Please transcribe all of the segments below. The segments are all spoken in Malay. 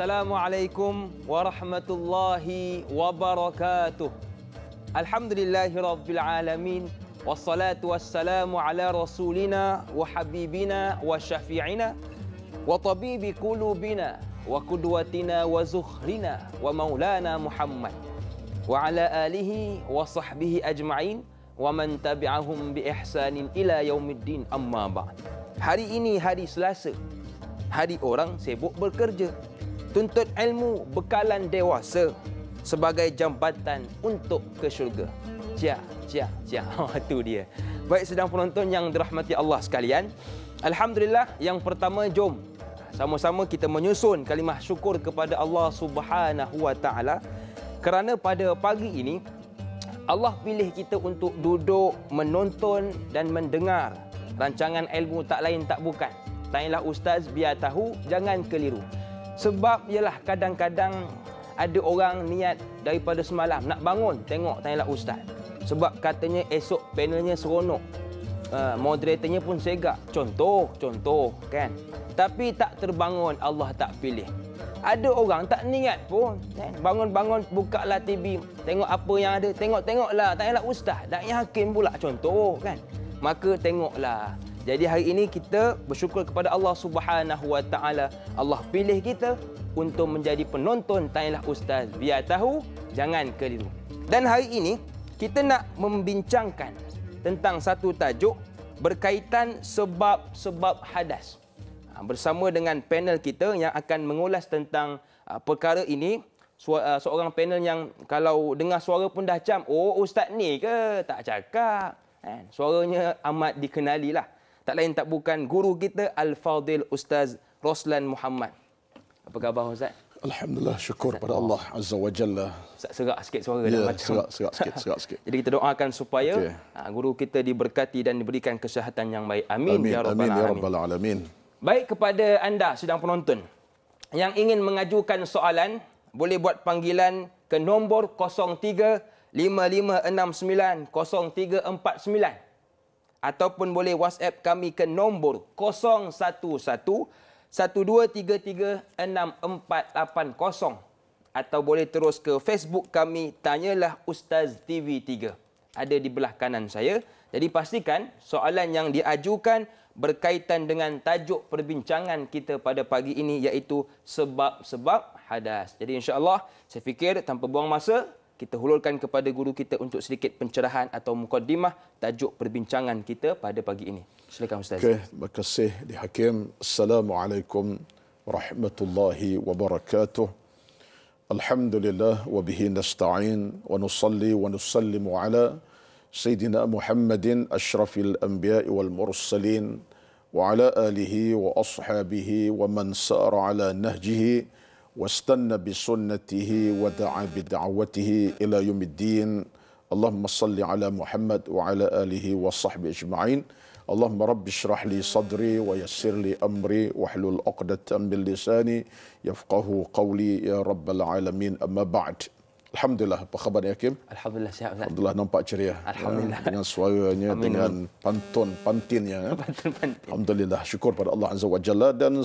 Assalamualaikum warahmatullahi wabarakatuh. Alhamdulillahirrabbilalamin. Wassalatu wassalamu ala rasulina wa habibina wa syafi'ina wa tabibi kulubina wa kudwatina wa zukhrina wa maulana Muhammad wa ala alihi wa sahbihi ajma'in wa man tabi'ahum bi ihsanin ila yaumiddin amma ba'd. Hari ini hari Selasa. Hari orang sibuk bekerja tuntut ilmu bekalan dewasa sebagai jambatan untuk ke syurga. Cia, cia, cia. Oh, itu dia. Baik sedang penonton yang dirahmati Allah sekalian. Alhamdulillah yang pertama jom sama-sama kita menyusun kalimah syukur kepada Allah Subhanahu Wa Taala kerana pada pagi ini Allah pilih kita untuk duduk menonton dan mendengar rancangan ilmu tak lain tak bukan. Tanyalah ustaz biar tahu jangan keliru. Sebab ialah kadang-kadang ada orang niat daripada semalam nak bangun tengok tanyalah ustaz. Sebab katanya esok panelnya seronok. Uh, moderatornya pun segak. Contoh, contoh kan. Tapi tak terbangun Allah tak pilih. Ada orang tak niat pun kan? Bangun-bangun buka lah TV Tengok apa yang ada Tengok-tengok lah ustaz Dan yakin hakim pula contoh kan Maka tengoklah jadi hari ini kita bersyukur kepada Allah Subhanahu Wa Taala. Allah pilih kita untuk menjadi penonton tanyalah ustaz. Biar tahu jangan keliru. Dan hari ini kita nak membincangkan tentang satu tajuk berkaitan sebab-sebab hadas. Ha, bersama dengan panel kita yang akan mengulas tentang ha, perkara ini ha, seorang panel yang kalau dengar suara pun dah macam oh ustaz ni ke tak cakap kan suaranya amat dikenalilah tak lain tak bukan guru kita Al-Fadil Ustaz Roslan Muhammad. Apa khabar Ustaz? Alhamdulillah syukur Ustaz. pada Allah Azza wa Jalla. Ustaz serak sikit suara dah ya, macam. Serak, serak sikit, serak sikit. Jadi kita doakan supaya okay. Ah, guru kita diberkati dan diberikan kesihatan yang baik. Amin, amin ya rabbal amin, ya rabbal alamin. alamin. Baik kepada anda sedang penonton yang ingin mengajukan soalan boleh buat panggilan ke nombor 03 5569 0349 ataupun boleh WhatsApp kami ke nombor 011 1233 atau boleh terus ke Facebook kami tanyalah Ustaz TV3 ada di belah kanan saya jadi pastikan soalan yang diajukan berkaitan dengan tajuk perbincangan kita pada pagi ini iaitu sebab-sebab hadas. Jadi insya-Allah saya fikir tanpa buang masa kita hulurkan kepada guru kita untuk sedikit pencerahan atau mukaddimah tajuk perbincangan kita pada pagi ini. Silakan Ustaz. Okay. Terima kasih di Hakim. Assalamualaikum warahmatullahi wabarakatuh. Alhamdulillah wa bihi nasta'in wa nusalli wa nusallimu ala Sayyidina Muhammadin ashrafil anbiya wal mursalin wa ala alihi wa ashabihi wa man sara ala nahjihi واستنى بسنته ودعا بدعوته الى يوم الدين اللهم صل على محمد وعلى اله وصحبه اجمعين اللهم رب اشرح لي صدري ويسر لي امري واحلل عقدة من لساني يفقه قولي يا رب العالمين اما بعد الحمد لله بخبر يا كيم الحمد لله سيحب. الحمد لله nampak ceria الحمد لله dengan suaranya dengan pantun pantinnya pantun pantin alhamdulillah syukur pada Allah azza wa jalla dan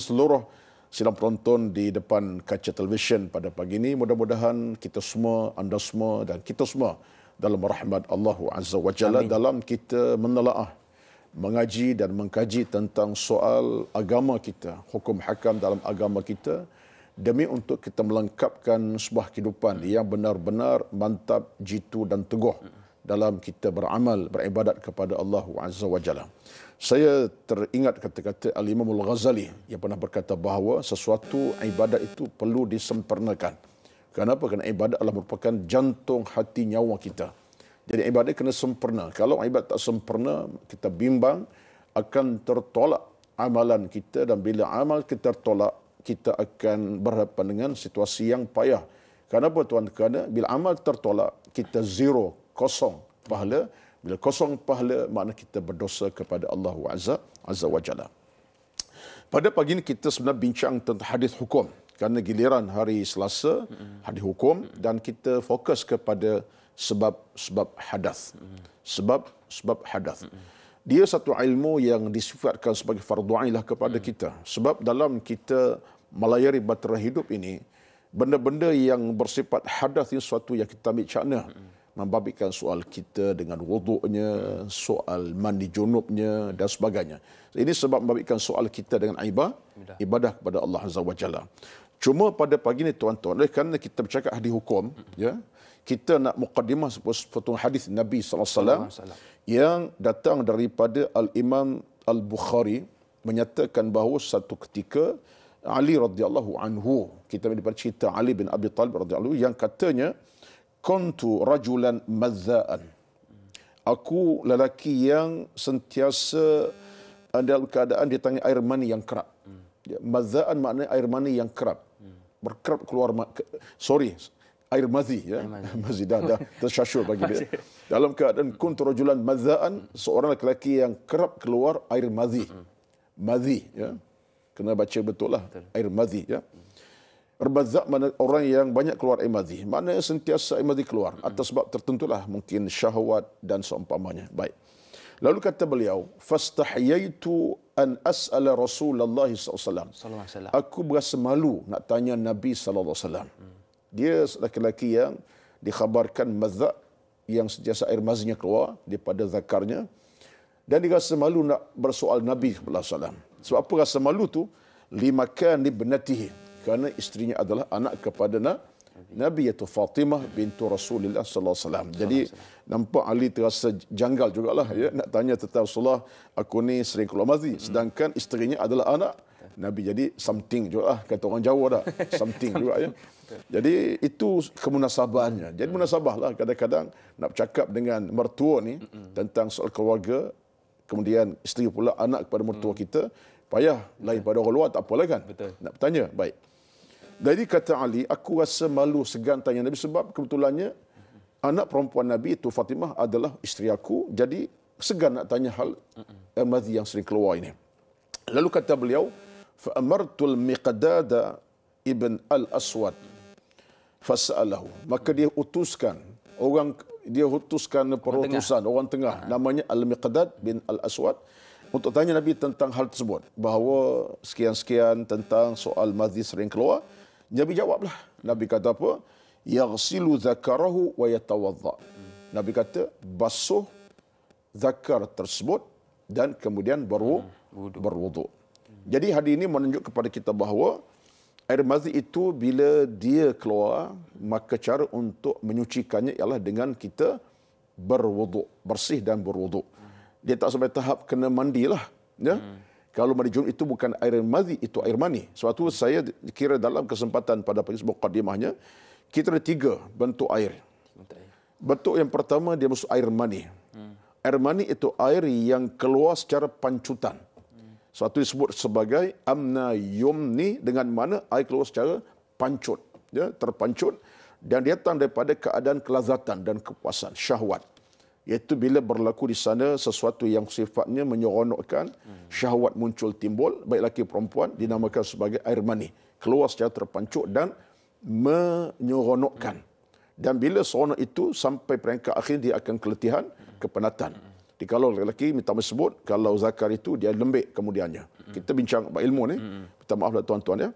sedang penonton di depan kaca televisyen pada pagi ini. Mudah-mudahan kita semua, anda semua dan kita semua dalam rahmat Allah Azza wa Jalla dalam kita menelaah, mengaji dan mengkaji tentang soal agama kita, hukum hakam dalam agama kita demi untuk kita melengkapkan sebuah kehidupan yang benar-benar mantap, jitu dan teguh dalam kita beramal, beribadat kepada Allah Azza wa Jalla. Saya teringat kata-kata Al-Imam ghazali yang pernah berkata bahawa sesuatu ibadat itu perlu disempurnakan. Kenapa? Kerana ibadat adalah merupakan jantung hati nyawa kita. Jadi ibadat kena sempurna. Kalau ibadat tak sempurna, kita bimbang akan tertolak amalan kita dan bila amal kita tertolak, kita akan berhadapan dengan situasi yang payah. Kenapa tuan-tuan? Bila amal tertolak, kita zero, kosong pahala. Bila kosong pahala, makna kita berdosa kepada Allah Azza, Azza wa Jalla. Pada pagi ini kita sebenarnya bincang tentang hadis hukum. Kerana giliran hari Selasa, hadis hukum. Dan kita fokus kepada sebab-sebab hadas. Sebab-sebab hadas. Dia satu ilmu yang disifatkan sebagai fardu'ailah kepada kita. Sebab dalam kita melayari batera hidup ini, benda-benda yang bersifat hadas ini sesuatu yang kita ambil cakna membabitkan soal kita dengan wuduknya, soal mandi junubnya dan sebagainya. Ini sebab membabitkan soal kita dengan ibadah, ibadah kepada Allah Azza wa Jalla. Cuma pada pagi ini tuan-tuan, oleh kerana kita bercakap hadis hukum, ya, kita nak mukadimah sebuah hadis Nabi sallallahu alaihi wasallam yang datang daripada al-Imam Al-Bukhari menyatakan bahawa satu ketika Ali radhiyallahu anhu kita mendapat cerita Ali bin Abi Talib radhiyallahu yang katanya kuntu rajulan madza'an. Aku lelaki yang sentiasa dalam keadaan ditangi air mani yang kerap. Mazaan madza'an air mani yang kerap. Berkerap keluar sorry, air mazi ya. mazi dah, dah tersyasyur bagi dia. Dalam keadaan kuntu rajulan madza'an, seorang lelaki yang kerap keluar air mazi. Mazi ya. Kena baca betul lah. Air mazi ya. Rabazak mana orang yang banyak keluar air mana Maknanya sentiasa air keluar. Atas sebab tertentu lah mungkin syahwat dan seumpamanya. Baik. Lalu kata beliau, Fastahyaitu an as'ala Rasulullah SAW. Aku berasa malu nak tanya Nabi SAW. Hmm. Dia laki-laki yang dikhabarkan mazak yang sentiasa air mazinya keluar daripada zakarnya. Dan dia rasa malu nak bersoal Nabi SAW. Sebab apa rasa malu tu? Lima kan ibnatihi. Hmm kerana isterinya adalah anak kepada Nabi iaitu Fatimah bintu Rasulullah sallallahu alaihi wasallam. Jadi nampak Ali terasa janggal jugalah ya nak tanya tentang Rasulullah aku ni sering keluar mazi hmm. sedangkan isterinya adalah anak Nabi jadi something juga lah. Kata orang Jawa dah. Something juga ya. Jadi itu kemunasabahannya. Jadi munasabahlah kadang-kadang nak bercakap dengan mertua ni tentang soal keluarga. Kemudian isteri pula anak kepada mertua mm. kita. Payah lain pada orang luar tak apalah kan. Nak bertanya. Baik. Jadi kata Ali, aku rasa malu segan tanya Nabi sebab kebetulannya anak perempuan Nabi itu Fatimah adalah isteri aku. Jadi segan nak tanya hal eh, madhi yang sering keluar ini. Lalu kata beliau, فَأَمَرْتُ الْمِقَدَادَ ibn al-Aswad fasalahu maka dia utuskan orang dia utuskan perutusan tengah. orang tengah ah. namanya al-Miqdad bin al-Aswad untuk tanya Nabi tentang hal tersebut bahawa sekian-sekian tentang soal madhi sering keluar Nabi jawablah. Nabi kata apa? Yaghsilu zakarahu wa yatawadha. Nabi kata basuh zakar tersebut dan kemudian baru hmm. berwudu. Jadi hari ini menunjuk kepada kita bahawa air mazi itu bila dia keluar maka cara untuk menyucikannya ialah dengan kita berwudu, bersih dan berwudu. Dia tak sampai tahap kena mandilah, ya. Hmm. Kalau marjun itu bukan air madhi, itu air mani. Suatu saya kira dalam kesempatan pada pagi sebuah kardimahnya, kita ada tiga bentuk air. Bentuk yang pertama dia masuk air mani. Hmm. Air mani itu air yang keluar secara pancutan. Hmm. Suatu disebut sebagai amna yumni dengan mana air keluar secara pancut. Ya, terpancut dan datang daripada keadaan kelazatan dan kepuasan, syahwat iaitu bila berlaku di sana sesuatu yang sifatnya menyeronokkan syahwat muncul timbul baik laki perempuan dinamakan sebagai air mani keluar secara terpancuk dan menyeronokkan dan bila seronok itu sampai peringkat akhir dia akan keletihan kepenatan di kalau lelaki minta sebut kalau zakar itu dia lembek kemudiannya kita bincang bab ilmu ni minta maaflah tuan-tuan ya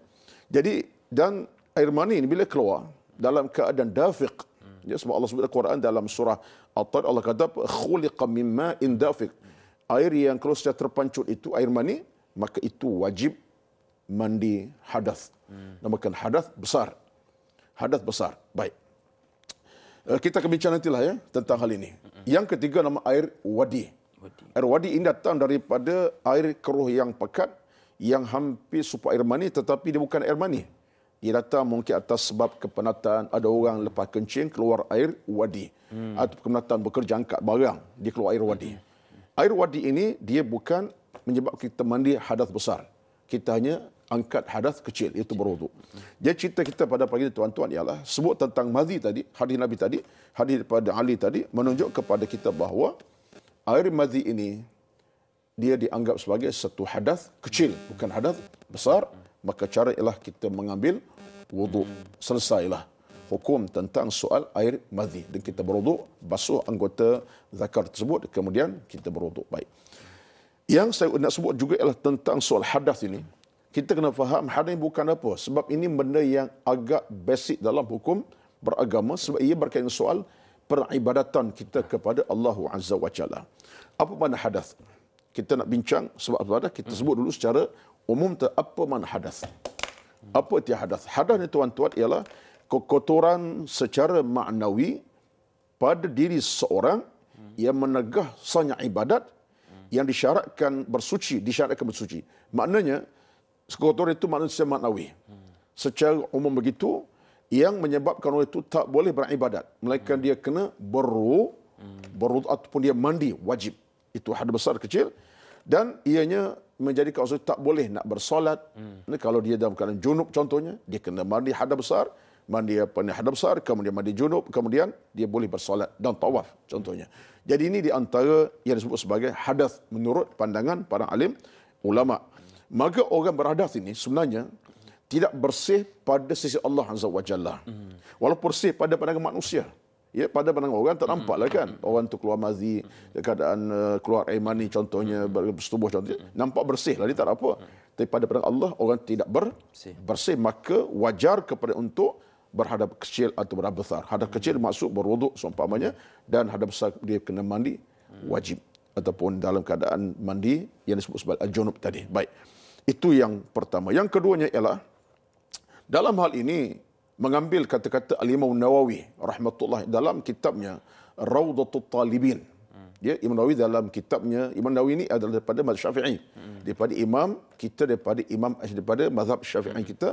jadi dan air mani ini bila keluar dalam keadaan dafiq ya sebab Allah sebut Al-Quran dalam surah atau Allah kata khuliqa mimma Indafik Air yang keluar secara terpancut itu air mani, maka itu wajib mandi hadas. Namakan hadas besar. Hadas besar. Baik. Eh, kita akan bincang nantilah ya tentang hal ini. Yang ketiga nama air wadi. Air wadi ini datang daripada air keruh yang pekat yang hampir supaya air mani tetapi dia bukan air mani dia datang mungkin atas sebab kepenatan ada orang lepas kencing keluar air wadi hmm. atau kepenatan bekerja angkat barang dia keluar air wadi. Hmm. Air wadi ini dia bukan menyebab kita mandi hadas besar. Kita hanya angkat hadas kecil itu berwudu. Jadi hmm. cerita kita pada pagi ini tuan-tuan ialah sebut tentang mazi tadi, hadis Nabi tadi, hadis daripada Ali tadi menunjuk kepada kita bahawa air mazi ini dia dianggap sebagai satu hadas kecil bukan hadas besar maka cara ialah kita mengambil wuduk. Selesailah hukum tentang soal air madhi. Dan kita beruduk, basuh anggota zakar tersebut, kemudian kita beruduk. Baik. Yang saya nak sebut juga ialah tentang soal hadas ini. Kita kena faham hadas bukan apa. Sebab ini benda yang agak basic dalam hukum beragama. Sebab ia berkaitan soal peribadatan kita kepada Allah Azza wa Jalla. Apa mana hadas? Kita nak bincang sebab apa ada. Kita sebut dulu secara umum apa mana hadas. Apa dia hadas? Hadas ni tuan-tuan ialah kekotoran secara maknawi pada diri seorang yang menegah sanya ibadat yang disyaratkan bersuci, disyaratkan bersuci. Maknanya kekotoran itu manusia maknawi. Secara umum begitu yang menyebabkan orang itu tak boleh beribadat. Melainkan dia kena beru, beru ataupun dia mandi wajib. Itu hadas besar kecil dan ianya menjadi kalau tak boleh nak bersolat hmm. kalau dia dalam keadaan junub contohnya dia kena mandi hadap besar mandi apa ni hadap besar kemudian mandi junub kemudian dia boleh bersolat dan tawaf contohnya jadi ini di antara yang disebut sebagai hadas menurut pandangan para alim ulama maka orang berhadas ini sebenarnya tidak bersih pada sisi Allah Azza wa Jalla. Hmm. Walaupun bersih pada pandangan manusia. Ya pada pandangan orang tak nampak lah kan hmm. orang tu keluar mazi keadaan eh, keluar air mani contohnya hmm. bersetubuh contohnya hmm. nampak bersih lah dia tak ada apa tapi pada pandangan Allah orang tidak ber, bersih maka wajar kepada untuk berhadap kecil atau berhadap besar hadap kecil maksud berwuduk seumpamanya dan hadap besar dia kena mandi wajib ataupun dalam keadaan mandi yang disebut sebagai junub tadi baik itu yang pertama yang keduanya ialah dalam hal ini mengambil kata-kata Al-Imam Nawawi rahmatullah dalam kitabnya Raudatul Talibin. Hmm. Ya, Imam Nawawi dalam kitabnya Imam Nawawi ini adalah daripada mazhab Syafi'i. Hmm. Daripada imam kita daripada imam eh, daripada mazhab Syafi'i hmm. kita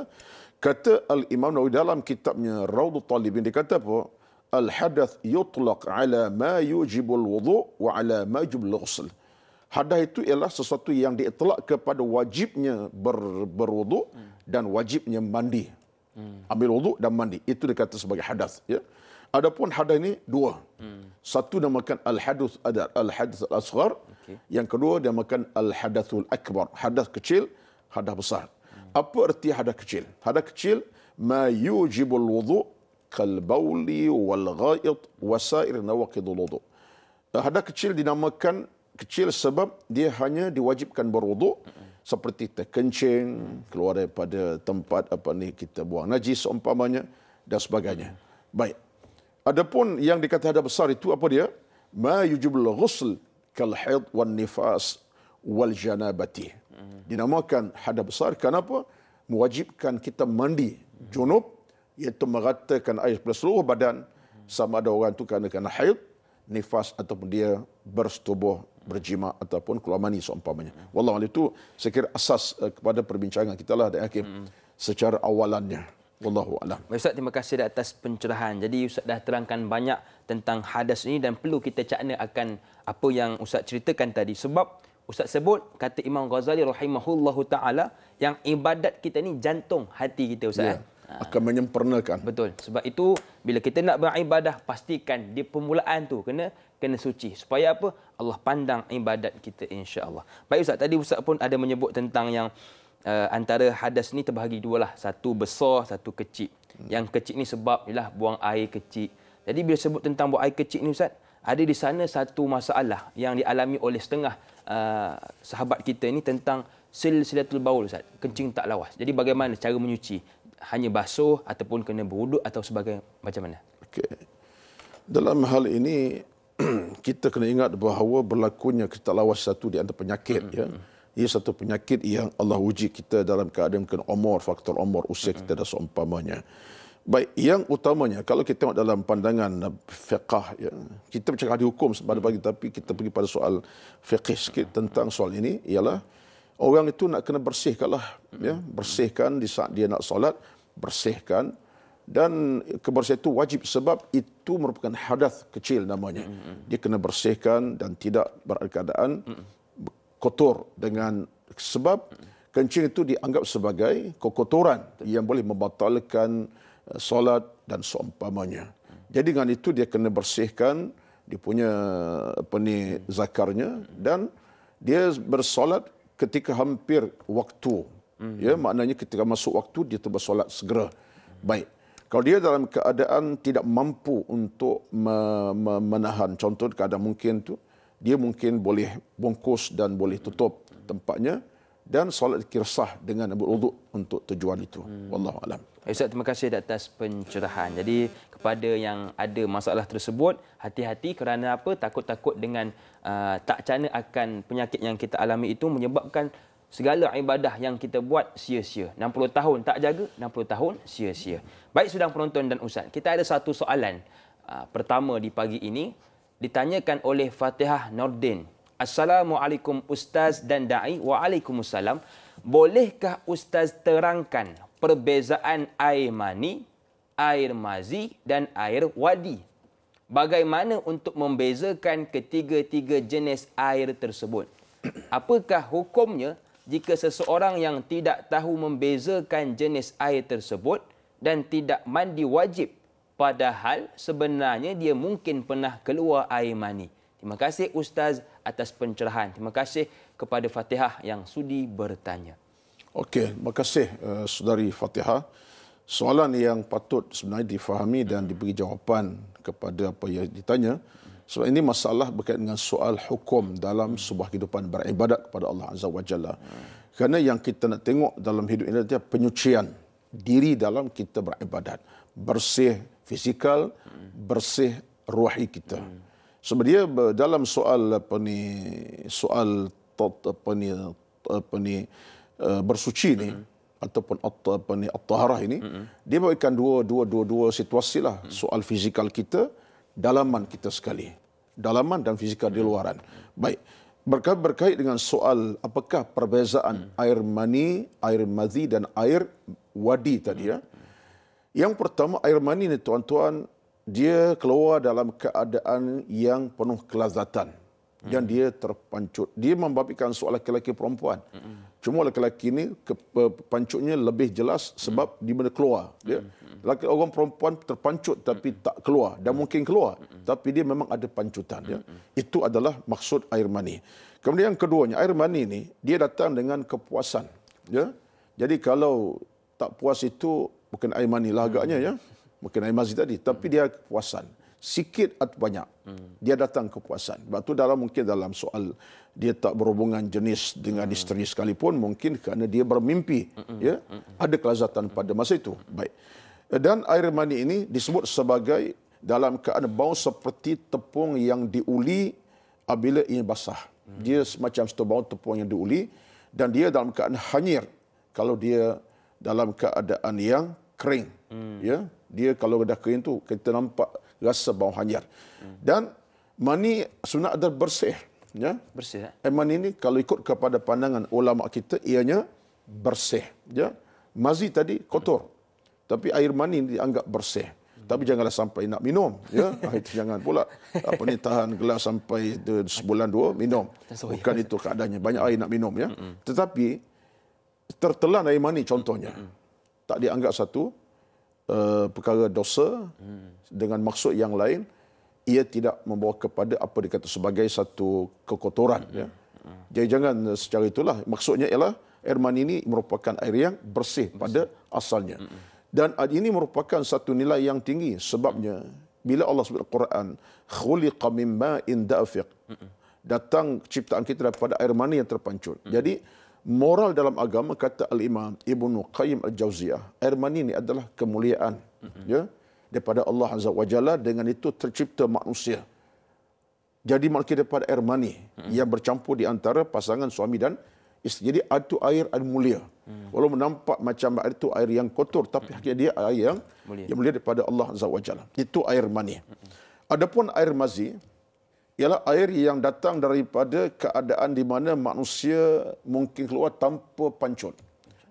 kata Al-Imam Nawawi dalam kitabnya Raudatul Talibin dia kata apa? Al-hadath yutlaq ala ma yujibu al-wudu wa ala ma yujibu al-ghusl. Hadah itu ialah sesuatu yang diitlak kepada wajibnya ber, berwudu hmm. dan wajibnya mandi. Hmm hmm. ambil wuduk dan mandi itu dikata sebagai hadas ya adapun hadas ini dua hmm. satu namakan al hadus adar al hadas al asghar okay. yang kedua dia makan al hadathul akbar hadas kecil hadas besar hmm. apa erti hadas kecil hadas kecil ma yujibul wudu kal bauli wal ghaid wasair nawaqid al wudu eh, hadas kecil dinamakan kecil sebab dia hanya diwajibkan berwuduk hmm seperti teh kencing keluar daripada tempat apa ni kita buang najis umpamanya dan sebagainya. Baik. Adapun yang dikatakan ada besar itu apa dia? Ma yujibul ghusl kal hid wan nifas wal janabati. Dinamakan hadab besar kenapa? Mewajibkan kita mandi junub iaitu mengatakan air pada seluruh badan sama ada orang itu kerana kena haid, nifas ataupun dia bersetubuh berjima ataupun keluar mani seumpamanya. Wallahu alim itu saya kira asas eh, kepada perbincangan kita lah dan hakim secara awalannya. Wallahu alam. Baik Ustaz, terima kasih atas pencerahan. Jadi Ustaz dah terangkan banyak tentang hadas ini dan perlu kita cakna akan apa yang Ustaz ceritakan tadi. Sebab Ustaz sebut kata Imam Ghazali rahimahullahu taala yang ibadat kita ni jantung hati kita Ustaz. Yeah akan menyempurnakan. Betul. Sebab itu bila kita nak beribadah pastikan di permulaan tu kena kena suci supaya apa? Allah pandang ibadat kita insya-Allah. Baik ustaz, tadi ustaz pun ada menyebut tentang yang uh, antara hadas ni terbahagi dua lah, satu besar, satu kecil. Hmm. Yang kecil ni sebab ialah buang air kecil. Jadi bila sebut tentang buang air kecil ni ustaz, ada di sana satu masalah yang dialami oleh setengah uh, sahabat kita ini tentang silsilatul baul ustaz kencing tak lawas jadi bagaimana cara menyuci hanya basuh ataupun kena beruduk atau sebagainya macam mana? Okay. Dalam hal ini kita kena ingat bahawa berlakunya kita lawas satu di antara penyakit ya. Hmm. Ia satu penyakit yang Allah uji kita dalam keadaan mungkin umur, faktor umur, usia kita hmm. dan seumpamanya. Baik, yang utamanya kalau kita tengok dalam pandangan fiqah ya, kita bercakap di hukum pada pagi hmm. tapi kita pergi pada soal fiqh sikit tentang soal ini ialah orang itu nak kena bersihkanlah ya bersihkan di saat dia nak solat bersihkan dan kebersihan itu wajib sebab itu merupakan hadas kecil namanya dia kena bersihkan dan tidak berkeadaan kotor dengan sebab kencing itu dianggap sebagai kekotoran yang boleh membatalkan eh, solat dan seumpamanya jadi dengan itu dia kena bersihkan dia punya eh, peni zakarnya dan dia bersolat ketika hampir waktu mm-hmm. ya maknanya ketika masuk waktu dia terus solat segera mm-hmm. baik kalau dia dalam keadaan tidak mampu untuk menahan contoh keadaan mungkin tu dia mungkin boleh bungkus dan boleh tutup tempatnya dan solat kirsah dengan Abu berwuduk untuk tujuan itu hmm. wallahu alam eh, Ustaz terima kasih atas pencerahan. Jadi kepada yang ada masalah tersebut hati-hati kerana apa takut-takut dengan uh, tak cana akan penyakit yang kita alami itu menyebabkan segala ibadah yang kita buat sia-sia. 60 tahun tak jaga, 60 tahun sia-sia. Baik sedang penonton dan ustaz, kita ada satu soalan uh, pertama di pagi ini ditanyakan oleh Fatihah Nordin. Assalamualaikum ustaz dan dai. Waalaikumsalam. Bolehkah ustaz terangkan perbezaan air mani, air mazi dan air wadi? bagaimana untuk membezakan ketiga-tiga jenis air tersebut. Apakah hukumnya jika seseorang yang tidak tahu membezakan jenis air tersebut dan tidak mandi wajib padahal sebenarnya dia mungkin pernah keluar air mani. Terima kasih Ustaz atas pencerahan. Terima kasih kepada Fatihah yang sudi bertanya. Okey, terima kasih uh, Saudari Fatihah. Soalan yang patut sebenarnya difahami dan diberi jawapan kepada apa yang ditanya. Sebab ini masalah berkaitan dengan soal hukum dalam sebuah kehidupan beribadat kepada Allah Azza wa Jalla. Kerana yang kita nak tengok dalam hidup ini adalah penyucian diri dalam kita beribadat. Bersih fizikal, bersih ruhi kita. Sebab dia dalam soal apa ni, soal apa ni, apa ni, eh, bersuci ni, ataupun apa ni at-taharah ini mm-hmm. dia berikan dua dua dua dua situasi lah mm-hmm. soal fizikal kita dalaman kita sekali dalaman dan fizikal mm-hmm. di luaran baik berkait berkait dengan soal apakah perbezaan mm-hmm. air mani air madhi dan air wadi tadi ya yang pertama air mani ni tuan-tuan dia keluar dalam keadaan yang penuh kelazatan dan mm. dia terpancut dia membabitkan soal lelaki perempuan Cuma lelaki ini pancutnya lebih jelas sebab hmm. di mana keluar. Ya? Hmm, hmm. Lelaki orang perempuan terpancut tapi hmm, tak keluar dan mungkin keluar. Tapi dia memang ada pancutan. Ya? Itu adalah maksud air mani. Kemudian yang keduanya, air mani ini dia datang dengan kepuasan. Ya? Jadi kalau tak puas itu bukan air mani lah agaknya. Ya? Mungkin air mazid tadi. Tapi dia kepuasan. Sikit atau banyak. Dia datang kepuasan. Sebab itu dalam, mungkin dalam soal dia tak berhubungan jenis dengan hmm. isteri sekalipun mungkin kerana dia bermimpi hmm. ya hmm. hmm. ada kelazatan hmm. pada masa itu baik dan air mani ini disebut sebagai dalam keadaan bau seperti tepung yang diuli apabila ia basah hmm. dia semacam satu bau tepung yang diuli dan dia dalam keadaan hanyir kalau dia dalam keadaan yang kering hmm. ya dia kalau dah kering tu kita nampak rasa bau hanyir hmm. dan mani sunat ada bersih ya bersih eh? iman ini kalau ikut kepada pandangan ulama kita ianya bersih ya mazi tadi kotor tapi air mani ini dianggap bersih tapi janganlah sampai nak minum ya ah, itu jangan pula apa ni tahan gelas sampai sebulan dua minum bukan itu keadaannya banyak air nak minum ya tetapi tertelan air mani contohnya tak dianggap satu uh, perkara dosa mm. dengan maksud yang lain ia tidak membawa kepada apa dikata sebagai satu kekotoran ya. Jadi jangan secara itulah maksudnya ialah air mani ini merupakan air yang bersih, bersih. pada asalnya. Dan ini merupakan satu nilai yang tinggi sebabnya bila Allah sebut Al-Quran khuliqa min ma'in dafiq datang ciptaan kita daripada air mani yang terpancur. Jadi moral dalam agama kata Al-Imam Ibn Qayyim Al-Jauziyah air mani ini adalah kemuliaan ya. Yeah? daripada Allah Azza wa Jalla dengan itu tercipta manusia. Jadi makhluk daripada air mani hmm. yang bercampur di antara pasangan suami dan isteri. Jadi itu air yang mulia. Hmm. Walaupun nampak macam air itu air yang kotor tapi hakikatnya hmm. dia air yang mulia. yang mulia daripada Allah Azza wa Jalla. Itu air mani. Hmm. Adapun air mazi ialah air yang datang daripada keadaan di mana manusia mungkin keluar tanpa pancut.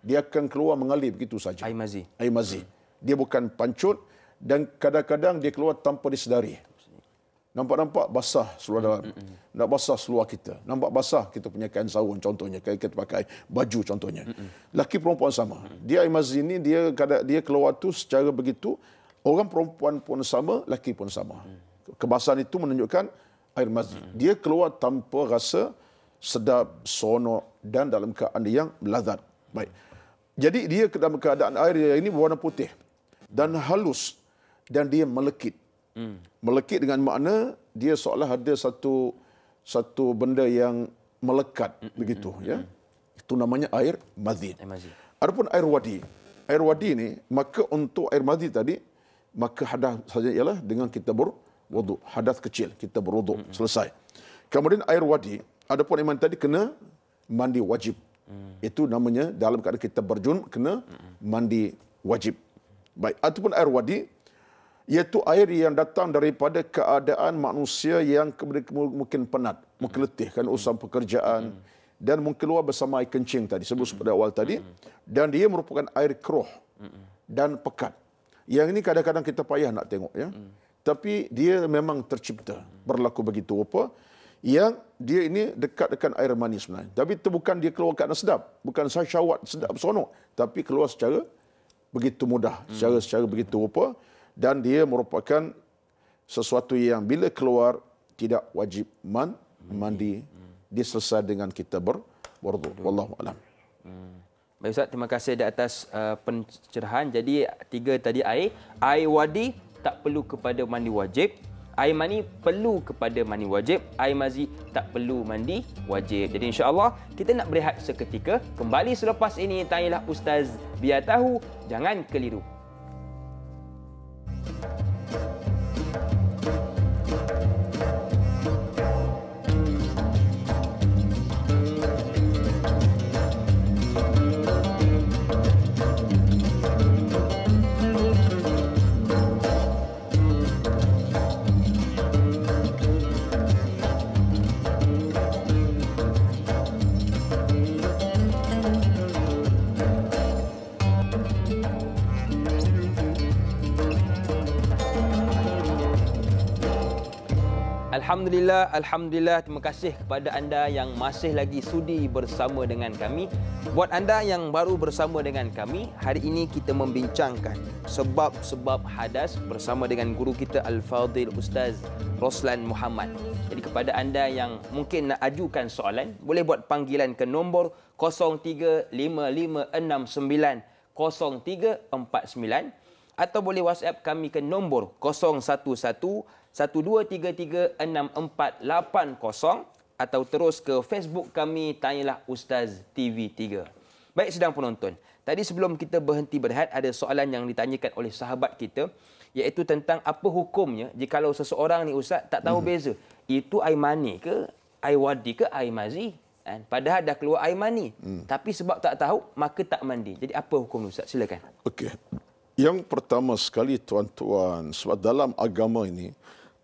Dia akan keluar mengalir begitu saja. Air mazi. Air mazi. Hmm. Dia bukan pancut dan kadang-kadang dia keluar tanpa disedari. Nampak-nampak basah seluar dalam. Nak basah seluar kita. Nampak basah kita punya kain sarung contohnya. Kain kita pakai baju contohnya. Laki perempuan sama. Dia air mazin ni, dia, kadang, dia keluar tu secara begitu. Orang perempuan pun sama, laki pun sama. Kebasahan itu menunjukkan air mazin. Dia keluar tanpa rasa sedap, sono dan dalam keadaan yang melazat. Baik. Jadi dia dalam keadaan air ini berwarna putih dan halus dan dia melekit. Hmm. Melekit dengan makna dia seolah ada satu satu benda yang melekat hmm. hmm begitu hmm, ya. Hmm. Itu namanya air madzi. Adapun air wadi. Air wadi ini maka untuk air madzi tadi maka hadas saja ialah dengan kita berwudu. Hadas kecil kita berwudu hmm. selesai. Kemudian air wadi adapun iman tadi kena mandi wajib. Hmm. Itu namanya dalam keadaan kita berjun kena mandi wajib. Baik, ataupun air wadi iaitu air yang datang daripada keadaan manusia yang mungkin penat, mungkin letih kan usaha pekerjaan dan mungkin keluar bersama air kencing tadi sebut pada awal tadi dan dia merupakan air keruh dan pekat. Yang ini kadang-kadang kita payah nak tengok ya. Mm. Tapi dia memang tercipta berlaku begitu rupa yang dia ini dekat dengan air manis sebenarnya. Tapi itu bukan dia keluar kerana sedap, bukan saya syawat sedap seronok, tapi keluar secara begitu mudah, mm. secara secara begitu rupa dan dia merupakan sesuatu yang bila keluar tidak wajib man, mandi diselesai dengan kita berwudu wallahu alam hmm. Baik Ustaz, terima kasih di atas uh, pencerahan. Jadi tiga tadi air, air wadi tak perlu kepada mandi wajib. Air mani perlu kepada mandi wajib. Air mazi tak perlu mandi wajib. Jadi insya Allah kita nak berehat seketika. Kembali selepas ini, tanyalah Ustaz biar tahu. Jangan keliru. Alhamdulillah, Alhamdulillah. Terima kasih kepada anda yang masih lagi sudi bersama dengan kami. Buat anda yang baru bersama dengan kami, hari ini kita membincangkan sebab-sebab hadas bersama dengan guru kita Al-Fadhil Ustaz Roslan Muhammad. Jadi kepada anda yang mungkin nak ajukan soalan, boleh buat panggilan ke nombor 0355690349. Atau boleh WhatsApp kami ke nombor 011 0377225656480 atau terus ke Facebook kami tanyalah Ustaz TV3. Baik sedang penonton. Tadi sebelum kita berhenti berehat ada soalan yang ditanyakan oleh sahabat kita iaitu tentang apa hukumnya jika kalau seseorang ni ustaz tak tahu hmm. beza itu air mani ke air wadi ke air mazi kan padahal dah keluar air mani hmm. tapi sebab tak tahu maka tak mandi jadi apa hukum ustaz silakan okey yang pertama sekali tuan-tuan sebab dalam agama ini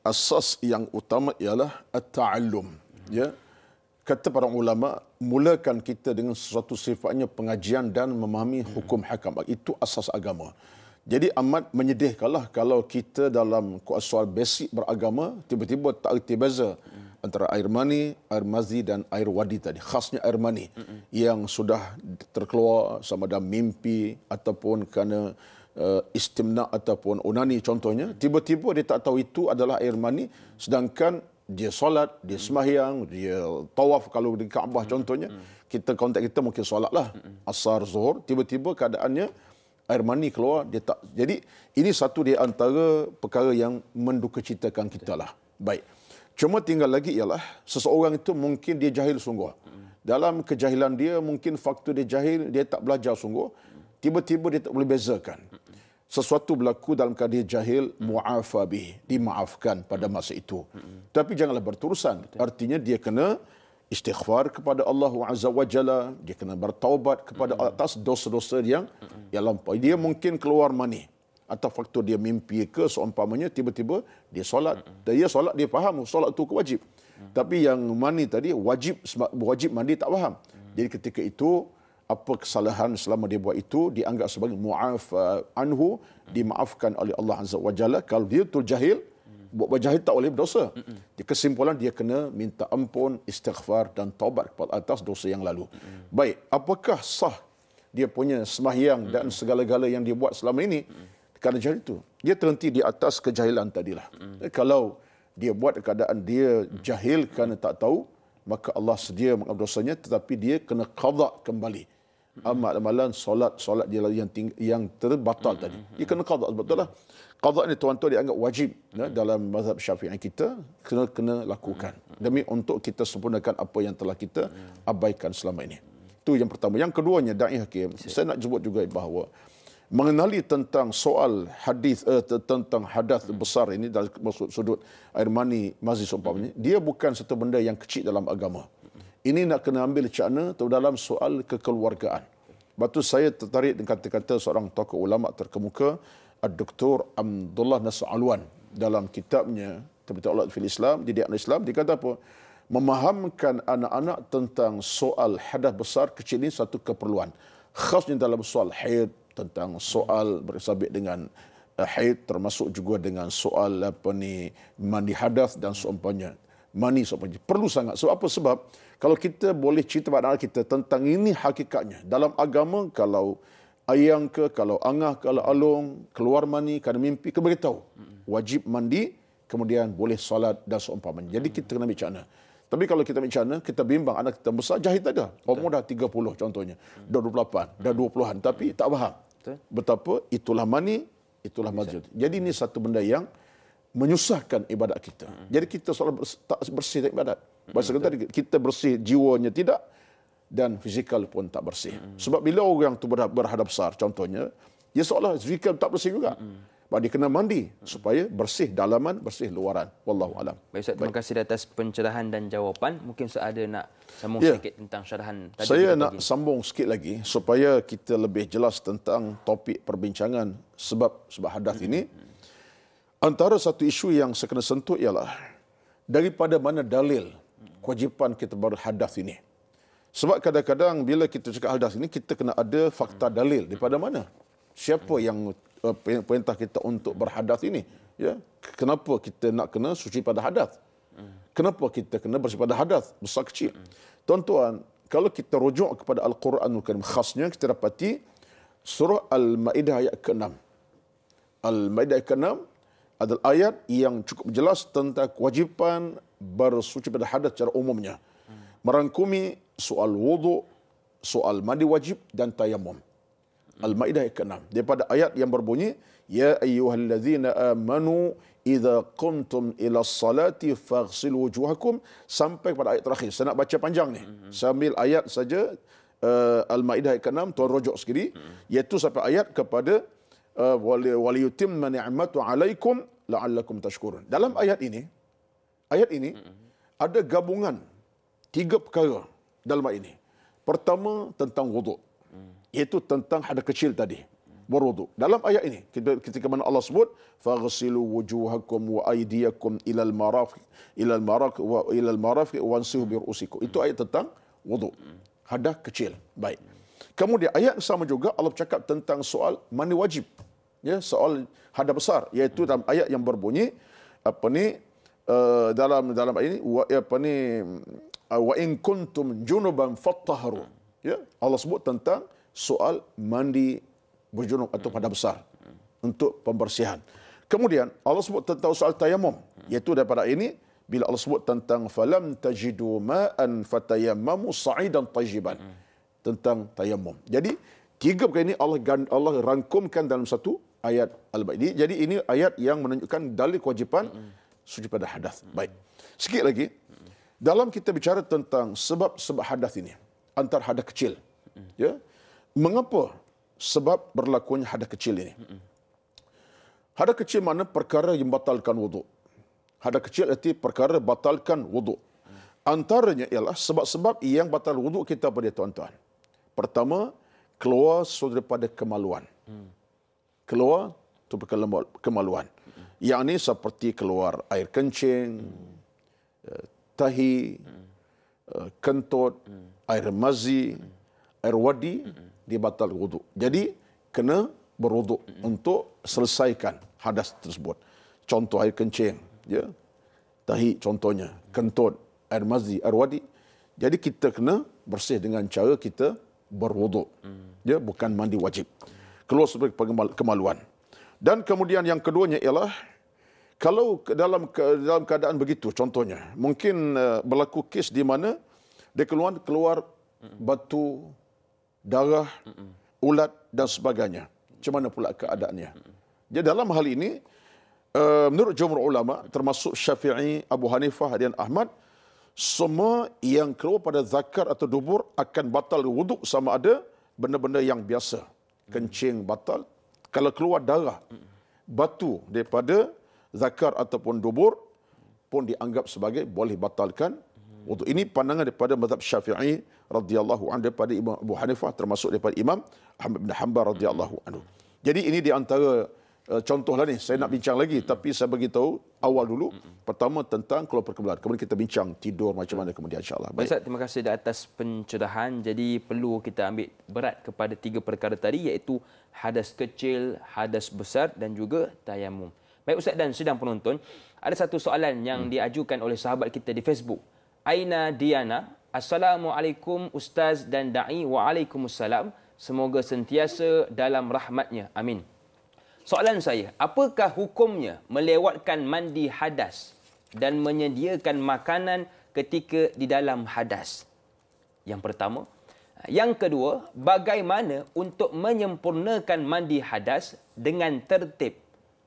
asas yang utama ialah at-ta'allum ya kata para ulama mulakan kita dengan sesuatu sifatnya pengajian dan memahami hukum hakam itu asas agama jadi amat menyedihkanlah kalau kita dalam soal basic beragama tiba-tiba tak reti beza antara air mani, air mazi dan air wadi tadi. Khasnya air mani yang sudah terkeluar sama ada mimpi ataupun kerana uh, istimna ataupun unani contohnya tiba-tiba dia tak tahu itu adalah air mani sedangkan dia solat dia sembahyang dia tawaf kalau di Kaabah contohnya kita kontak kita mungkin solatlah asar zuhur tiba-tiba keadaannya air mani keluar dia tak jadi ini satu di antara perkara yang mendukacitakan kita lah baik cuma tinggal lagi ialah seseorang itu mungkin dia jahil sungguh dalam kejahilan dia mungkin faktor dia jahil dia tak belajar sungguh tiba-tiba dia tak boleh bezakan sesuatu berlaku dalam keadaan jahil hmm. muafa bih dimaafkan pada masa itu hmm. tapi janganlah berterusan artinya dia kena istighfar kepada Allah azza wajalla dia kena bertaubat kepada hmm. atas dosa-dosa yang hmm. yang lampau dia mungkin keluar mani atau faktor dia mimpi ke seumpamanya tiba-tiba dia solat dia solat dia faham solat itu kewajib hmm. tapi yang mani tadi wajib wajib mandi tak faham hmm. jadi ketika itu apa kesalahan selama dia buat itu dianggap sebagai mu'af uh, anhu dimaafkan oleh Allah Azza wa kalau dia tu jahil buat jahil tak boleh berdosa. Di kesimpulan dia kena minta ampun, istighfar dan taubat kepada atas dosa yang lalu. Baik, apakah sah dia punya semahyang dan segala-gala yang dia buat selama ini kerana jahil itu? Dia terhenti di atas kejahilan tadilah. Eh, kalau dia buat keadaan dia jahil kerana tak tahu, maka Allah sedia mengampun tetapi dia kena qada kembali amalan-amalan ah, solat-solat dia yang ting- yang terbatal tadi. Dia kena qada betul lah. Qada ni tuan-tuan dianggap wajib ya, dalam mazhab Syafi'i kita kena kena lakukan demi untuk kita sempurnakan apa yang telah kita abaikan selama ini. Itu yang pertama. Yang keduanya dai hakim. Saya nak sebut juga bahawa mengenali tentang soal hadis uh, tentang hadas besar ini dari sudut air mani mazhab umpamanya dia bukan satu benda yang kecil dalam agama ini nak kena ambil cakna dalam soal kekeluargaan. Batu saya tertarik dengan kata-kata seorang tokoh ulama terkemuka, Dr. Abdullah Nasr dalam kitabnya Tabiat Allah fil Islam, di Diakna Islam dikatakan apa? Memahamkan anak-anak tentang soal hadas besar kecil ini satu keperluan. Khasnya dalam soal haid, tentang soal bersabit dengan eh, haid termasuk juga dengan soal apa ni mandi hadas dan seumpamanya. Mani seumpamanya. Perlu sangat. Sebab apa? Sebab kalau kita boleh cerita pada anak kita tentang ini hakikatnya. Dalam agama, kalau ayang ke, kalau angah, kalau alung, keluar mani, kena mimpi, kena beritahu. Wajib mandi, kemudian boleh solat dan seumpamanya. Jadi kita kena bicara. Tapi kalau kita bicara, kita bimbang anak kita besar, jahit ada. Umur dah 30 contohnya. Dah 28, dah 20-an. Hmm. Tapi tak faham. Betapa itulah mani, itulah masjid. Jadi ini satu benda yang menyusahkan ibadat kita. Hmm. Jadi kita selalu tak bersih tak ibadat. Bahasa hmm. kata tadi, kita bersih jiwanya tidak dan fizikal pun tak bersih. Hmm. Sebab bila orang tu berhadap besar contohnya, dia seolah fizikal tak bersih juga. Hmm. Dia kena mandi supaya bersih dalaman, bersih luaran. Wallahu alam. Baik Ustaz, terima kasih atas pencerahan dan jawapan. Mungkin Ustaz ada nak sambung ya. sikit tentang syarahan tadi. Saya nak bagi. sambung sikit lagi supaya kita lebih jelas tentang topik perbincangan sebab sebab hadas hmm. ini. Hmm. Antara satu isu yang saya kena sentuh ialah daripada mana dalil kewajipan kita berhadas ini. Sebab kadang-kadang bila kita cakap hadas ini, kita kena ada fakta dalil. Daripada mana? Siapa yang uh, perintah kita untuk berhadas ini? Ya, Kenapa kita nak kena suci pada hadas? Kenapa kita kena bersih pada hadas? Besar kecil. Tuan-tuan, kalau kita rujuk kepada al Quran Karim khasnya, kita dapati surah Al-Ma'idah ayat ke-6. Al-Ma'idah ayat ke-6, adalah ayat yang cukup jelas tentang kewajipan bersuci pada hadas secara umumnya. Merangkumi soal wudu, soal mandi wajib dan tayamum. Al-Maidah ayat 6 Daripada ayat yang berbunyi, Ya ayyuhalladzina amanu idza kuntum ila salati faghsilu wujuhakum sampai kepada ayat terakhir. Saya nak baca panjang ni. Sambil ayat saja uh, Al-Maidah ayat 6 tuan rujuk sekali hmm. iaitu sampai ayat kepada uh, wali wali yutim ni'matu alaikum la'allakum tashkurun. Dalam ayat ini, ayat ini ada gabungan tiga perkara dalam ayat ini. Pertama tentang wuduk. Iaitu tentang hada kecil tadi. Berwuduk. Dalam ayat ini, ketika mana Allah sebut, فَغْسِلُوا وُجُوهَكُمْ وَأَيْدِيَكُمْ إِلَى الْمَرَافِ إِلَى الْمَرَافِ وَإِلَى الْمَرَافِ وَانْسِهُ بِرْءُسِكُمْ Itu ayat tentang wuduk. Hada kecil. Baik. Kemudian ayat sama juga Allah cakap tentang soal mana wajib ya soal hada besar iaitu dalam ayat yang berbunyi apa ni uh, dalam dalam ayat ini wa, ya, apa ni eh, wa in kuntum junuban fattahru ya Allah sebut tentang soal mandi berjunub atau pada besar untuk pembersihan. Kemudian Allah sebut tentang soal tayamum iaitu daripada ini bila Allah sebut tentang falam tajidu ma'an fatayammamu sa'idan tajiban tentang tayamum. Jadi tiga perkara ini Allah Allah rangkumkan dalam satu ayat al-Baidi. Jadi ini ayat yang menunjukkan dalil kewajipan mm-hmm. suci pada hadas. Mm-hmm. Baik. Sikit lagi. Mm-hmm. Dalam kita bicara tentang sebab-sebab hadas ini, antar hadas kecil. Mm-hmm. Ya. Mengapa sebab berlakunya hadas kecil ini? Mm-hmm. Hadas kecil mana perkara yang batalkan wuduk. Hadas kecil arti perkara batalkan wuduk. Mm-hmm. Antaranya ialah sebab-sebab yang batal wuduk kita pada tuan-tuan. Pertama, keluar sesuatu daripada kemaluan. Mm-hmm keluar tu berkelembut kemaluan. Yang ini seperti keluar air kencing, eh, tahi, eh, kentut, air mazi, air wadi hmm. dia batal wudu. Jadi kena berwudu untuk selesaikan hadas tersebut. Contoh air kencing, ya. Tahi contohnya, kentut, air mazi, air wadi. Jadi kita kena bersih dengan cara kita berwudu. Ya, bukan mandi wajib keluar sebagai kemaluan. Dan kemudian yang keduanya ialah kalau dalam dalam keadaan begitu contohnya mungkin eh, berlaku kes di mana dia keluar keluar batu darah ulat dan sebagainya. Macam mana pula keadaannya? Jadi dalam hal ini eh, menurut jumhur ulama termasuk Syafi'i, Abu Hanifah dan Ahmad semua yang keluar pada zakar atau dubur akan batal wuduk sama ada benda-benda yang biasa kencing batal. Kalau keluar darah, batu daripada zakar ataupun dubur pun dianggap sebagai boleh batalkan. Untuk ini pandangan daripada mazhab Syafi'i radhiyallahu anhu daripada Imam Abu Hanifah termasuk daripada Imam Ahmad bin Hanbal radhiyallahu anhu. Jadi ini di antara Eh, contohlah ni saya nak bincang lagi tapi saya bagi awal dulu pertama tentang keluar perkembangan kemudian kita bincang tidur macam mana kemudian insyaallah baik Ustaz, terima kasih atas pencerahan jadi perlu kita ambil berat kepada tiga perkara tadi iaitu hadas kecil hadas besar dan juga tayamum baik ustaz dan sedang penonton ada satu soalan yang hmm. diajukan oleh sahabat kita di Facebook Aina Diana Assalamualaikum Ustaz dan Da'i Waalaikumsalam Semoga sentiasa dalam rahmatnya Amin Soalan saya, apakah hukumnya melewatkan mandi hadas dan menyediakan makanan ketika di dalam hadas? Yang pertama. Yang kedua, bagaimana untuk menyempurnakan mandi hadas dengan tertib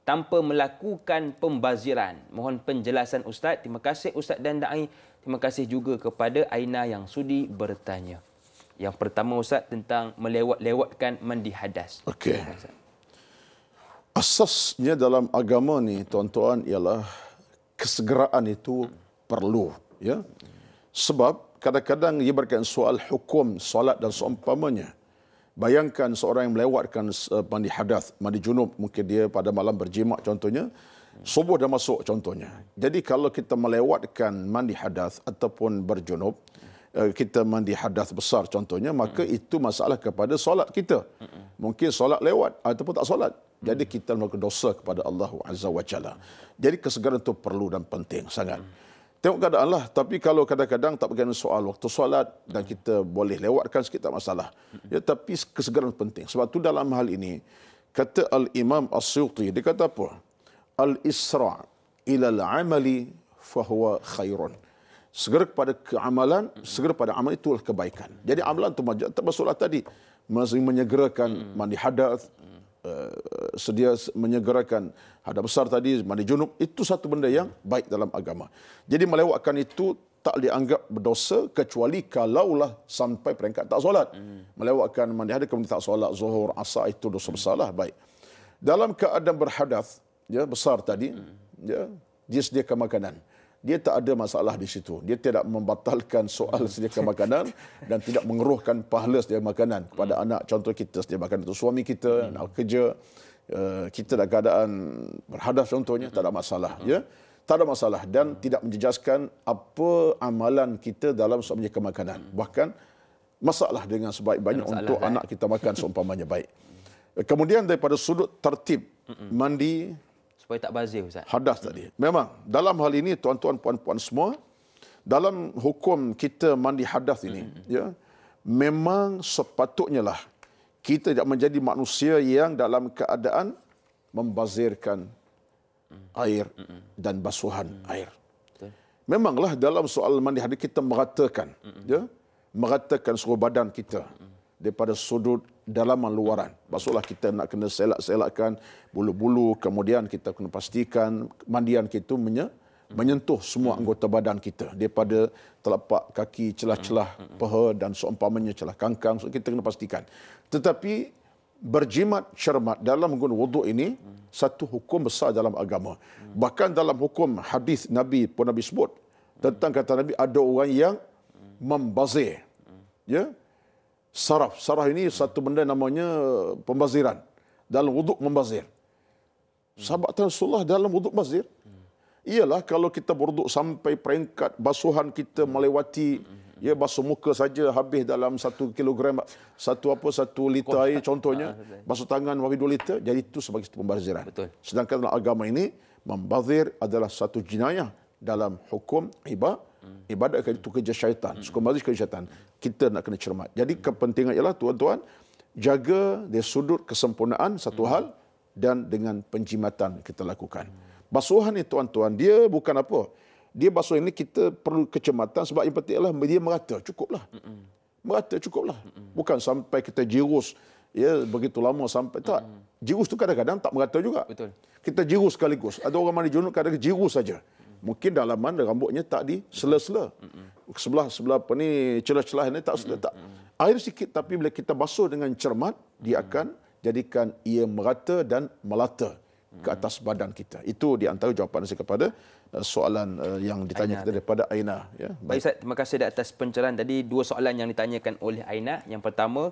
tanpa melakukan pembaziran? Mohon penjelasan Ustaz. Terima kasih Ustaz dan Da'i. Terima kasih juga kepada Aina yang sudi bertanya. Yang pertama Ustaz tentang melewat-lewatkan mandi hadas. Okey asasnya dalam agama ni tuan-tuan ialah kesegeraan itu perlu ya sebab kadang-kadang ia berkaitan soal hukum solat dan seumpamanya bayangkan seorang yang melewatkan eh, mandi hadas mandi junub mungkin dia pada malam berjimak contohnya subuh dah masuk contohnya jadi kalau kita melewatkan mandi hadas ataupun berjunub Eh, kita mandi hadas besar contohnya maka mm. itu masalah kepada solat kita mm. mungkin solat lewat ataupun tak solat jadi hmm. kita melakukan dosa kepada Allah Azza wa Jalla. Jadi kesegaran itu perlu dan penting sangat. Hmm. Tengok keadaan lah. Tapi kalau kadang-kadang tak berkaitan soal waktu solat dan hmm. kita boleh lewatkan sikit tak masalah. Ya, tapi kesegaran penting. Sebab tu dalam hal ini, kata Al-Imam As-Suyuti, dia kata apa? Al-Isra' ilal amali fahuwa khairun segera kepada keamalan, segera pada amal adalah kebaikan. Jadi amalan itu termasuklah tadi masih menyegerakan mandi hadat, eh, sedia menyegerakan hadas besar tadi mandi junub itu satu benda yang baik dalam agama. Jadi melewatkan itu tak dianggap berdosa kecuali kalaulah sampai peringkat tak solat. Melewatkan mandi hadat kemudian tak solat zuhur, asar itu dosa besarlah baik. Dalam keadaan berhadat ya besar tadi ya dia sediakan makanan dia tak ada masalah di situ. Dia tidak membatalkan soal sediakan makanan dan tidak mengeruhkan pahala sediakan makanan kepada hmm. anak. Contoh kita sediakan makanan untuk suami kita, hmm. nak kerja, eh, kita dalam keadaan berhadap contohnya, hmm. tak ada hmm. masalah. Hmm. Ya? Tak ada masalah dan hmm. tidak menjejaskan apa amalan kita dalam soal menyediakan makanan. Hmm. Bahkan masalah dengan sebaik-baiknya untuk kan? anak kita makan seumpamanya baik. Kemudian daripada sudut tertib, hmm. mandi, supaya tak bazir Ustaz? Hadas tadi. Memang dalam hal ini tuan-tuan puan-puan semua dalam hukum kita mandi hadas ini hmm. ya memang sepatutnya lah kita tidak menjadi manusia yang dalam keadaan membazirkan mm. air dan basuhan air. Memanglah dalam soal mandi hadas kita mengatakan ya mengatakan seluruh badan kita daripada sudut dalaman luaran. Maksudlah kita nak kena selak-selakkan bulu-bulu, kemudian kita kena pastikan mandian kita menye menyentuh semua anggota badan kita daripada telapak kaki, celah-celah peha dan seumpamanya celah kangkang. So, kita kena pastikan. Tetapi berjimat cermat dalam guna wuduk ini satu hukum besar dalam agama. Bahkan dalam hukum hadis Nabi pun Nabi sebut tentang kata Nabi ada orang yang membazir. Ya, saraf. Saraf ini satu benda namanya pembaziran. Dalam wuduk membazir. Sahabat Rasulullah dalam wuduk membazir. Iyalah kalau kita berwuduk sampai peringkat basuhan kita melewati ya basuh muka saja habis dalam satu kilogram satu apa satu liter air contohnya basuh tangan wabi dua liter jadi itu sebagai satu pembaziran. Sedangkan dalam agama ini membazir adalah satu jinayah dalam hukum ibadah Hmm. Ibadat kerja itu kerja syaitan. Hmm. Suka mazik kerja syaitan. Kita nak kena cermat. Jadi hmm. kepentingan ialah tuan-tuan jaga dia sudut kesempurnaan satu hmm. hal dan dengan penjimatan kita lakukan. Hmm. Basuhan ni tuan-tuan dia bukan apa. Dia basuh ini kita perlu kecermatan sebab yang penting ialah dia merata cukuplah. Hmm. Merata cukuplah. Hmm. Bukan sampai kita jirus ya begitu lama sampai tak. Hmm. Jirus tu kadang-kadang tak merata juga. Betul. Kita jirus sekaligus. Ada orang mandi junub kadang-kadang jirus saja mungkin dalaman rambutnya tak di sela-sela. Sebelah sebelah apa ni celah-celah ni tak sela tak. Air sikit tapi bila kita basuh dengan cermat dia akan jadikan ia merata dan melata ke atas badan kita. Itu di antara jawapan saya kepada uh, soalan uh, yang ditanya Aina. daripada Aina. Ya, baik. baik Ustaz, terima kasih atas pencerahan tadi. Dua soalan yang ditanyakan oleh Aina. Yang pertama,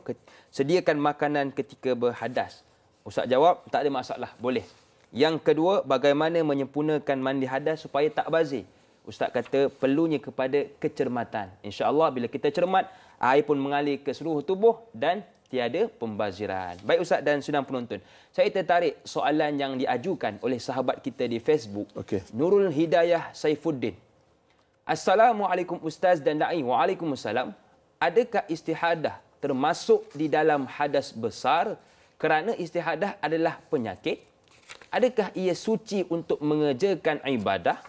sediakan makanan ketika berhadas. Ustaz jawab, tak ada masalah. Boleh. Yang kedua, bagaimana menyempurnakan mandi hadas supaya tak bazir. Ustaz kata perlunya kepada kecermatan. InsyaAllah bila kita cermat, air pun mengalir ke seluruh tubuh dan tiada pembaziran. Baik Ustaz dan sedang penonton. Saya tertarik soalan yang diajukan oleh sahabat kita di Facebook. Okay. Nurul Hidayah Saifuddin. Assalamualaikum Ustaz dan Da'i. Waalaikumsalam. Adakah istihadah termasuk di dalam hadas besar kerana istihadah adalah penyakit? Adakah ia suci untuk mengerjakan ibadah?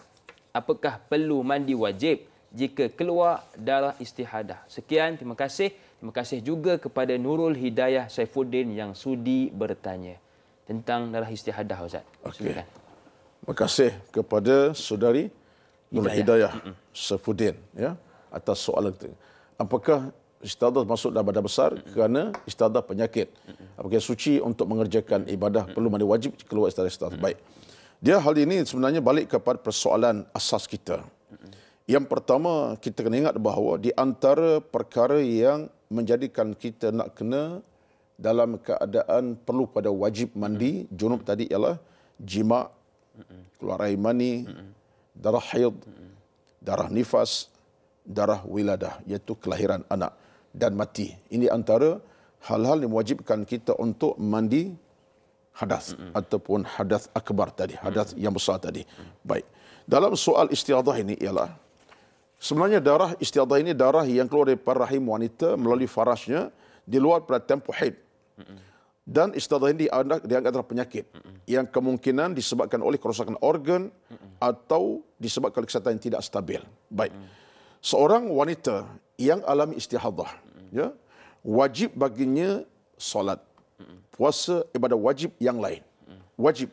Apakah perlu mandi wajib jika keluar darah istihadah? Sekian, terima kasih. Terima kasih juga kepada Nurul Hidayah Saifuddin yang sudi bertanya tentang darah istihadah, Ustaz. Okay. Terima kasih kepada saudari Nurul Hidayah, Hidayah Saifuddin ya, atas soalan itu. Apakah istadah masuk dalam badan besar kerana istadah penyakit. Apakah suci untuk mengerjakan ibadah perlu mandi wajib keluar istadah istadah. Baik. Dia hal ini sebenarnya balik kepada persoalan asas kita. Yang pertama kita kena ingat bahawa di antara perkara yang menjadikan kita nak kena dalam keadaan perlu pada wajib mandi junub tadi ialah jima, keluar air mani, darah haid, darah nifas, darah wiladah iaitu kelahiran anak dan mati. Ini antara hal-hal yang mewajibkan kita untuk mandi hadas mm-hmm. ataupun hadas akbar tadi, hadas mm-hmm. yang besar tadi. Mm-hmm. Baik. Dalam soal istiadah ini ialah sebenarnya darah istiadah ini darah yang keluar dari rahim wanita melalui farasnya di luar pada tempoh haid. Dan istiadah ini dianggap adalah penyakit yang kemungkinan disebabkan oleh kerosakan organ atau disebabkan kesihatan yang tidak stabil. Baik. Seorang wanita yang alami istiadah ya wajib baginya solat puasa ibadah wajib yang lain wajib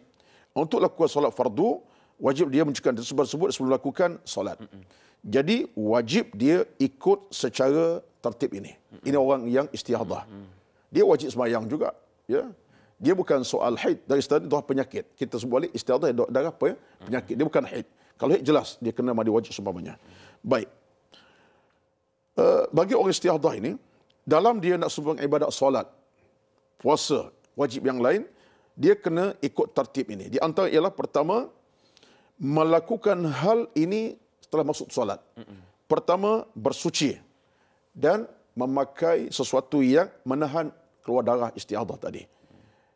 untuk lakukan solat fardu wajib dia menunjukkan tersebut sebut sebelum lakukan solat jadi wajib dia ikut secara tertib ini ini orang yang istihadah dia wajib sembahyang juga ya dia bukan soal haid dari tadi dah penyakit kita sebut balik istihadah darah apa ya? penyakit dia bukan haid kalau haid jelas dia kena mandi wajib sebabnya baik Eh, bagi orang istihadah ini, dalam dia nak sumbang ibadat solat, puasa, wajib yang lain, dia kena ikut tertib ini. Di antara ialah pertama, melakukan hal ini setelah masuk solat. Pertama, bersuci dan memakai sesuatu yang menahan keluar darah istihadah tadi.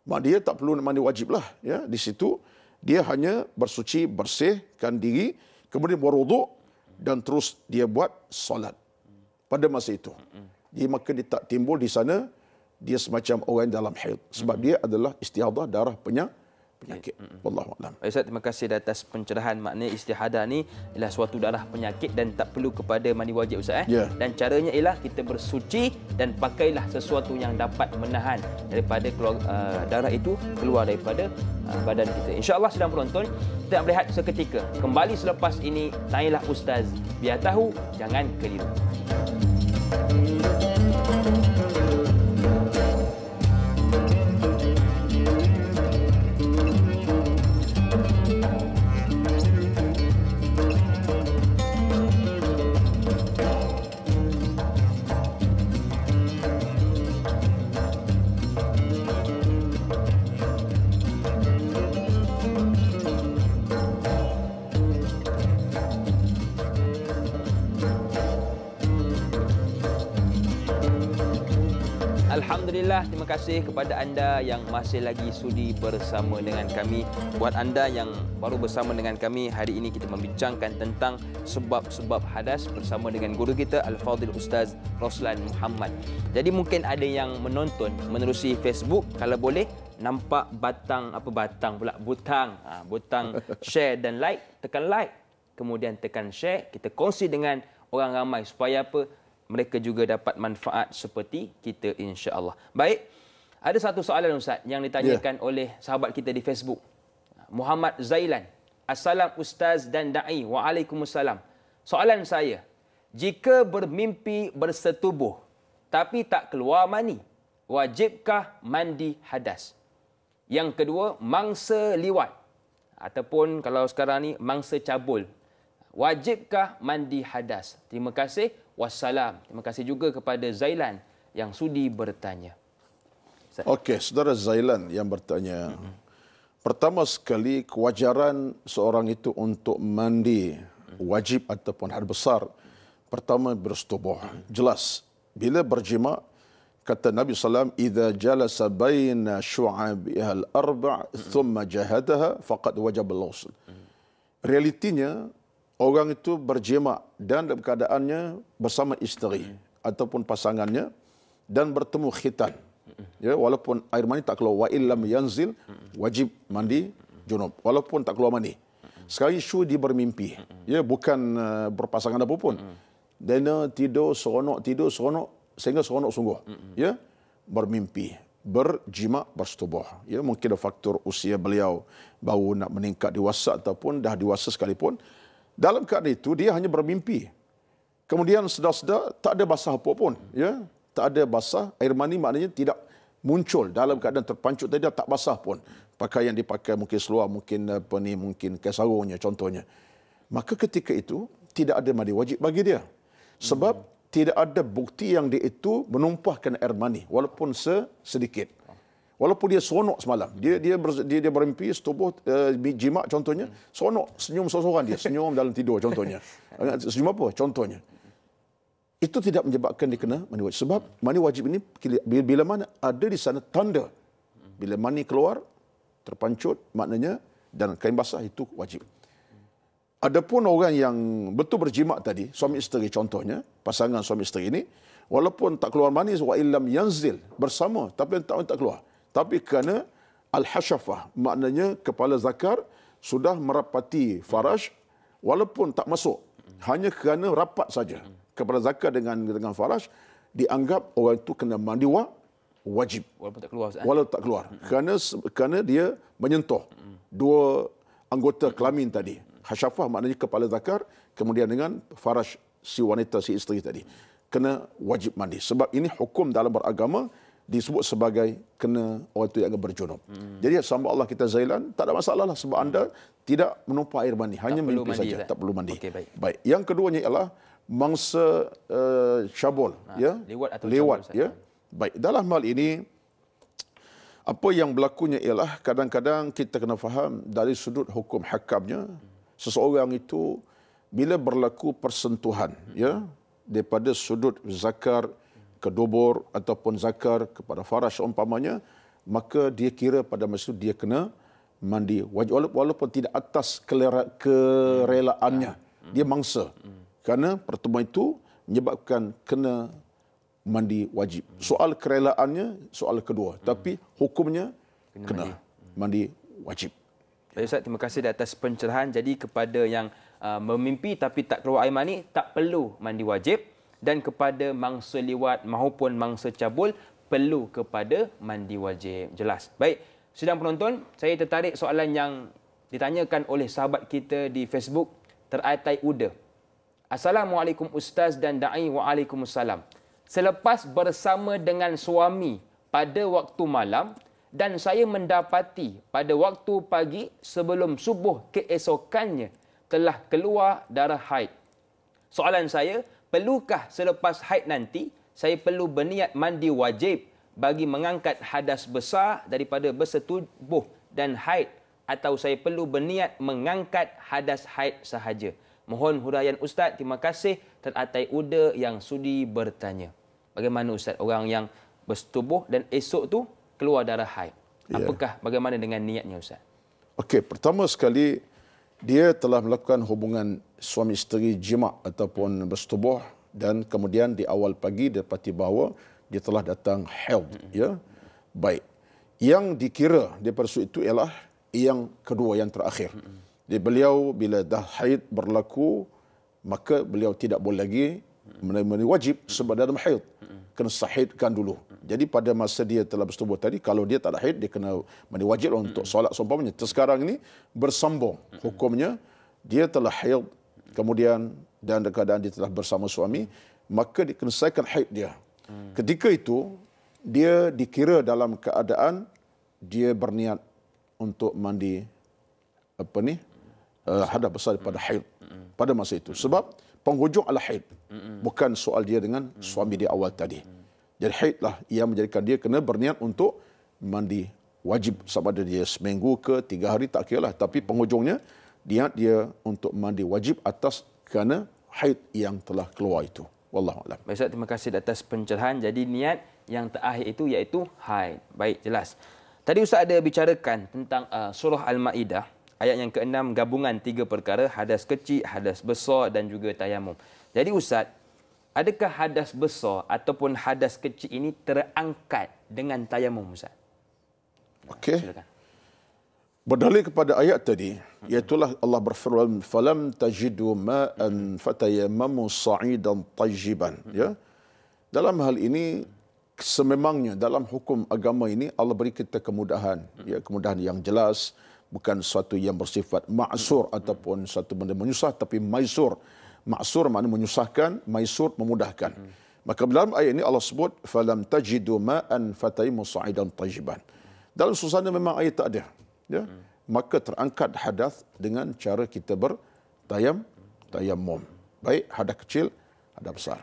Mak dia tak perlu mandi wajib lah. Ya. Di situ, dia hanya bersuci, bersihkan diri, kemudian beruduk dan terus dia buat solat pada masa itu. Jadi maka dia tak timbul di sana, dia semacam orang dalam haid. Sebab mm-hmm. dia adalah istihadah darah penyak penyakit. Wallahu a'lam. Baik Ustaz, terima kasih atas pencerahan maknanya istihadah ni ialah suatu darah penyakit dan tak perlu kepada mandi wajib Ustaz eh. Yeah. Dan caranya ialah kita bersuci dan pakailah sesuatu yang dapat menahan daripada keluar, uh, darah itu keluar daripada uh, badan kita. Insyaallah sedang beronton tak melihat seketika. Kembali selepas ini tanyalah ustaz biar tahu jangan keliru. Thank you. Alhamdulillah, terima kasih kepada anda yang masih lagi sudi bersama dengan kami. Buat anda yang baru bersama dengan kami, hari ini kita membincangkan tentang sebab-sebab hadas bersama dengan guru kita, Al-Fadhil Ustaz Roslan Muhammad. Jadi mungkin ada yang menonton menerusi Facebook, kalau boleh nampak batang, apa batang pula, butang. Ha, butang share dan like, tekan like. Kemudian tekan share, kita kongsi dengan orang ramai supaya apa? mereka juga dapat manfaat seperti kita insya-Allah. Baik. Ada satu soalan ustaz yang ditanyakan yeah. oleh sahabat kita di Facebook. Muhammad Zailan. Assalam ustaz dan dai. Waalaikumsalam. Soalan saya, jika bermimpi bersetubuh tapi tak keluar mani, wajibkah mandi hadas? Yang kedua, mangsa liwat ataupun kalau sekarang ni mangsa cabul wajibkah mandi hadas? Terima kasih. Wassalam. Terima kasih juga kepada Zailan yang sudi bertanya. Okey, saudara Zailan yang bertanya. hmm Pertama sekali, kewajaran seorang itu untuk mandi wajib ataupun had besar. Pertama, bersetubuh. Jelas. Bila berjima, kata Nabi SAW, إِذَا جَلَسَ بَيْنَ arba thumma ثُمَّ جَهَدَهَا فَقَدْ al الْغُسْلِ Realitinya, orang itu berjima dan dalam keadaannya bersama isteri ataupun pasangannya dan bertemu khitan. Ya, walaupun air mani tak keluar wa illam yanzil wajib mandi junub walaupun tak keluar mani. Sekali syu dia bermimpi. Ya, bukan uh, berpasangan apa pun. Dan tidur seronok tidur seronok sehingga seronok sungguh. Ya, bermimpi berjima bersetubuh. Ya, mungkin ada faktor usia beliau baru nak meningkat dewasa ataupun dah dewasa sekalipun. Dalam keadaan itu dia hanya bermimpi. Kemudian sedar-sedar tak ada basah apa pun, ya. Tak ada basah air mani maknanya tidak muncul dalam keadaan terpancut tadi tak basah pun. Pakaian dipakai mungkin seluar, mungkin apa ni, mungkin kasarungnya contohnya. Maka ketika itu tidak ada mandi wajib bagi dia. Sebab hmm. tidak ada bukti yang dia itu menumpahkan air mani walaupun sedikit. Walaupun dia sonok semalam. Dia dia ber, dia, dia berimpi setubuh uh, jimat contohnya. Sonok. Senyum seseorang dia. Senyum dalam tidur contohnya. Eh, senyum apa contohnya. Itu tidak menyebabkan dia kena mani wajib. Sebab mani wajib ini bila mana ada di sana tanda. Bila mani keluar, terpancut maknanya dan kain basah itu wajib. Adapun orang yang betul berjimat tadi, suami isteri contohnya, pasangan suami isteri ini, walaupun tak keluar mani, wa ilam yanzil bersama, tapi tak tak keluar tapi kerana al-hashafah maknanya kepala zakar sudah merapati faraj walaupun tak masuk hanya kerana rapat saja kepala zakar dengan dengan faraj dianggap orang itu kena mandi wa wajib walaupun tak keluar eh? walaupun tak keluar hmm. kerana kerana dia menyentuh dua anggota kelamin tadi hashafah maknanya kepala zakar kemudian dengan faraj si wanita si isteri tadi kena wajib mandi sebab ini hukum dalam beragama disebut sebagai kena orang itu yang berjunub. Hmm. Jadi sama Allah kita zailan tak ada masalah lah sebab anda hmm. tidak menumpah air mani, hanya mimpi saja, tak? tak perlu mandi. Okay, baik. baik. Yang keduanya ialah mangsa uh, syabul, ha, ya. Lewat atau lewat, ya. Sahaja. Baik. Dalam hal ini apa yang berlakunya ialah kadang-kadang kita kena faham dari sudut hukum hakamnya hmm. seseorang itu bila berlaku persentuhan, ya, hmm. ya, daripada sudut zakar, ke dobor ataupun zakar kepada farasy seumpamanya maka dia kira pada masa itu dia kena mandi wajib walaupun tidak atas kerelaannya dia mangsa kerana pertemuan itu menyebabkan kena mandi wajib soal kerelaannya soal kedua tapi hukumnya kena, mandi. mandi wajib Baik Ustaz, terima kasih di atas pencerahan. Jadi kepada yang uh, memimpi tapi tak keluar air mani, tak perlu mandi wajib dan kepada mangsa liwat maupun mangsa cabul perlu kepada mandi wajib. Jelas. Baik, sedang penonton, saya tertarik soalan yang ditanyakan oleh sahabat kita di Facebook teratai uda. Assalamualaikum Ustaz dan Da'i Waalaikumsalam. Selepas bersama dengan suami pada waktu malam dan saya mendapati pada waktu pagi sebelum subuh keesokannya telah keluar darah haid. Soalan saya, perlukah selepas haid nanti saya perlu berniat mandi wajib bagi mengangkat hadas besar daripada bersetubuh dan haid atau saya perlu berniat mengangkat hadas haid sahaja. Mohon huraian Ustaz. Terima kasih teratai uda yang sudi bertanya. Bagaimana Ustaz orang yang bersetubuh dan esok tu keluar darah haid? Ya. Apakah yeah. bagaimana dengan niatnya Ustaz? Okey, pertama sekali dia telah melakukan hubungan suami isteri jima ataupun bersetubuh dan kemudian di awal pagi dapati bahawa dia telah datang haid ya baik yang dikira dia suatu itu ialah yang kedua yang terakhir dia beliau bila dah haid berlaku maka beliau tidak boleh lagi menerima wajib sebab dalam haid kena sahidkan dulu jadi pada masa dia telah bersetubuh tadi, kalau dia tak ada haid, dia kena mandi wajib lah untuk solat seumpamanya. Sekarang ini bersambung hukumnya, dia telah haid kemudian dan keadaan dia telah bersama suami, maka dikenaikan haid dia. Ketika itu, dia dikira dalam keadaan dia berniat untuk mandi apa ni uh, hadap besar daripada haid pada masa itu. Sebab penghujung adalah haid, bukan soal dia dengan suami dia awal tadi. Jadi haid lah yang menjadikan dia kena berniat untuk mandi. Wajib sama ada dia seminggu ke tiga hari tak kira lah. Tapi penghujungnya dia dia untuk mandi wajib atas kerana haid yang telah keluar itu. Wallahualam. Baik Ustaz, terima kasih atas pencerahan. Jadi niat yang terakhir itu iaitu haid. Baik, jelas. Tadi Ustaz ada bicarakan tentang uh, surah Al-Ma'idah. Ayat yang keenam gabungan tiga perkara. Hadas kecil, hadas besar dan juga tayamum. Jadi Ustaz, Adakah hadas besar ataupun hadas kecil ini terangkat dengan tayamum Ustaz? Okey. Berdalil kepada ayat tadi, iaitu Allah berfirman, "Falam tajidu ma'an fatayammamu sa'idan tajiban." Ya. Dalam hal ini sememangnya dalam hukum agama ini Allah beri kita kemudahan, ya, kemudahan yang jelas, bukan suatu yang bersifat ma'sur ataupun satu benda menyusah tapi maisur. Maksur maknanya menyusahkan, maisur memudahkan. Maka dalam ayat ini Allah sebut falam tajidu ma'an fataymu sa'idan tajiban. Dalam susahnya memang ayat tak ada. Ya? Maka terangkat hadas dengan cara kita bertayam, tayamum. Baik hadas kecil, hadas besar.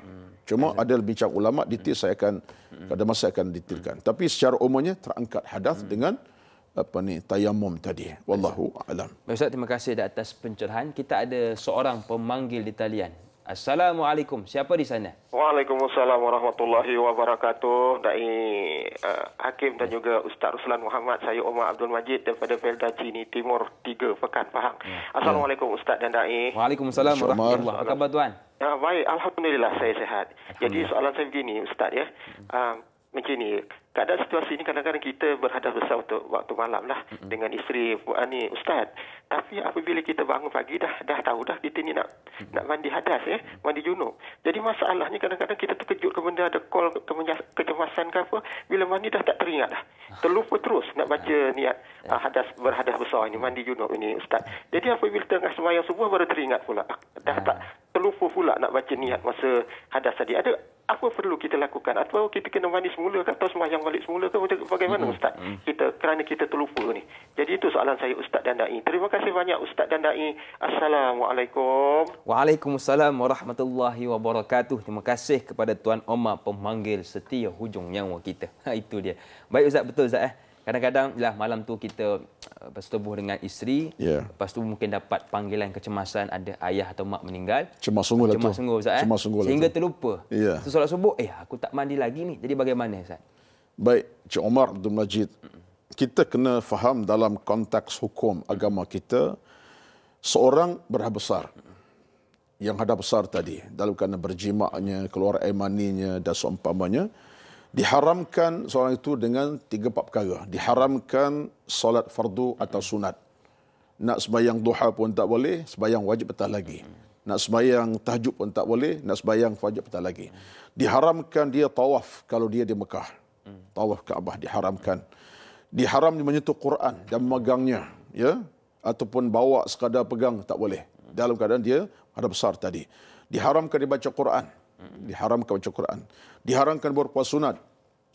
Cuma hmm. ada bincang ulama, detail hmm. saya akan, hmm. ada masa saya akan detailkan. Tapi secara umumnya terangkat hadas dengan apa ni tayamum tadi wallahu alam. Baik Ustaz terima kasih dah atas pencerahan. Kita ada seorang pemanggil di talian. Assalamualaikum. Siapa di sana? Waalaikumsalam warahmatullahi wabarakatuh. Dai uh, Hakim dan juga Ustaz Ruslan Muhammad. Saya Omar Abdul Majid daripada Felda Cini Timur 3 Pekan Pahang. Ya. Assalamualaikum Ustaz dan Dai. Waalaikumsalam warahmatullahi wabarakatuh. Apa khabar Ya, baik, alhamdulillah saya sihat. Jadi soalan saya begini Ustaz ya. Uh, macam ni, Kadang-kadang situasi ini kadang-kadang kita berhadap besar untuk waktu malam lah hmm dengan isteri uh, ni ustaz tapi apabila kita bangun pagi dah dah tahu dah kita ni nak hmm nak mandi hadas ya eh? mandi junub jadi masalahnya kadang-kadang kita terkejut ke benda ada call ke, kecemasan ke apa bila mandi dah tak teringat dah ah. terlupa terus nak baca ah. niat uh, hadas berhadas besar ini mandi junub ini ustaz jadi apabila tengah semayang subuh baru teringat pula dah tak terlupa pula nak baca niat masa hadas tadi ada apa perlu kita lakukan atau kita kena mandi semula ke atau semua yang balik semula ke bagaimana hmm. ustaz hmm. kita kerana kita terlupa ni jadi itu soalan saya ustaz dan dai terima kasih banyak ustaz dan dai assalamualaikum waalaikumsalam warahmatullahi wabarakatuh terima kasih kepada tuan Omar pemanggil setia hujung nyawa kita ha, itu dia baik ustaz betul ustaz eh? kadang-kadang lah malam tu kita uh, bersetubuh dengan isteri yeah. lepas tu mungkin dapat panggilan kecemasan ada ayah atau mak meninggal cemas sungguh lah cemas tu. sungguh ustaz eh? cemas eh? sungguh lah sehingga lah terlupa yeah. Ya. so solat subuh eh aku tak mandi lagi ni jadi bagaimana ustaz baik cik Omar Abdul Majid kita kena faham dalam konteks hukum agama kita seorang berhak besar yang ada besar tadi dalam kena berjimaknya keluar air maninya dan seumpamanya so diharamkan seorang itu dengan tiga empat perkara. Diharamkan solat fardu atau sunat. Nak sembahyang duha pun tak boleh, sembahyang wajib petang lagi. Nak sembahyang tahajud pun tak boleh, nak sembahyang wajib petang lagi. Diharamkan dia tawaf kalau dia di Mekah. Tawaf Kaabah diharamkan. Diharam menyentuh Quran dan memegangnya. Ya? Ataupun bawa sekadar pegang tak boleh. Dalam keadaan dia ada besar tadi. Diharamkan dia baca Quran diharamkan baca Quran diharamkan berpuasa sunat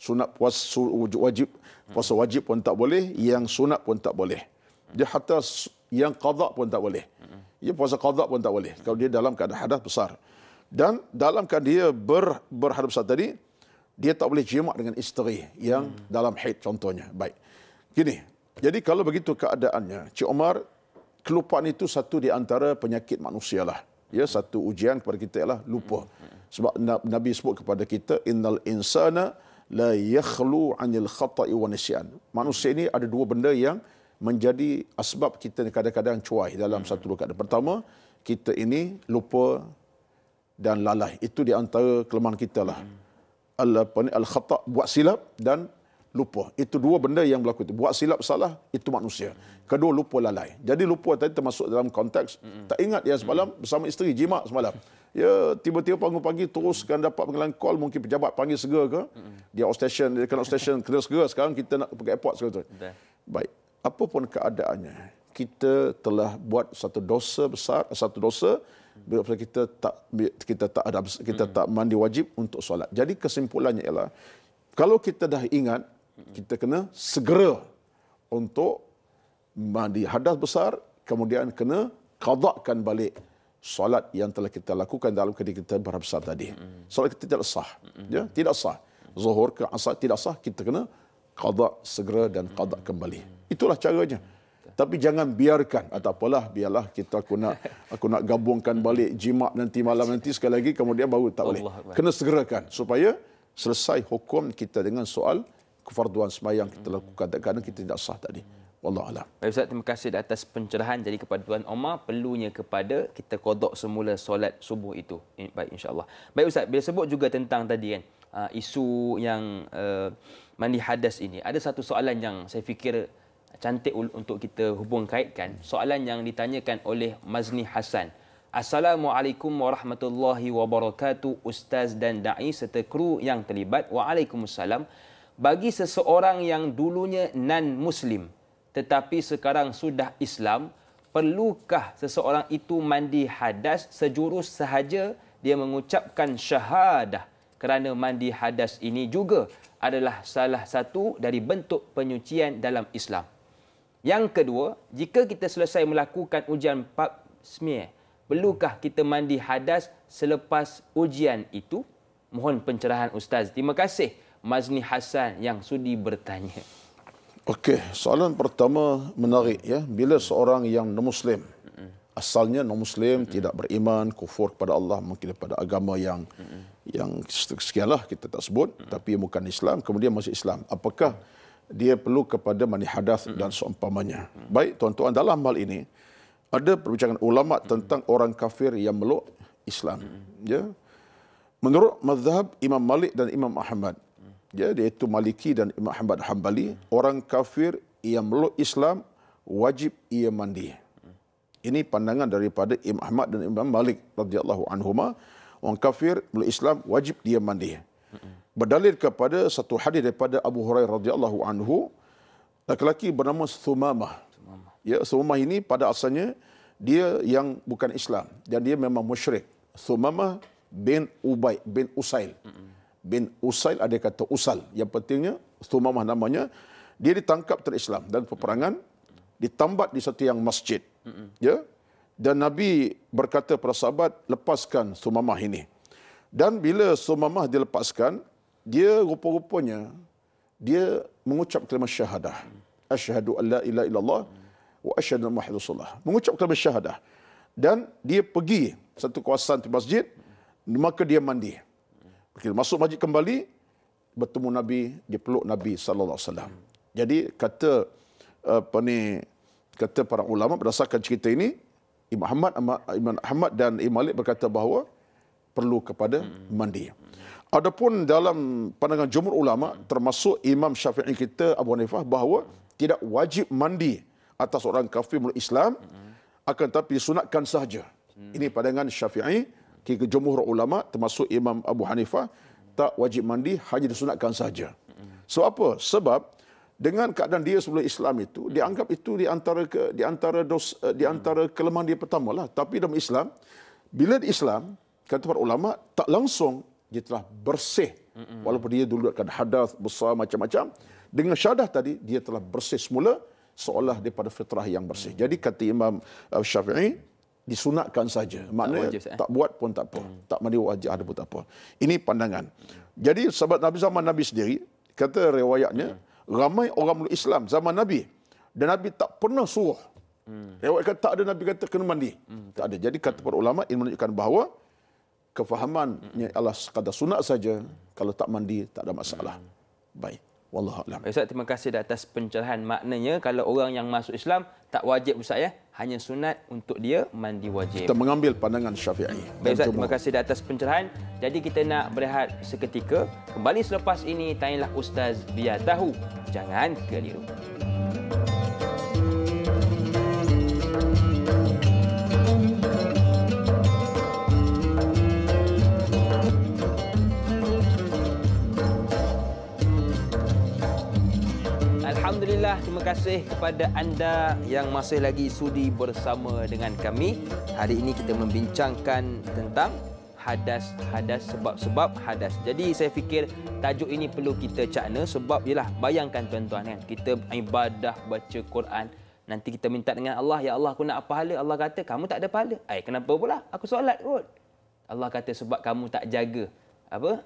sunat puasa wajib mm. puasa wajib pun tak boleh yang sunat pun tak boleh mm. dia hatta yang qada pun tak boleh dia puasa qada pun tak boleh kalau dia dalam keadaan hadas besar dan dalam keadaan dia ber, berhadap saat tadi dia tak boleh jima dengan isteri yang mm. dalam haid contohnya baik gini jadi kalau begitu keadaannya Cik Omar kelupaan itu satu di antara penyakit manusialah ya satu ujian kepada kita ialah lupa sebab nabi sebut kepada kita innal insana la yakhlu anil khata'i wa nisyan manusia ini ada dua benda yang menjadi sebab kita kadang-kadang cuai dalam satu hmm. keadaan pertama kita ini lupa dan lalai itu di antara kelemahan kita lah hmm. al apa al khata buat silap dan lupa. Itu dua benda yang berlaku itu. Buat silap salah itu manusia. Kedua lupa lalai. Jadi lupa tadi termasuk dalam konteks tak ingat ya semalam bersama isteri jima semalam. Ya tiba-tiba pagi pagi teruskan dapat panggilan call mungkin pejabat panggil segera ke? Dia out station, dia kena out station kena segera sekarang kita nak pergi airport segera tu. Baik. Apa pun keadaannya, kita telah buat satu dosa besar, satu dosa bila kita tak kita tak ada kita tak mandi wajib untuk solat. Jadi kesimpulannya ialah kalau kita dah ingat kita kena segera untuk mandi hadas besar kemudian kena qadakkan balik solat yang telah kita lakukan dalam ketika kita berhadas tadi solat kita tidak sah ya tidak sah zuhur ke asar tidak sah kita kena qada segera dan qada kembali itulah caranya tapi jangan biarkan atau apalah biarlah kita aku nak aku nak gabungkan balik jima nanti malam nanti sekali lagi kemudian baru tak boleh kena segerakan supaya selesai hukum kita dengan soal kefarduan semayang kita hmm. lakukan tak kadang kita tidak sah tadi. Wallah alam. Baik Ustaz, terima kasih atas pencerahan jadi kepada Tuan Omar perlunya kepada kita kodok semula solat subuh itu. Baik insyaAllah. Baik Ustaz, bila sebut juga tentang tadi kan, ah, isu yang eh, mandi hadas ini, ada satu soalan yang saya fikir cantik untuk kita hubung kaitkan. Soalan yang ditanyakan oleh Mazni Hasan. Assalamualaikum warahmatullahi wabarakatuh Ustaz dan da'i serta kru yang terlibat Waalaikumsalam bagi seseorang yang dulunya non muslim tetapi sekarang sudah Islam perlukah seseorang itu mandi hadas sejurus sahaja dia mengucapkan syahadah kerana mandi hadas ini juga adalah salah satu dari bentuk penyucian dalam Islam. Yang kedua, jika kita selesai melakukan ujian pap smear, perlukah kita mandi hadas selepas ujian itu? Mohon pencerahan ustaz. Terima kasih. Mazni Hasan yang sudi bertanya. Okey, soalan pertama menarik ya. Bila seorang yang non-muslim asalnya non-muslim mm-hmm. tidak beriman kufur kepada Allah mungkin kepada agama yang mm-hmm. yang sekianlah kita tak sebut mm-hmm. tapi bukan Islam kemudian masuk Islam apakah dia perlu kepada mani hadas mm-hmm. dan seumpamanya mm-hmm. baik tuan-tuan dalam hal ini ada perbincangan ulama mm-hmm. tentang orang kafir yang meluk Islam mm-hmm. ya menurut mazhab Imam Malik dan Imam Ahmad ya iaitu Maliki dan Imam Ahmad Hanbali hmm. orang kafir yang meluk Islam wajib ia mandi. Ini pandangan daripada Imam Ahmad dan Imam Malik radhiyallahu anhuma orang kafir meluk Islam wajib dia mandi. Berdalil kepada satu hadis daripada Abu Hurairah radhiyallahu anhu lelaki bernama Sumamah. Ya Sumamah ini pada asalnya dia yang bukan Islam dan dia memang musyrik. Sumamah bin Ubay bin Usail. Mm-mm bin Usail ada kata Usal. Yang pentingnya Thumamah namanya dia ditangkap terislam dan peperangan ditambat di satu yang masjid. Mm-hmm. Ya. Dan Nabi berkata kepada sahabat lepaskan Thumamah ini. Dan bila Thumamah dilepaskan dia rupa-rupanya dia mengucap kalimah syahadah. Asyhadu an ilaha illallah wa asyhadu anna muhammadar Mengucap kalimah syahadah dan dia pergi satu kawasan di masjid maka dia mandi. Bila masuk masjid kembali, bertemu Nabi, dipeluk Nabi sallallahu alaihi wasallam. Jadi kata apa ni kata para ulama berdasarkan cerita ini Imam Ahmad Imam Ahmad dan Imam Malik berkata bahawa perlu kepada mandi. Adapun dalam pandangan jumhur ulama termasuk Imam Syafi'i kita Abu Hanifah bahawa tidak wajib mandi atas orang kafir menurut Islam akan tetapi sunatkan sahaja. Ini pandangan Syafi'i kira jumhur ulama termasuk Imam Abu Hanifah tak wajib mandi hanya disunatkan saja. So apa? Sebab dengan keadaan dia sebelum Islam itu dianggap itu di antara ke, di antara dos, eh, di antara kelemahan dia pertama lah. Tapi dalam Islam bila di Islam kata para ulama tak langsung dia telah bersih walaupun dia dulu akan hadas besar macam-macam dengan syadah tadi dia telah bersih semula seolah daripada fitrah yang bersih. Jadi kata Imam eh, Syafi'i disunatkan saja. Maknanya tak, wajib, eh? tak buat pun tak apa. Hmm. Tak mandi wajib ada pun tak apa. Ini pandangan. Jadi sahabat Nabi zaman Nabi sendiri, kata riwayatnya, hmm. ramai orang meluk Islam zaman Nabi. Dan Nabi tak pernah suruh. Hmm. Riwayat kata tak ada Nabi kata kena mandi. Hmm. Tak ada. Jadi kata para ulama ini menunjukkan bahawa kefahamannya hmm. Allah sekadar sunat saja. Hmm. Kalau tak mandi, tak ada masalah. Hmm. Baik. Wallahu a'lam. Ustaz terima kasih atas pencerahan. Maknanya kalau orang yang masuk Islam tak wajib Ustaz ya, hanya sunat untuk dia mandi wajib. Kita mengambil pandangan Syafi'i. Baik Ustaz terima kasih atas pencerahan. Jadi kita nak berehat seketika. Kembali selepas ini tanyalah Ustaz biar tahu. Jangan keliru. Thank you. Alhamdulillah, terima kasih kepada anda yang masih lagi sudi bersama dengan kami. Hari ini kita membincangkan tentang hadas-hadas sebab-sebab hadas. Jadi saya fikir tajuk ini perlu kita cakna sebab ialah bayangkan tuan-tuan kan kita ibadah baca Quran nanti kita minta dengan Allah ya Allah aku nak apa hala Allah kata kamu tak ada pahala. Ai eh, kenapa pula? Aku solat kot. Allah kata sebab kamu tak jaga apa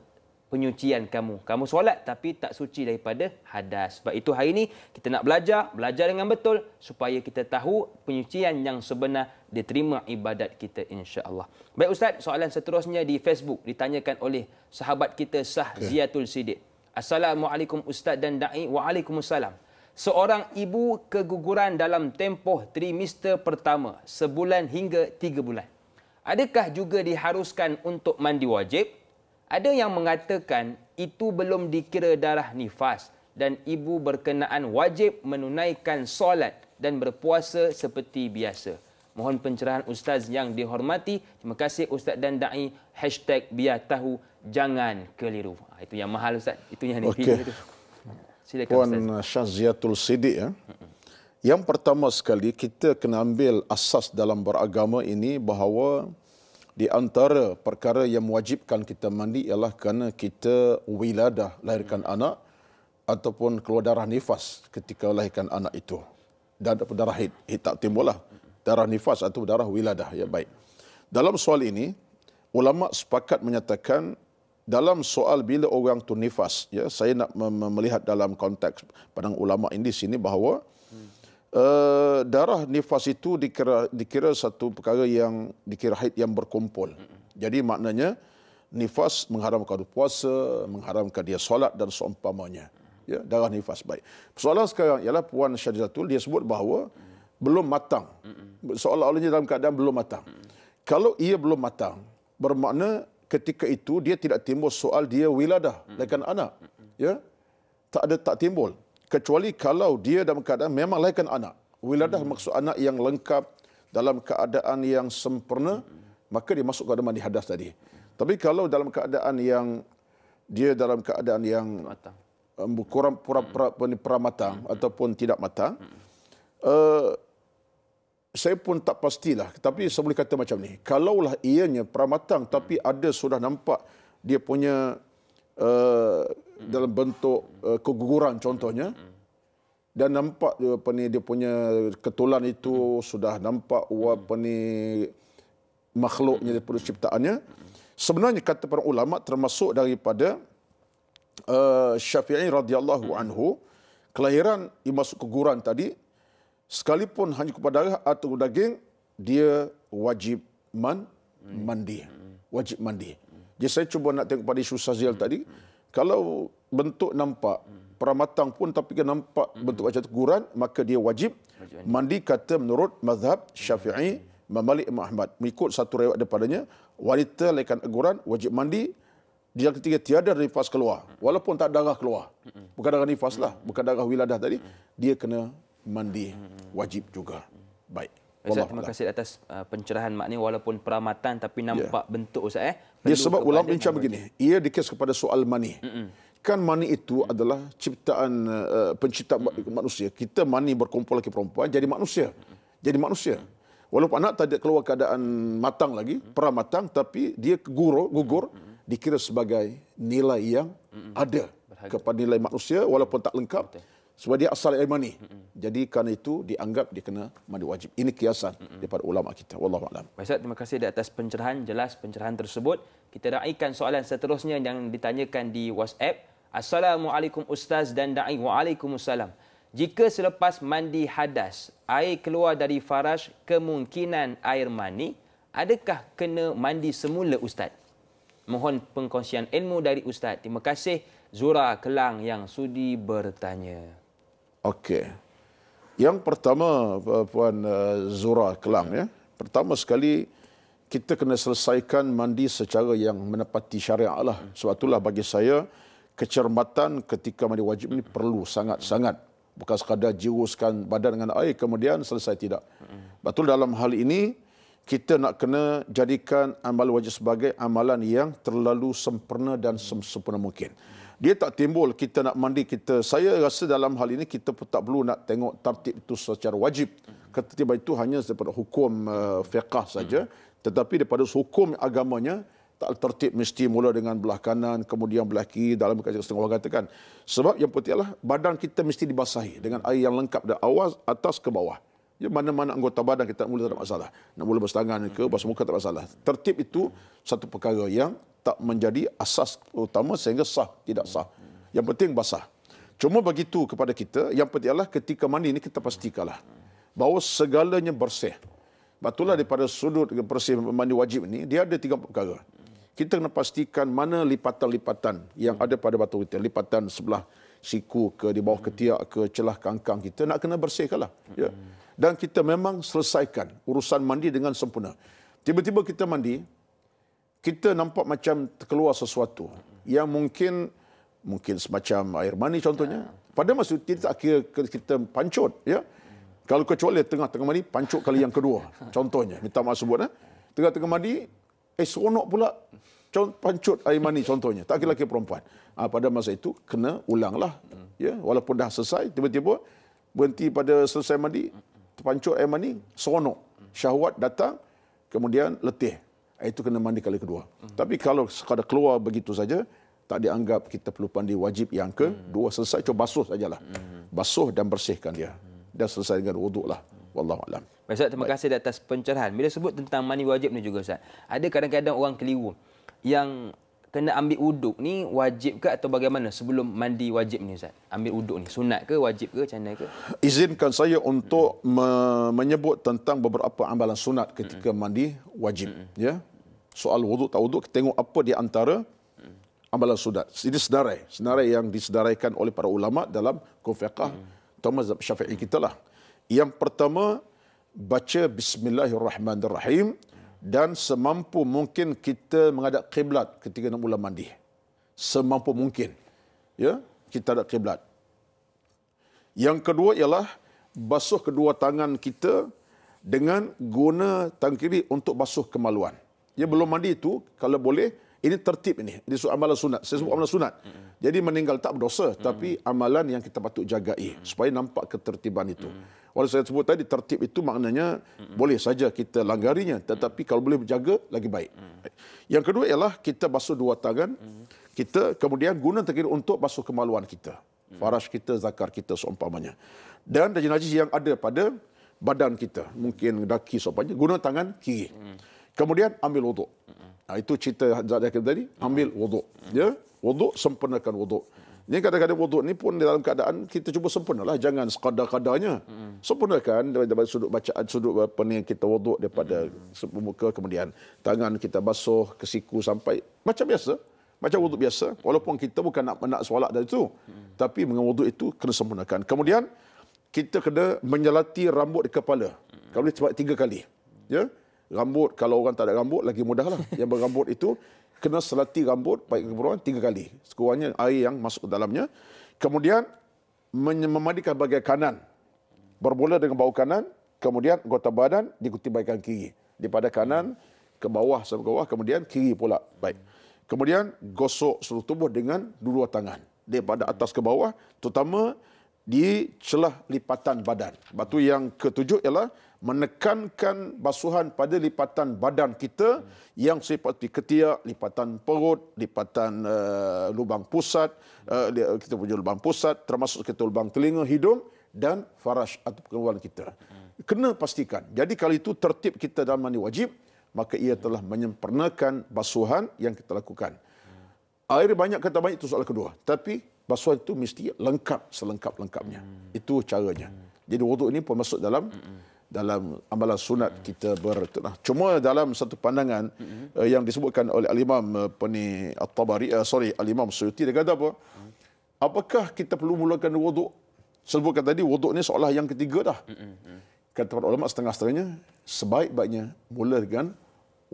penyucian kamu. Kamu solat tapi tak suci daripada hadas. Sebab itu hari ini kita nak belajar, belajar dengan betul supaya kita tahu penyucian yang sebenar diterima ibadat kita insya-Allah. Baik ustaz, soalan seterusnya di Facebook ditanyakan oleh sahabat kita Sah okay. Ziyatul Sidik. Assalamualaikum ustaz dan dai. Waalaikumsalam. Seorang ibu keguguran dalam tempoh trimester pertama, sebulan hingga tiga bulan. Adakah juga diharuskan untuk mandi wajib? Ada yang mengatakan itu belum dikira darah nifas dan ibu berkenaan wajib menunaikan solat dan berpuasa seperti biasa. Mohon pencerahan Ustaz yang dihormati. Terima kasih Ustaz dan Da'i. Hashtag biar tahu jangan keliru. Ha, itu yang mahal Ustaz. Itu yang dihidupkan. Okay. Silakan Puan Ustaz. Puan Siddiq. Ya. Yang pertama sekali kita kena ambil asas dalam beragama ini bahawa di antara perkara yang mewajibkan kita mandi ialah kerana kita wiladah lahirkan hmm. anak ataupun keluar darah nifas ketika lahirkan anak itu dan darah hit, hit tak timbul lah darah nifas atau darah wiladah ya baik dalam soal ini ulama sepakat menyatakan dalam soal bila orang tu nifas ya saya nak melihat dalam konteks pandang ulama ini di sini bahawa Eh, darah nifas itu dikira, dikira satu perkara yang dikira haid yang berkumpul. Jadi maknanya nifas mengharamkan puasa, mengharamkan dia solat dan seumpamanya. Ya, darah nifas baik. Persoalan sekarang ialah puan Syadzatul dia sebut bahawa belum matang. Seolah-olahnya dalam keadaan belum matang. Kalau ia belum matang, bermakna ketika itu dia tidak timbul soal dia wiladah hmm. dengan anak. Ya. Tak ada tak timbul kecuali kalau dia dalam keadaan memang layakkan anak. Wiladah hmm. maksud anak yang lengkap dalam keadaan yang sempurna, maka dia masuk ke mandi hadas tadi. Tapi kalau dalam keadaan yang dia dalam keadaan yang matang. Eh, kurang pura hmm. pura matang hmm. ataupun tidak matang, uh, saya pun tak pastilah. Tapi saya boleh kata macam ni. Kalaulah ianya pramatang tapi hmm. ada sudah nampak dia punya uh, dalam bentuk uh, keguguran contohnya dan nampak dia apa ni dia punya ketulan itu sudah nampak apa ni makhluknya daripada ciptaannya sebenarnya kata para ulama termasuk daripada uh, Syafi'i radhiyallahu anhu kelahiran masuk keguguran tadi sekalipun hanya kepada darah atau daging dia wajib man, mandi wajib mandi jadi saya cuba nak tengok pada isu Sazil tadi kalau bentuk nampak pramatang pun tapi kan nampak hmm. bentuk macam teguran maka dia wajib mandi kata menurut mazhab Syafi'i Mamalik hmm. Imam Ahmad mengikut satu riwayat daripadanya wanita lekan teguran wajib mandi dia ketika tiada nifas keluar hmm. walaupun tak darah keluar bukan darah nifas lah bukan darah wiladah tadi dia kena mandi wajib juga baik Ustaz, terima kasih atas uh, pencerahan makni walaupun peramatan tapi ya. nampak yeah. bentuk Ustaz eh. Dia sebab ulama macam begini. Ia dikes kepada soal mani. Kan money itu mm adalah ciptaan uh, pencipta mm manusia. Kita money berkumpul lagi perempuan jadi manusia. mm Jadi manusia. Walaupun anak tak keluar keadaan matang lagi, Mm-mm. pramatang tapi dia guru, gugur mm dikira sebagai nilai yang mm ada Berhagi. kepada nilai manusia walaupun tak lengkap. Okay sebab dia asal ilmu ni. Jadi kerana itu dianggap dia kena mandi wajib. Ini kiasan daripada ulama kita. Wallahu a'lam. Baik, Ustaz, terima kasih di atas pencerahan jelas pencerahan tersebut. Kita raikan soalan seterusnya yang ditanyakan di WhatsApp. Assalamualaikum ustaz dan dai. Waalaikumsalam. Jika selepas mandi hadas, air keluar dari faraj kemungkinan air mani, adakah kena mandi semula ustaz? Mohon pengkongsian ilmu dari ustaz. Terima kasih. Zura Kelang yang sudi bertanya. Okey. Yang pertama puan eh, Zura Kelang ya. Pertama sekali kita kena selesaikan mandi secara yang menepati syariat lah. Sebab itulah bagi saya kecermatan ketika mandi wajib ini perlu sangat-sangat. Bukan sekadar jiruskan badan dengan air kemudian selesai tidak. Betul dalam hal ini kita nak kena jadikan amal wajib sebagai amalan yang terlalu sempurna dan sempurna mungkin dia tak timbul kita nak mandi kita saya rasa dalam hal ini kita pun tak perlu nak tengok tertib itu secara wajib ketertiban itu hanya daripada hukum uh, fiqah saja tetapi daripada hukum agamanya tak tertib mesti mula dengan belah kanan kemudian belah kiri dalam kajian setengah orang katakan sebab yang pentinglah badan kita mesti dibasahi dengan air yang lengkap dari awal atas ke bawah Ya mana-mana anggota badan kita nak mula tak ada masalah. Nak mula basuh tangan ke, basuh muka tak ada masalah. Tertib itu satu perkara yang tak menjadi asas utama sehingga sah, tidak sah. Yang penting basah. Cuma begitu kepada kita, yang penting adalah ketika mandi ini kita pastikanlah. Bahawa segalanya bersih. Betulah daripada sudut bersih mandi wajib ini, dia ada tiga perkara. Kita kena pastikan mana lipatan-lipatan yang ada pada batu kita. Lipatan sebelah siku ke, di bawah ketiak ke, celah kangkang kita. Nak kena bersihkanlah. Ya dan kita memang selesaikan urusan mandi dengan sempurna. Tiba-tiba kita mandi, kita nampak macam terkeluar sesuatu yang mungkin mungkin semacam air mani contohnya. Pada masa itu tak kira kita pancut, ya. Kalau kecuali tengah-tengah mandi, pancut kali yang kedua. Contohnya, minta maaf sebut. Eh. Tengah-tengah mandi, eh seronok pula pancut air mani contohnya. Tak kira laki perempuan. Ah, pada masa itu, kena ulanglah. Ya, walaupun dah selesai, tiba-tiba berhenti pada selesai mandi, terpancut air mani, seronok. Syahwat datang, kemudian letih. Itu kena mandi kali kedua. Hmm. Tapi kalau sekadar keluar begitu saja, tak dianggap kita perlu pandi wajib yang ke dua selesai cuba basuh sajalah. Hmm. Basuh dan bersihkan dia. Dan selesai dengan wuduklah. Wallahu alam. Baik Ustaz, terima kasih atas pencerahan. Bila sebut tentang mandi wajib ni juga Ustaz. Ada kadang-kadang orang keliru yang kena ambil uduk ni wajib ke atau bagaimana sebelum mandi wajib ni Ustaz? Ambil uduk ni sunat ke wajib ke macam ke? Izinkan saya untuk hmm. me- menyebut tentang beberapa amalan sunat ketika hmm. mandi wajib. Hmm. Ya? Soal wuduk tak wuduk, tengok apa di antara mm. amalan sunat. Ini senarai. Senarai yang disedaraikan oleh para ulama dalam kufiqah hmm. Thomas Syafi'i kita lah. Yang pertama, baca Bismillahirrahmanirrahim. Hmm dan semampu mungkin kita menghadap kiblat ketika nak mula mandi. Semampu mungkin. Ya, kita ada kiblat. Yang kedua ialah basuh kedua tangan kita dengan guna tangan kiri untuk basuh kemaluan. Ya belum mandi itu kalau boleh ini tertib ini. Ini sebut amalan sunat. Saya sebut hmm. amalan sunat. Mm. Jadi meninggal tak berdosa. Mm. Tapi amalan yang kita patut jagai. Mm. Supaya nampak ketertiban itu. Mm. Walau saya sebut tadi, tertib itu maknanya mm. boleh saja kita langgarinya. Tetapi mm. kalau boleh berjaga, lagi baik. Mm. Yang kedua ialah kita basuh dua tangan. Mm. Kita kemudian guna terkini untuk basuh kemaluan kita. Mm. Faraj kita, zakar kita seumpamanya. Dan najis-najis yang ada pada badan kita. Mungkin daki seumpamanya. Guna tangan kiri. Mm. Kemudian ambil wuduk. Nah, itu cerita Zat Yakin tadi. Ambil wuduk. Ya? Wuduk, sempurnakan wuduk. Ini kadang-kadang wuduk ni pun dalam keadaan kita cuba sempurnalah. Jangan sekadar-kadarnya. Sempurnakan daripada sudut bacaan, sudut apa ni kita wuduk daripada muka. Kemudian tangan kita basuh kesiku sampai macam biasa. Macam wuduk biasa. Walaupun kita bukan nak, nak solat dari itu. Tapi dengan wuduk itu kena sempurnakan. Kemudian kita kena menyelati rambut di kepala. Kalau boleh tiga kali. Ya? rambut kalau orang tak ada rambut lagi mudahlah Yang berambut itu kena selati rambut baik keperluan tiga kali. Sekurangnya air yang masuk ke dalamnya. Kemudian memandikan bagian kanan. Bermula dengan bau kanan. Kemudian gota badan diikuti bagian kiri. Daripada kanan ke bawah sampai ke bawah. Kemudian kiri pula. Baik. Kemudian gosok seluruh tubuh dengan dua tangan. Daripada atas ke bawah. Terutama di celah lipatan badan. Batu yang ketujuh ialah menekankan basuhan pada lipatan badan kita hmm. yang seperti ketiak, lipatan perut, lipatan uh, lubang pusat, uh, kita punya lubang pusat termasuk kita lubang telinga, hidung dan faraj atau pengeluaran kita. Hmm. Kena pastikan. Jadi kalau itu tertib kita dalam mandi wajib, maka ia telah menyempurnakan basuhan yang kita lakukan. Air banyak kata banyak itu soal kedua. Tapi basuhan itu mesti lengkap selengkap-lengkapnya. Hmm. Itu caranya. Hmm. Jadi wuduk ini pun masuk dalam hmm dalam amalan sunat hmm. kita bertunah. Cuma dalam satu pandangan hmm. uh, yang disebutkan oleh alimam imam eh, Pani At-Tabari uh, sorry alimam imam Suyuti dia kata apa? Hmm. Apakah kita perlu mulakan wuduk? Sebutkan tadi wuduk ni seolah yang ketiga dah. Hmm. Kata para ulama setengah-setengahnya sebaik-baiknya mula dengan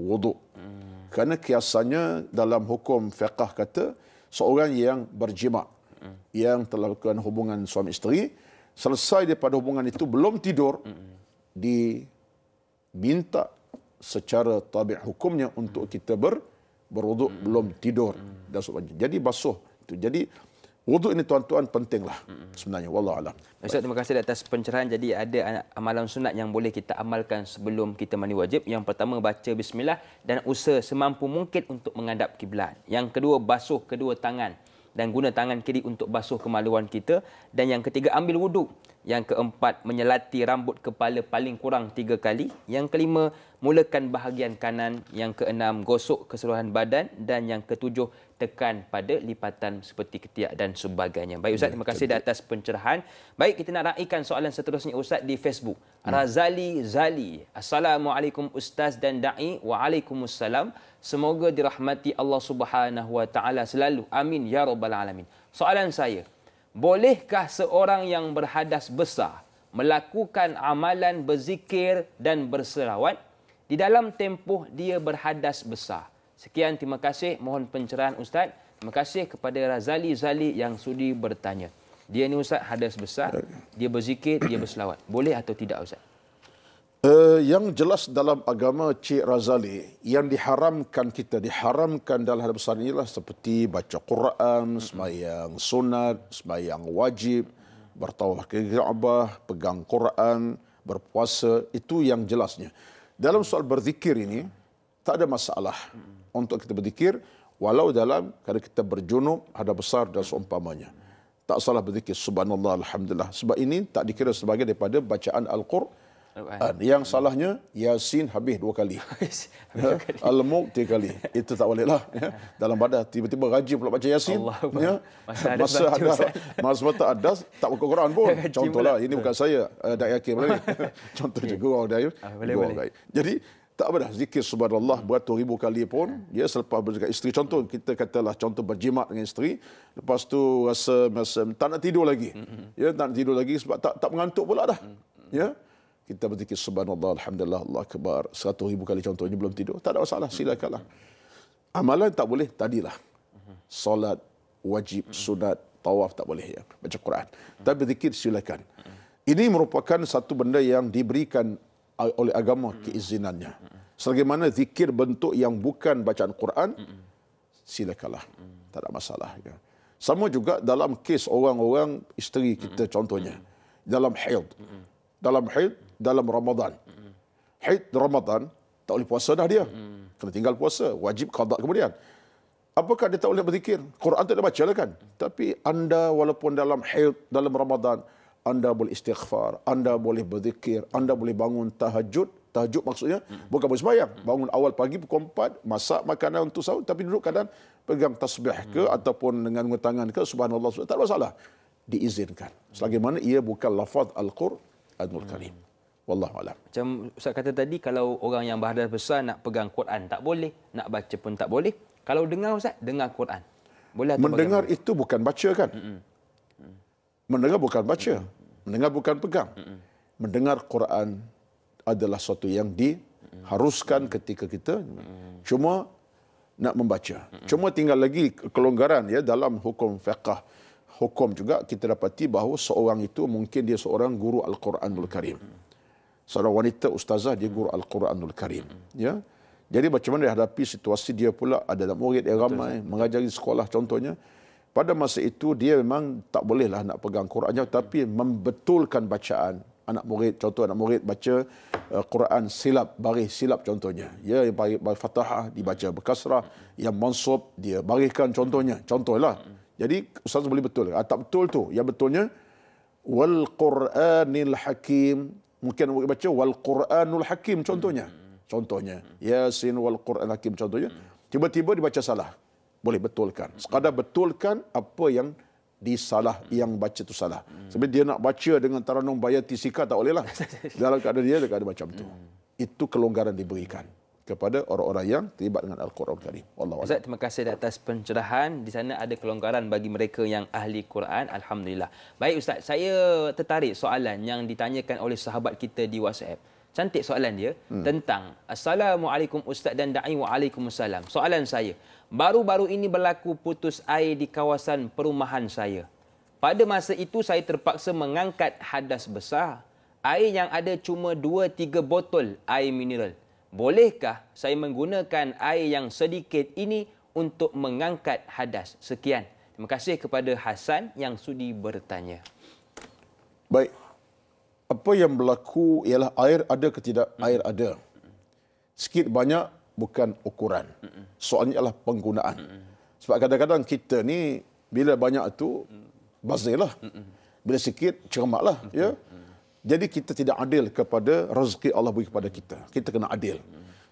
wuduk. Hmm. Kerana kiasannya dalam hukum fiqah kata seorang yang berjima hmm. yang telah melakukan hubungan suami isteri selesai daripada hubungan itu belum tidur hmm diminta secara tabi' hukumnya untuk kita ber berwuduk hmm. belum tidur hmm. dan sebagainya. Jadi basuh itu. Jadi wuduk ini tuan-tuan pentinglah hmm. sebenarnya wallahu alam. Ustaz terima kasih atas pencerahan. Jadi ada amalan sunat yang boleh kita amalkan sebelum kita mandi wajib. Yang pertama baca bismillah dan usaha semampu mungkin untuk menghadap kiblat. Yang kedua basuh kedua tangan dan guna tangan kiri untuk basuh kemaluan kita dan yang ketiga ambil wuduk yang keempat menyelati rambut kepala paling kurang tiga kali yang kelima mulakan bahagian kanan yang keenam gosok keseluruhan badan dan yang ketujuh tekan pada lipatan seperti ketiak dan sebagainya. Baik Ustaz, ya, terima kasih di atas pencerahan. Baik, kita nak raikan soalan seterusnya Ustaz di Facebook. Hmm. Razali Zali. Assalamualaikum Ustaz dan Da'i. Waalaikumsalam. Semoga dirahmati Allah Subhanahu Wa Taala selalu. Amin. Ya Rabbal Alamin. Soalan saya. Bolehkah seorang yang berhadas besar melakukan amalan berzikir dan berserawat di dalam tempoh dia berhadas besar? Sekian terima kasih mohon pencerahan ustaz. Terima kasih kepada Razali Zali yang sudi bertanya. Dia ni ustaz hadas besar, dia berzikir, dia berselawat. Boleh atau tidak ustaz? Uh, yang jelas dalam agama Cik Razali yang diharamkan kita diharamkan dalam hadas besar inilah seperti baca Quran, sembahyang sunat, sembahyang wajib, bertawaf ke Ka'bah, pegang Quran, berpuasa, itu yang jelasnya. Dalam soal berzikir ini tak ada masalah untuk kita berzikir walau dalam kalau kita berjunub ada besar dan seumpamanya tak salah berzikir subhanallah alhamdulillah sebab ini tak dikira sebagai daripada bacaan al-Quran yang salahnya yasin habis dua kali ya, al-muk tiga kali itu tak boleh lah, ya. dalam badan tiba-tiba rajin pula baca yasin ya. masa ada masa ada, ada tak buka Quran pun contohlah ini bukan saya eh, dak yakin ah, boleh contoh juga orang dia jadi tak apa dah zikir subhanallah Allah ribu kali pun ya selepas berjaga isteri contoh kita katalah contoh berjimat dengan isteri lepas tu rasa masa tak nak tidur lagi ya tak nak tidur lagi sebab tak tak mengantuk pula dah ya kita berzikir subhanallah alhamdulillah Allah akbar seratus ribu kali contohnya belum tidur tak ada masalah silakanlah amalan tak boleh tadilah solat wajib sunat tawaf tak boleh ya baca Quran tapi zikir silakan ini merupakan satu benda yang diberikan oleh agama mm. keizinannya. Selagaimana zikir bentuk yang bukan bacaan Quran, silakanlah. Mm. Tak ada masalah. Ya. Sama juga dalam kes orang-orang isteri kita mm. contohnya. Dalam haid. Mm. Dalam haid, dalam Ramadan. Mm. Haid Ramadan, tak boleh puasa dah dia. Mm. Kena tinggal puasa. Wajib qadak kemudian. Apakah dia tak boleh berzikir? Quran tak ada baca lah kan? Mm. Tapi anda walaupun dalam haid, dalam Ramadan, anda boleh istighfar, anda boleh berzikir, anda boleh bangun tahajud. Tahajud maksudnya hmm. bukan boleh sembahyang. Bangun awal pagi pukul 4, masak makanan untuk sahur tapi duduk kadang pegang tasbih ke ataupun dengan tangan ke subhanallah, subhanallah tak ada masalah. Diizinkan. Selagi mana ia bukan lafaz Al-Qur'anul Karim. Hmm. Wallahu alam. Macam Ustaz kata tadi kalau orang yang berhadas besar nak pegang Quran tak boleh, nak baca pun tak boleh. Kalau dengar Ustaz, dengar Quran. Boleh Mendengar bagaimana? itu bukan baca kan? Hmm. Mendengar bukan baca. Mendengar bukan pegang. Mendengar Quran adalah satu yang diharuskan ketika kita cuma nak membaca. Cuma tinggal lagi kelonggaran ya dalam hukum fiqah. Hukum juga kita dapati bahawa seorang itu mungkin dia seorang guru Al-Quranul Karim. Seorang wanita ustazah dia guru Al-Quranul Karim. Ya. Jadi bagaimana dihadapi situasi dia pula ada dalam murid yang ramai mengajari sekolah contohnya pada masa itu dia memang tak bolehlah nak pegang Qurannya tapi membetulkan bacaan anak murid contoh anak murid baca uh, Quran silap baris silap contohnya ya yang baris fathah dibaca berkasrah yang mansub dia bariskan contohnya contohlah jadi ustaz boleh betul ah, tak betul tu yang betulnya wal qur'anil hakim mungkin boleh baca wal qur'anul hakim contohnya contohnya yasin wal qur'an hakim contohnya tiba-tiba dibaca salah boleh betulkan. Sekadar betulkan apa yang disalah yang baca tu salah. Sebab dia nak baca dengan taranum bayati tisika tak boleh lah. Dalam keadaan dia tak ada macam tu. Itu kelonggaran diberikan kepada orang-orang yang terlibat dengan Al-Quran tadi. Wallahualam. Ustaz, terima kasih atas pencerahan. Di sana ada kelonggaran bagi mereka yang ahli Quran. Alhamdulillah. Baik Ustaz, saya tertarik soalan yang ditanyakan oleh sahabat kita di WhatsApp. Cantik soalan dia hmm. tentang Assalamualaikum Ustaz dan Da'i Waalaikumsalam. Soalan saya, baru-baru ini berlaku putus air di kawasan perumahan saya. Pada masa itu saya terpaksa mengangkat hadas besar. Air yang ada cuma 2-3 botol air mineral. Bolehkah saya menggunakan air yang sedikit ini untuk mengangkat hadas? Sekian. Terima kasih kepada Hasan yang sudi bertanya. Baik. Apa yang berlaku ialah air ada ke tidak? Air ada. Sikit banyak bukan ukuran. Soalnya adalah penggunaan. Sebab kadang-kadang kita ni bila banyak tu bazirlah. Bila sikit ceramaklah ya. Jadi kita tidak adil kepada rezeki Allah beri kepada kita. Kita kena adil.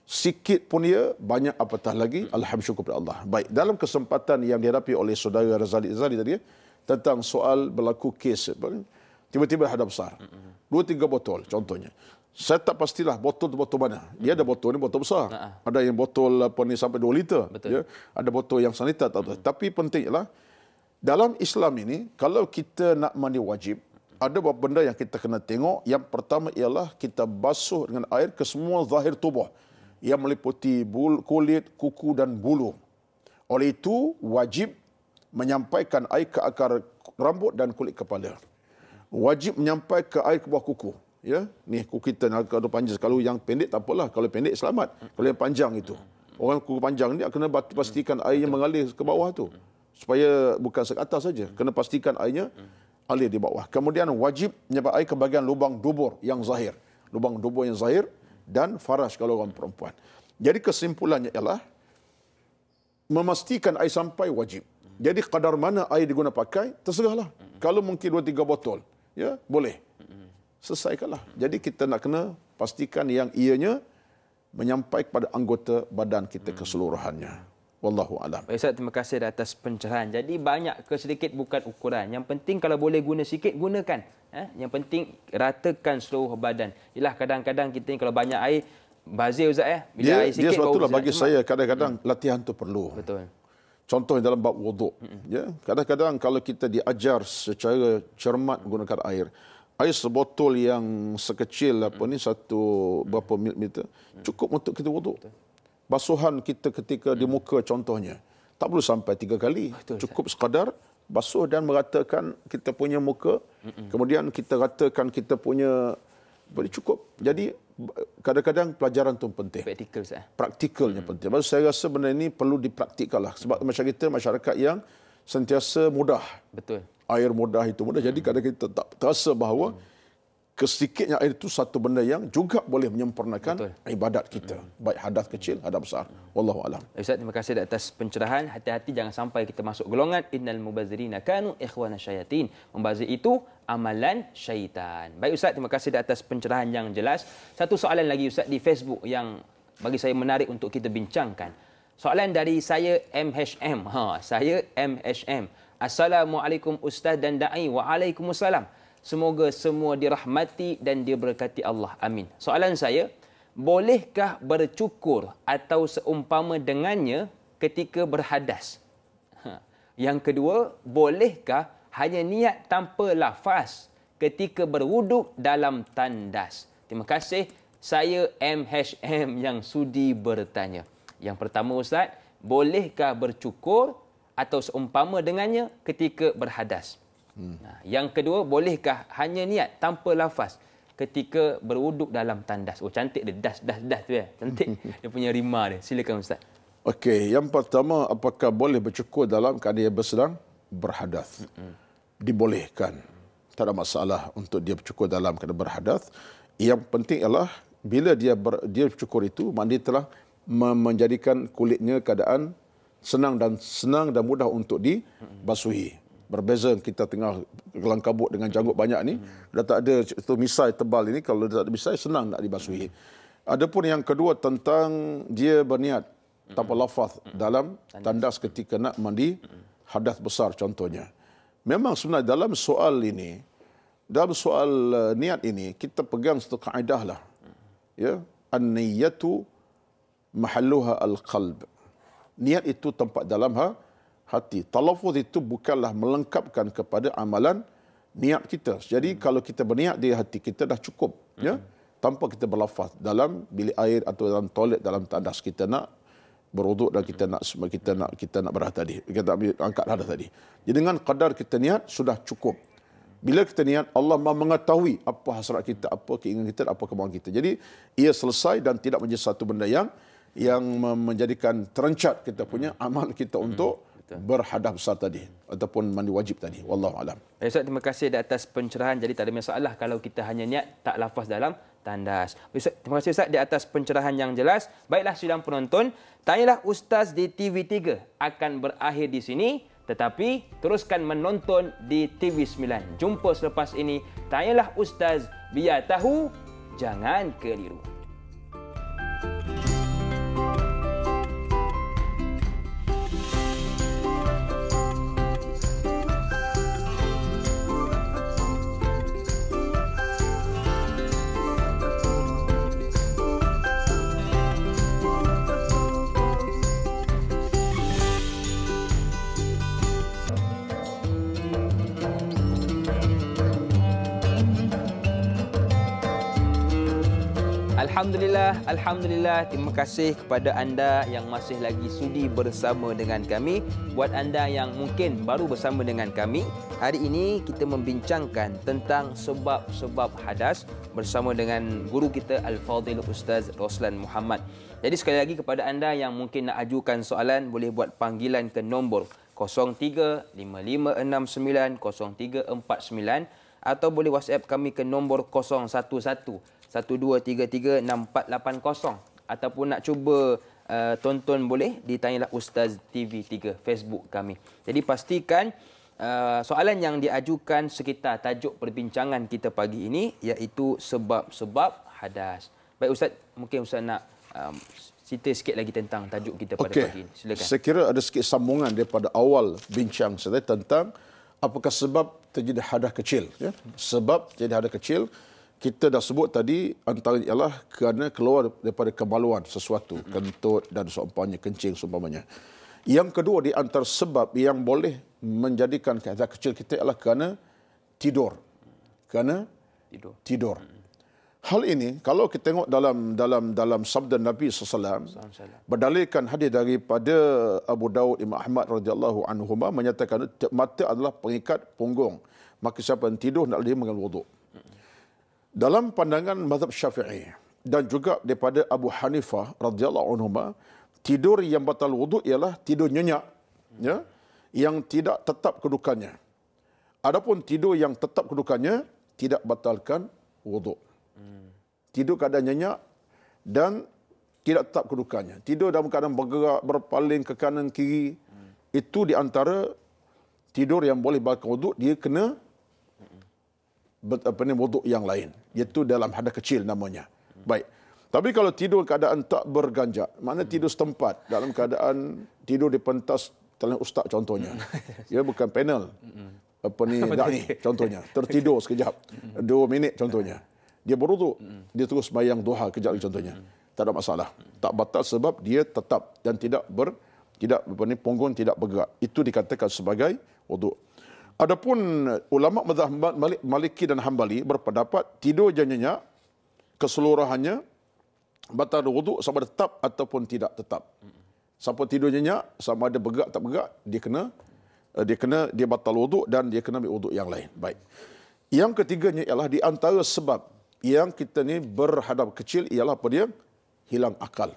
Sikit pun ya, banyak apatah lagi. Alhamdulillah syukur kepada Allah. Baik, dalam kesempatan yang dihadapi oleh saudara Razali Razali tadi ya, tentang soal berlaku kes tiba-tiba hadap besar. Dua tiga botol contohnya saya tak pastilah botol tu botol mana. Dia ada botol ni botol besar. Ha, ha. Ada yang botol apa ni sampai 2 liter. Betul. Ya. Ada botol yang sanita tak uh-huh. Tapi pentinglah dalam Islam ini kalau kita nak mandi wajib ada beberapa benda yang kita kena tengok. Yang pertama ialah kita basuh dengan air ke semua zahir tubuh yang meliputi kulit, kuku dan bulu. Oleh itu wajib menyampaikan air ke akar rambut dan kulit kepala. Wajib menyampaikan air ke bawah kuku ya ni kuku kita nak ada panjang kalau yang pendek tak apalah kalau pendek selamat kalau yang panjang itu orang kuku panjang ni kena pastikan airnya mengalir ke bawah tu hmm. supaya bukan ke atas saja hmm. kena pastikan airnya hmm. alir di bawah kemudian wajib menyebab air ke bahagian lubang dubur yang zahir lubang dubur yang zahir dan faraj kalau orang perempuan jadi kesimpulannya ialah memastikan air sampai wajib jadi kadar mana air diguna pakai terserahlah kalau mungkin 2 3 botol ya boleh selesaikanlah. Jadi kita nak kena pastikan yang ianya menyampaikan kepada anggota badan kita hmm. keseluruhannya. Wallahu alam. Baik Ustaz, terima kasih atas pencerahan. Jadi banyak ke sedikit bukan ukuran. Yang penting kalau boleh guna sikit gunakan. Eh? Yang penting ratakan seluruh badan. Yalah kadang-kadang kita kalau banyak air bazir Ustaz eh. Bila dia, air sikit dia sebab itulah bagi saya kadang-kadang hmm. latihan tu perlu. Betul. Contohnya dalam bab wuduk. Hmm. Ya, kadang-kadang kalau kita diajar secara cermat menggunakan air, air sebotol yang sekecil apa hmm. ni satu berapa mililiter hmm. cukup untuk kita wuduk. Basuhan kita ketika hmm. di muka contohnya tak perlu sampai tiga kali. Ah, betul, cukup sah. sekadar basuh dan meratakan kita punya muka. Hmm. Kemudian kita ratakan kita punya boleh cukup. Jadi kadang-kadang pelajaran tu penting. Praktikal sah. Praktikalnya hmm. penting. Maksud saya rasa benda ini perlu dipraktikkanlah sebab hmm. masyarakat kita masyarakat yang sentiasa mudah. Betul air mudah itu mudah. Jadi kadang kita tak terasa bahawa hmm. kesikitnya air itu satu benda yang juga boleh menyempurnakan Betul. ibadat kita. Hmm. Baik hadas kecil, hadas besar. Wallahu alam. Eh, Ustaz, terima kasih atas pencerahan. Hati-hati jangan sampai kita masuk golongan innal mubazirina kanu ikhwana syayatin. Membazir itu amalan syaitan. Baik Ustaz, terima kasih atas pencerahan yang jelas. Satu soalan lagi Ustaz di Facebook yang bagi saya menarik untuk kita bincangkan. Soalan dari saya MHM. Ha, saya MHM. Assalamualaikum Ustaz dan Da'i. Waalaikumsalam. Semoga semua dirahmati dan diberkati Allah. Amin. Soalan saya, bolehkah bercukur atau seumpama dengannya ketika berhadas? Ha. Yang kedua, bolehkah hanya niat tanpa lafaz ketika berwuduk dalam tandas? Terima kasih. Saya MHM yang sudi bertanya. Yang pertama Ustaz, bolehkah bercukur atau seumpama dengannya ketika berhadas. Hmm. yang kedua, bolehkah hanya niat tanpa lafaz ketika berwuduk dalam tandas? Oh, cantik dia. Das, das, das tu ya. Cantik dia punya rima dia. Silakan Ustaz. Okey, yang pertama, apakah boleh bercukur dalam keadaan dia bersedang berhadas? Hmm. Dibolehkan. Tak ada masalah untuk dia bercukur dalam keadaan berhadas. Yang penting ialah bila dia ber, dia bercukur itu, mandi telah menjadikan kulitnya keadaan senang dan senang dan mudah untuk dibasuhi. Berbeza kita tengah gelang kabut dengan janggut banyak ni, dah tak ada itu misai tebal ini kalau dah tak ada misai senang nak dibasuhi. Adapun yang kedua tentang dia berniat tanpa lafaz dalam tandas ketika nak mandi hadas besar contohnya. Memang sebenarnya dalam soal ini dalam soal uh, niat ini kita pegang satu kaedah lah. Ya, an-niyatu mahalluha al-qalb niat itu tempat dalam ha, hati. Talafuz itu bukanlah melengkapkan kepada amalan niat kita. Jadi hmm. kalau kita berniat di hati kita dah cukup hmm. ya tanpa kita berlafaz dalam bilik air atau dalam toilet dalam tandas kita nak beruduk dan kita hmm. nak semua kita nak kita nak berhadah tadi. Kita ambil angkat hadas tadi. Jadi dengan kadar kita niat sudah cukup. Bila kita niat Allah Maha mengetahui apa hasrat kita, apa keinginan kita, apa kemauan kita. Jadi ia selesai dan tidak menjadi satu benda yang yang menjadikan terencat kita punya amal kita hmm, untuk berhadap besar tadi ataupun mandi wajib tadi wallahu alam. Ya Ustaz terima kasih di atas pencerahan jadi tak ada masalah kalau kita hanya niat tak lafaz dalam tandas. Ustaz terima kasih Ustaz di atas pencerahan yang jelas. Baiklah sidang penonton, tanyalah ustaz di TV3 akan berakhir di sini tetapi teruskan menonton di TV9. Jumpa selepas ini. Tanyalah ustaz biar tahu jangan keliru. Alhamdulillah, Alhamdulillah. Terima kasih kepada anda yang masih lagi sudi bersama dengan kami. Buat anda yang mungkin baru bersama dengan kami, hari ini kita membincangkan tentang sebab-sebab hadas bersama dengan guru kita Al-Fadhil Ustaz Roslan Muhammad. Jadi sekali lagi kepada anda yang mungkin nak ajukan soalan, boleh buat panggilan ke nombor 03 5569 0349 atau boleh WhatsApp kami ke nombor 011 0377-1233-6480 ataupun nak cuba uh, tonton boleh ditanyalah Ustaz TV3 Facebook kami. Jadi pastikan uh, soalan yang diajukan sekitar tajuk perbincangan kita pagi ini iaitu sebab-sebab hadas. Baik Ustaz, mungkin Ustaz nak um, cerita sikit lagi tentang tajuk kita pada okay. pagi ini. Silakan. Saya kira ada sikit sambungan daripada awal bincang saya tentang apakah sebab terjadi hadah kecil. Ya? Sebab terjadi hadah kecil kita dah sebut tadi antara ialah kerana keluar daripada kemaluan sesuatu kentut dan seumpamanya kencing seumpamanya yang kedua di antara sebab yang boleh menjadikan kita kecil kita ialah kerana tidur kerana tidur tidur hal ini kalau kita tengok dalam dalam dalam sabda Nabi sallallahu berdalilkan hadis daripada Abu Daud Imam Ahmad radhiyallahu anhu menyatakan mata adalah pengikat punggung maka siapa yang tidur nak dia mengambil wuduk dalam pandangan mazhab Syafi'i dan juga daripada Abu Hanifah radhiyallahu anhu tidur yang batal wudu ialah tidur nyenyak ya yang tidak tetap kedudukannya adapun tidur yang tetap kedudukannya tidak batalkan wudu. tidur keadaan nyenyak dan tidak tetap kedudukannya tidur dalam keadaan bergerak berpaling ke kanan kiri itu di antara tidur yang boleh batalkan wudu dia kena apa ni wuduk yang lain iaitu dalam hadas kecil namanya baik tapi kalau tidur keadaan tak berganjak mana tidur setempat dalam keadaan tidur di pentas talent ustaz contohnya ya bukan panel apa ni dah ni contohnya tertidur sekejap dua minit contohnya dia berwuduk dia terus bayang duha kejap contohnya tak ada masalah tak batal sebab dia tetap dan tidak ber tidak apa ni punggung tidak bergerak itu dikatakan sebagai wuduk Adapun ulama mazhab Malik, Maliki dan Hambali berpendapat tidur janyanya keseluruhannya batal wudu sama ada tetap ataupun tidak tetap. Siapa tidur nyenyak sama ada begak tak begak dia kena eh, dia kena dia batal wudu dan dia kena ambil wudu yang lain. Baik. Yang ketiganya ialah di antara sebab yang kita ni berhadap kecil ialah apa dia? Hilang akal.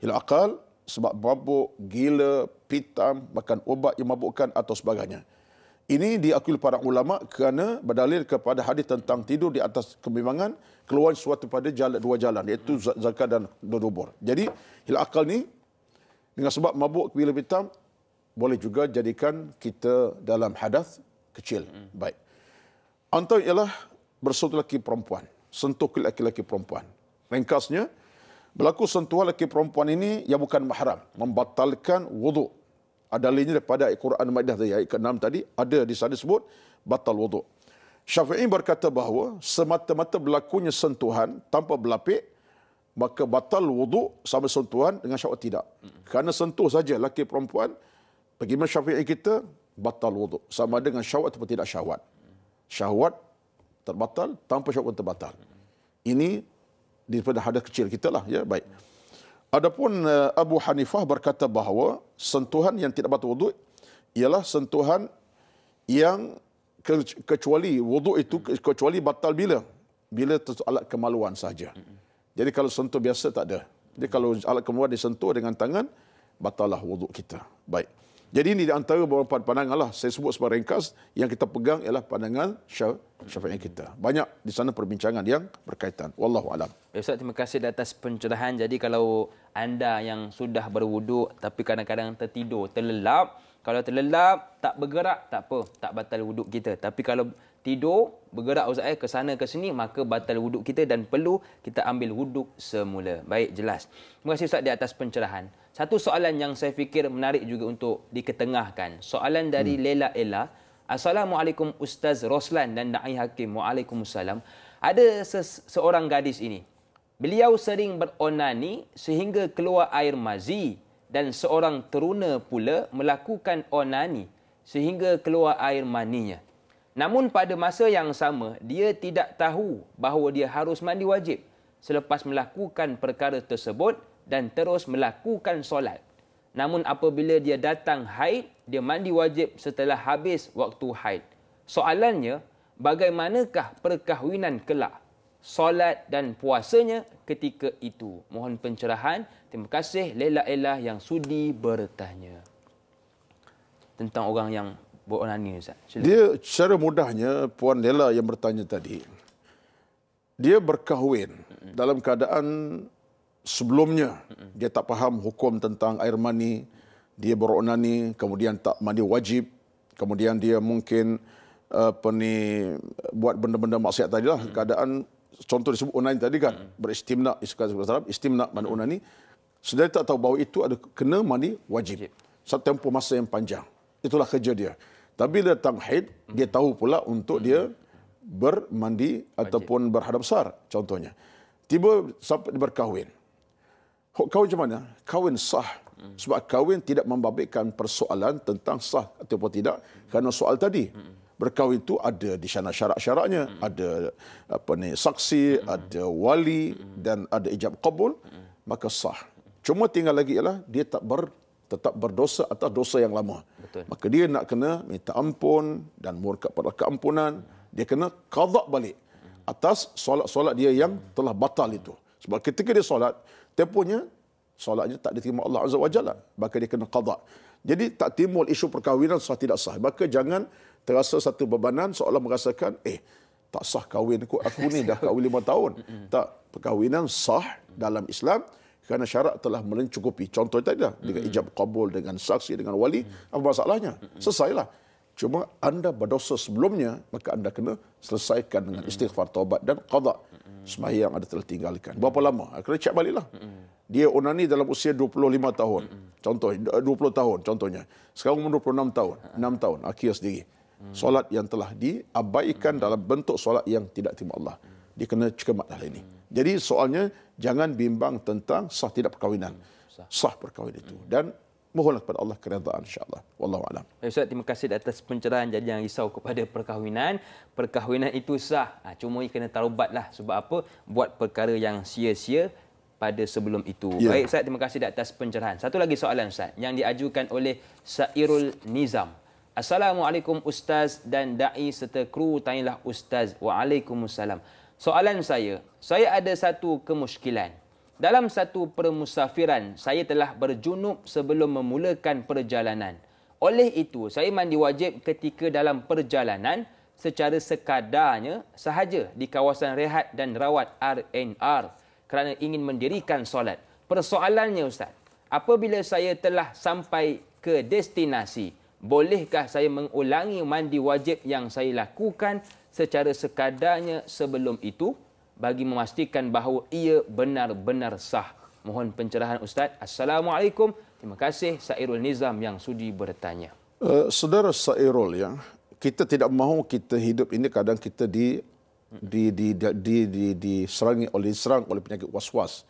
Hilang akal sebab mabuk, gila, pitam, makan ubat yang mabukkan atau sebagainya. Ini diakui para ulama kerana berdalil kepada hadis tentang tidur di atas kebimbangan keluar suatu pada jalan, dua jalan iaitu zakat dan dodobor. Jadi hil akal ni dengan sebab mabuk bila hitam boleh juga jadikan kita dalam hadas kecil. Hmm. Baik. Antara ialah bersentuh lelaki perempuan. Sentuh kulit lelaki perempuan. Ringkasnya, berlaku sentuhan lelaki perempuan ini yang bukan mahram. Membatalkan wuduk. Ada dalilnya daripada al Quran Maidah tadi ayat ke-6 tadi ada di sana sebut batal wudu. Syafi'i berkata bahawa semata-mata berlakunya sentuhan tanpa berlapik maka batal wudu sama sentuhan dengan syahwat tidak. Kerana sentuh saja laki perempuan bagi mazhab Syafi'i kita batal wudu sama dengan syahwat atau tidak syahwat. Syahwat terbatal tanpa syahwat terbatal. Ini daripada hadis kecil kita lah ya baik. Adapun eh, Abu Hanifah berkata bahawa sentuhan yang tidak batal wuduk ialah sentuhan yang kecuali wuduk itu kecuali batal bila bila tersentuh alat kemaluan saja. Jadi kalau sentuh biasa tak ada. Jadi kalau alat kemaluan disentuh dengan tangan batallah wuduk kita. Baik. Jadi ini di antara beberapa pandangan lah. Saya sebut sebagai ringkas. Yang kita pegang ialah pandangan syafi'i kita. Banyak di sana perbincangan yang berkaitan. Wallahu alam. Ya, Ustaz, terima kasih atas pencerahan. Jadi kalau anda yang sudah berwuduk tapi kadang-kadang tertidur, terlelap. Kalau terlelap, tak bergerak, tak apa. Tak batal wuduk kita. Tapi kalau tidur, bergerak Ustaz eh, ke sana ke sini, maka batal wuduk kita dan perlu kita ambil wuduk semula. Baik, jelas. Terima kasih Ustaz di atas pencerahan. Satu soalan yang saya fikir menarik juga untuk diketengahkan. Soalan dari hmm. Leila Ella. Assalamualaikum Ustaz Roslan dan Da'i Hakim. Waalaikumsalam. Ada seorang gadis ini. Beliau sering beronani sehingga keluar air mazi dan seorang teruna pula melakukan onani sehingga keluar air maninya. Namun pada masa yang sama, dia tidak tahu bahawa dia harus mandi wajib selepas melakukan perkara tersebut dan terus melakukan solat. Namun apabila dia datang haid, dia mandi wajib setelah habis waktu haid. Soalannya, bagaimanakah perkahwinan kelak? Solat dan puasanya ketika itu. Mohon pencerahan. Terima kasih Lela Ella yang sudi bertanya. Tentang orang yang beronani, Ustaz. Silakan. Dia secara mudahnya, Puan Lela yang bertanya tadi. Dia berkahwin dalam keadaan sebelumnya dia tak faham hukum tentang air mani, dia beronani, kemudian tak mandi wajib, kemudian dia mungkin apa ni buat benda-benda maksiat tadi lah hmm. keadaan contoh disebut onani tadi kan hmm. beristimna istimna istimna mandi hmm. onani sedari tak tahu bahawa itu ada kena mandi wajib satu tempoh masa yang panjang itulah kerja dia tapi bila datang haid dia tahu pula untuk dia bermandi ataupun berhadap besar contohnya tiba sampai berkahwin kau kahwin macam mana? Kahwin sah. Sebab kawin tidak membabitkan persoalan tentang sah atau tidak kerana soal tadi. berkawin itu ada di sana syarat-syaratnya, ada apa ni saksi, ada wali dan ada ijab kabul, maka sah. Cuma tinggal lagi ialah dia tak ber, tetap berdosa atau dosa yang lama. Betul. Maka dia nak kena minta ampun dan murka pada keampunan. Dia kena kazak balik atas solat-solat dia yang telah batal itu. Sebab ketika dia solat, tempohnya solatnya tak diterima Allah Azza wa Jalla maka dia kena qada jadi tak timbul isu perkahwinan sah tidak sah maka jangan terasa satu bebanan seolah merasakan eh tak sah kahwin aku aku ni dah kahwin lima tahun tak perkahwinan sah dalam Islam kerana syarat telah mencukupi contoh tadi dah dengan ijab kabul dengan saksi dengan wali apa masalahnya selesailah cuma anda berdosa sebelumnya maka anda kena selesaikan dengan istighfar taubat dan qada' semayang ada telah tinggalkan. Berapa lama? Ah, kena cek baliklah. Dia onani dalam usia 25 tahun. Contoh 20 tahun contohnya. Sekarang umur 26 tahun. 6 tahun akhir sendiri. Solat yang telah diabaikan dalam bentuk solat yang tidak terima Allah. Dia kena cermat dalam ini. Jadi soalnya jangan bimbang tentang sah tidak perkahwinan. Sah perkahwinan itu. Dan Mohonlah kepada Allah keredaan insyaAllah. Wallahu alam. Ya, Ustaz, terima kasih atas pencerahan. Jadi jangan risau kepada perkahwinan. Perkahwinan itu sah. Ha, cuma ia kena tarubat lah. Sebab apa? Buat perkara yang sia-sia pada sebelum itu. Ya. Baik saya terima kasih atas pencerahan. Satu lagi soalan Ustaz yang diajukan oleh Sairul Nizam. Assalamualaikum Ustaz dan da'i serta kru tanyalah Ustaz. Waalaikumsalam. Soalan saya, saya ada satu kemuskilan. Dalam satu permusafiran, saya telah berjunub sebelum memulakan perjalanan. Oleh itu, saya mandi wajib ketika dalam perjalanan secara sekadarnya sahaja di kawasan rehat dan rawat RNR kerana ingin mendirikan solat. Persoalannya Ustaz, apabila saya telah sampai ke destinasi, bolehkah saya mengulangi mandi wajib yang saya lakukan secara sekadarnya sebelum itu? bagi memastikan bahawa ia benar-benar sah. Mohon pencerahan Ustaz. Assalamualaikum. Terima kasih Sairul Nizam yang sudi bertanya. Uh, saudara Sairul ya, kita tidak mahu kita hidup ini kadang kita di di di di, di, di, di serangi oleh serang oleh penyakit was-was.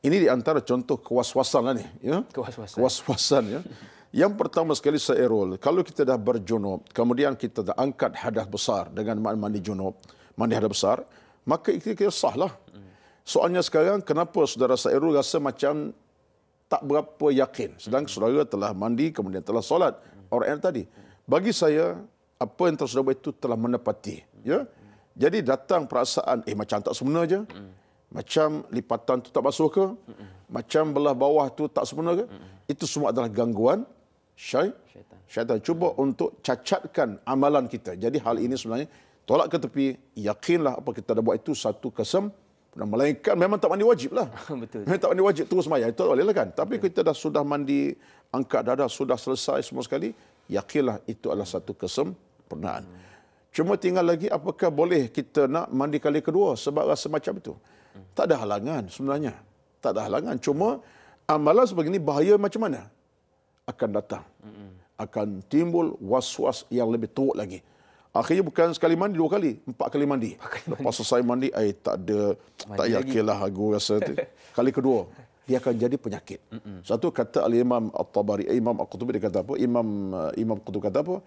Ini di antara contoh kewaswasan lah ni. Ya? Kewaswasan. Kewaswasan ya. Yang pertama sekali Sairul, kalau kita dah berjunub, kemudian kita dah angkat hadah besar dengan mandi junub, mandi hadah besar, maka itu kira sah lah. Soalnya sekarang, kenapa saudara Sairul rasa macam tak berapa yakin? Sedangkan saudara telah mandi, kemudian telah solat. Orang yang tadi. Bagi saya, apa yang telah saudara itu telah menepati. Ya? Jadi datang perasaan, eh macam tak sempurna je. Macam lipatan tu tak masuk ke? Macam belah bawah tu tak sempurna ke? Itu semua adalah gangguan syaitan. Syaitan cuba untuk cacatkan amalan kita. Jadi hal ini sebenarnya tolak ke tepi, yakinlah apa kita dah buat itu satu kesem. Melainkan memang tak mandi wajib lah. Betul. Memang tak mandi wajib terus mayat. Itu boleh lah kan. Tapi Betul. kita dah sudah mandi, angkat dada, sudah selesai semua sekali. Yakinlah itu adalah satu kesempurnaan. Hmm. Cuma tinggal lagi apakah boleh kita nak mandi kali kedua sebab rasa macam itu. Hmm. Tak ada halangan sebenarnya. Tak ada halangan. Cuma amalan sebegini bahaya macam mana akan datang. Hmm. Akan timbul was-was yang lebih teruk lagi. Akhirnya bukan sekali mandi, dua kali. Empat kali mandi. Empat kali Lepas selesai mandi, saya eh, tak ada, mandi tak yakin lah aku rasa. Tu. Kali kedua, dia akan jadi penyakit. Mm-mm. Satu kata Al-Imam At-Tabari, eh, Imam Al tabari imam al qutubi dia kata apa? Imam uh, Imam Qutubi kata apa?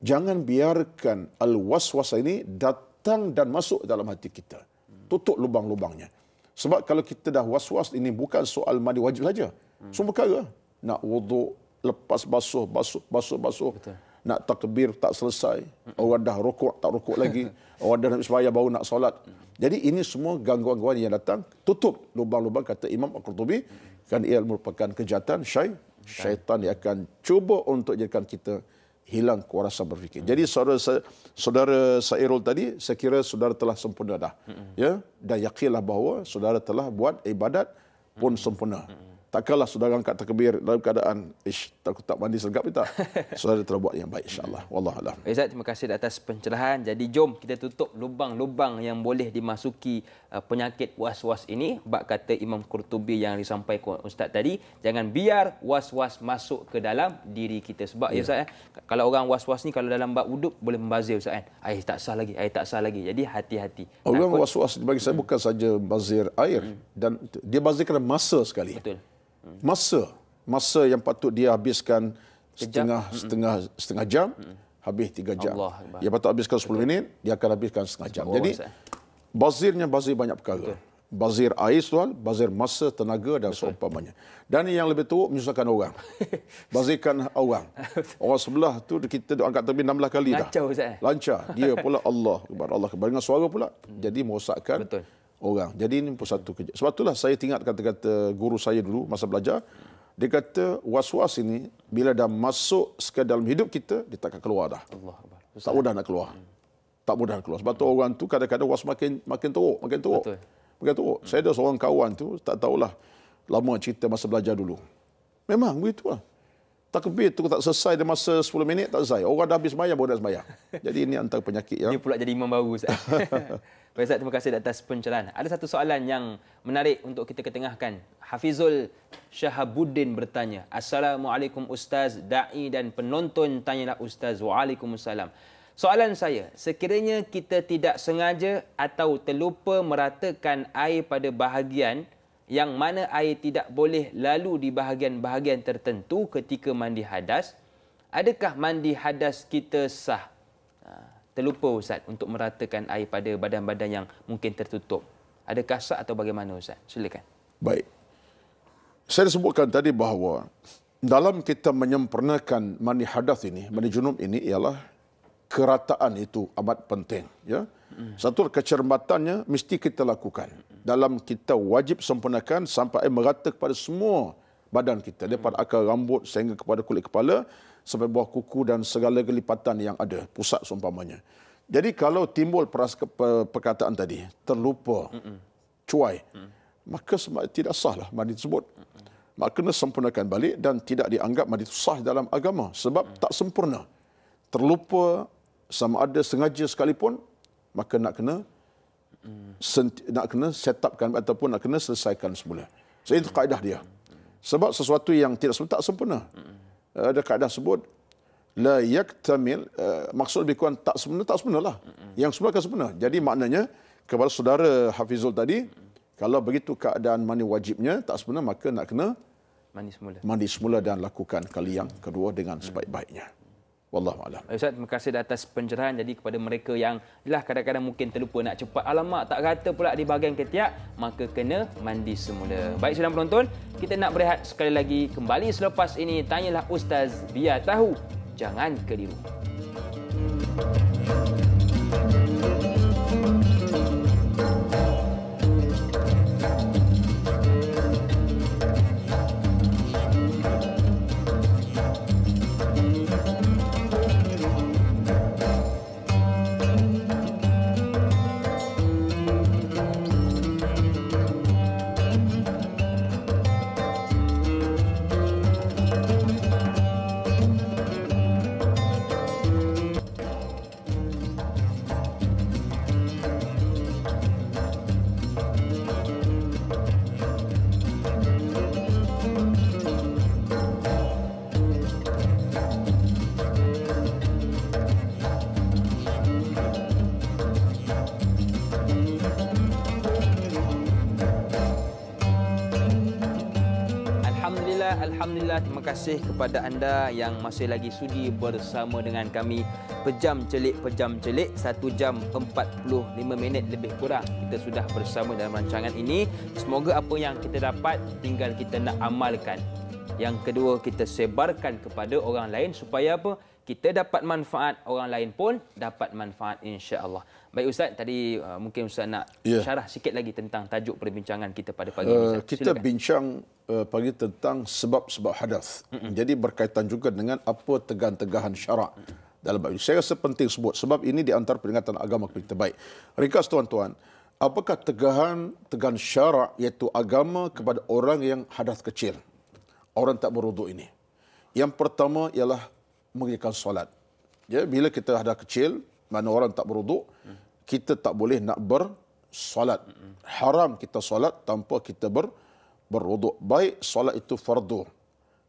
Jangan biarkan al-waswasa ini datang dan masuk dalam hati kita. Tutup lubang-lubangnya. Sebab kalau kita dah waswas ini bukan soal mandi wajib saja. Mm. Semua perkara. Nak wuduk, lepas basuh, basuh, basuh, basuh. Betul nak takbir tak selesai. Orang dah rokok tak rokok lagi. Orang dah nak sembahyang baru nak solat. Jadi ini semua gangguan-gangguan yang datang tutup lubang-lubang kata Imam Al-Qurtubi kan ia merupakan kejahatan syai syaitan yang akan cuba untuk jadikan kita hilang kuasa berfikir. Jadi saudara saudara Sairul tadi saya kira saudara telah sempurna dah. Ya, dan yakinlah bahawa saudara telah buat ibadat pun sempurna. Takkanlah saudara angkat takbir dalam keadaan ish takut tak mandi sergap kita. Saudara telah buat yang baik insya-Allah. Wallahu alam. Ustaz, terima kasih atas pencerahan. Jadi jom kita tutup lubang-lubang yang boleh dimasuki uh, penyakit was-was ini bab kata Imam Qurtubi yang disampaikan ustaz tadi, jangan biar was-was masuk ke dalam diri kita sebab ya, ya ustaz eh, kalau orang was-was ni kalau dalam bab wuduk boleh membazir ustaz kan. Air tak sah lagi, air tak sah lagi. Jadi hati-hati. Orang was-was bagi saya hmm. bukan saja bazir air hmm. dan dia bazirkan masa sekali. Betul masa masa yang patut dia habiskan setengah Kejap. Hmm. setengah setengah jam hmm. habis tiga jam. Allah. Dia patut habiskan 10 minit, dia akan habiskan setengah jam. Jadi bazirnya bazir banyak perkara. Bazir air soal, bazir masa, tenaga dan seumpamanya. Dan yang lebih teruk menyusahkan orang. Bazirkan orang. Orang sebelah tu kita angkat terbin 16 kali dah. Lancar Ustaz. Lancar. Dia pula Allah, Allah kebar dengan suara pula. Hmm. Jadi merosakkan Betul orang. Jadi ini pun satu kerja. Sebab itulah saya ingat kata-kata guru saya dulu masa belajar. Dia kata was-was ini bila dah masuk ke dalam hidup kita, dia takkan keluar dah. Allah Tak mudah nak keluar. Tak mudah keluar. Sebab tu orang tu kadang-kadang was makin makin teruk, makin teruk. Betul. Makin teruk. Saya ada seorang kawan tu, tak tahulah lama cerita masa belajar dulu. Memang lah takbir tu tak selesai dalam masa 10 minit tak selesai. Orang dah habis sembahyang baru nak sembahyang. Jadi ini antara penyakit yang Dia pula jadi imam baru Ustaz. Baik Ustaz, terima kasih atas pencerahan. Ada satu soalan yang menarik untuk kita ketengahkan. Hafizul Syahabuddin bertanya, "Assalamualaikum Ustaz, dai dan penonton tanyalah Ustaz. Waalaikumsalam." Soalan saya, sekiranya kita tidak sengaja atau terlupa meratakan air pada bahagian yang mana air tidak boleh lalu di bahagian-bahagian tertentu ketika mandi hadas, adakah mandi hadas kita sah? Ha, terlupa Ustaz untuk meratakan air pada badan-badan yang mungkin tertutup. Ada kasar atau bagaimana Ustaz? Silakan. Baik. Saya sebutkan tadi bahawa dalam kita menyempurnakan mandi hadas ini, mandi junub ini ialah kerataan itu amat penting. Ya. Satu kecermatannya mesti kita lakukan. Dalam kita wajib sempurnakan sampai merata kepada semua badan kita. Daripada hmm. akar rambut sehingga kepada kulit kepala sampai bawah kuku dan segala kelipatan yang ada. Pusat seumpamanya. Jadi kalau timbul perkataan tadi, terlupa, cuai, maka tidak sahlah lah mandi tersebut. Maka kena sempurnakan balik dan tidak dianggap mandi sah dalam agama. Sebab mm. tak sempurna. Terlupa sama ada sengaja sekalipun maka nak kena senti, nak kena setupkan ataupun nak kena selesaikan semula. So itu kaedah dia. Sebab sesuatu yang tidak sempat sempurna. Eh, ada kaedah sebut la yaktamil uh, maksud lebih kurang tak sempurna tak sempurna lah. Yang sempurna kan sempurna. Jadi maknanya kepada saudara Hafizul tadi kalau begitu keadaan mandi wajibnya tak sempurna maka nak kena mandi semula. Mandi semula dan lakukan kali yang kedua dengan sebaik-baiknya. Hmm. Wallahu a'lam. Ustaz, terima kasih atas pencerahan jadi kepada mereka yang lah kadang-kadang mungkin terlupa nak cepat alamat tak rata pula di bahagian ketiak maka kena mandi semula. Baik sidang penonton, kita nak berehat sekali lagi kembali selepas ini tanyalah ustaz biar tahu jangan keliru. Thank you. kasih kepada anda yang masih lagi sudi bersama dengan kami pejam celik pejam celik satu jam empat puluh lima minit lebih kurang kita sudah bersama dalam rancangan ini semoga apa yang kita dapat tinggal kita nak amalkan yang kedua kita sebarkan kepada orang lain supaya apa? Kita dapat manfaat, orang lain pun dapat manfaat insya-Allah. Baik ustaz, tadi uh, mungkin ustaz nak yeah. syarah sikit lagi tentang tajuk perbincangan kita pada pagi uh, ini. Ustaz. Kita Silakan. bincang uh, pagi tentang sebab-sebab hadas. Mm-mm. Jadi berkaitan juga dengan apa tegan-tegahan syarak. Dalam bab ini saya rasa penting sebut sebab ini di antara peringatan agama kita baik. Rikas tuan-tuan, apakah tegahan tegan syarak iaitu agama kepada orang yang hadas kecil? orang tak berwuduk ini? Yang pertama ialah mengikan solat. Ya, bila kita ada kecil, mana orang tak berwuduk, kita tak boleh nak bersolat. Haram kita solat tanpa kita ber beruduk. Baik solat itu fardu.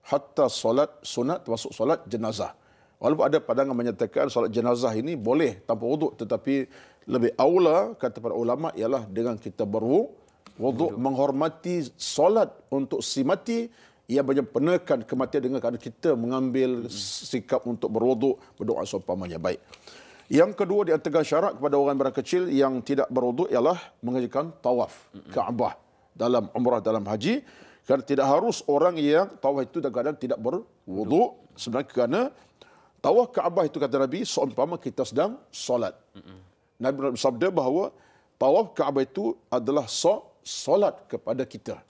Hatta solat sunat termasuk solat jenazah. Walaupun ada pandangan menyatakan solat jenazah ini boleh tanpa wuduk tetapi lebih aula kata para ulama ialah dengan kita berwuduk menghormati solat untuk si mati ia banyak penekan kematian dengan kerana kita mengambil sikap untuk berwuduk berdoa seumpamanya baik. Yang kedua di antara syarat kepada orang berat kecil yang tidak berwuduk ialah mengerjakan tawaf Kaabah dalam umrah dalam haji kerana tidak harus orang yang tawaf itu dalam keadaan tidak berwuduk sebenarnya kerana tawaf Kaabah itu kata Nabi seumpama kita sedang solat. Nabi bersabda bahawa tawaf Kaabah itu adalah solat kepada kita.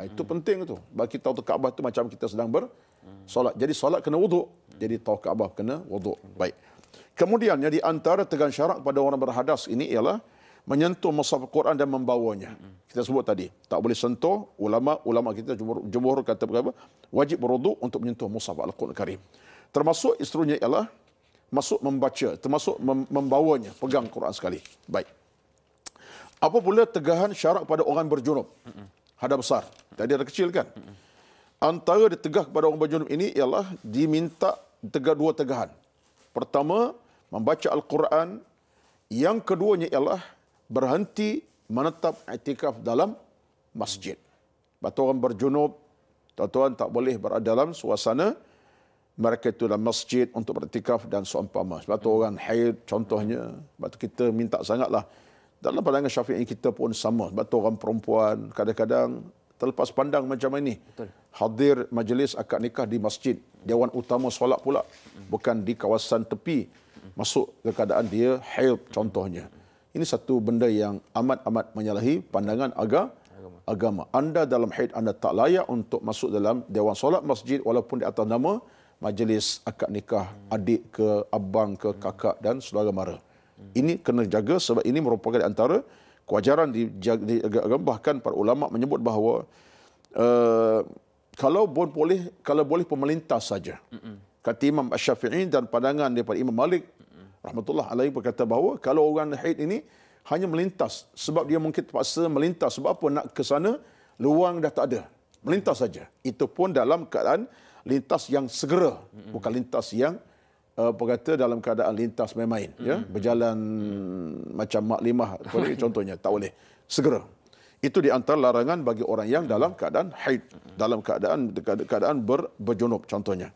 Ha, itu hmm. penting tu. Bagi kita tahu Kaabah tu macam kita sedang ber solat. Jadi solat kena wuduk. Jadi tahu Kaabah kena wuduk. Baik. Kemudian yang di antara tegang syarat pada orang berhadas ini ialah menyentuh mushaf Quran dan membawanya. Kita sebut tadi, tak boleh sentuh ulama-ulama kita jumhur kata apa? Wajib berwuduk untuk menyentuh mushaf Al-Quran Karim. Termasuk istrinya ialah masuk membaca, termasuk membawanya, pegang Quran sekali. Baik. Apa pula tegahan syarat pada orang berjunub? hadah besar. Tadi ada kecil kan? Antara ditegah kepada orang berjunub ini ialah diminta tegah dua tegahan. Pertama, membaca Al-Quran. Yang keduanya ialah berhenti menetap itikaf dalam masjid. Bagi orang berjunub, tuan-tuan tak boleh berada dalam suasana mereka itu dalam masjid untuk beritikaf dan seumpama. Sebab tu orang haid contohnya. Sebab kita minta sangatlah. Dalam pandangan syafi'i kita pun sama. Sebab tu orang perempuan kadang-kadang terlepas pandang macam ini. Betul. Hadir majlis akad nikah di masjid. Dewan utama solat pula. Bukan di kawasan tepi. Masuk ke keadaan dia haid contohnya. Ini satu benda yang amat-amat menyalahi pandangan agama. agama. Anda dalam haid anda tak layak untuk masuk dalam dewan solat masjid walaupun di atas nama majlis akad nikah adik ke abang ke kakak dan saudara mara. Ini kena jaga sebab ini merupakan antara kewajaran di bahkan para ulama menyebut bahawa uh, kalau boleh kalau boleh pemerintah saja. Kata Imam Asy-Syafi'i dan pandangan daripada Imam Malik rahmatullah alaihi berkata bahawa kalau orang haid ini hanya melintas sebab dia mungkin terpaksa melintas sebab apa nak ke sana luang dah tak ada. Melintas saja. Itu pun dalam keadaan lintas yang segera bukan lintas yang uh, eh, perkata dalam keadaan lintas main-main ya, hmm ya berjalan hmm macam maklimah contohnya tak boleh segera itu di antara larangan bagi orang yang dalam keadaan haid hmm. dalam keadaan keadaan ber, berjunub contohnya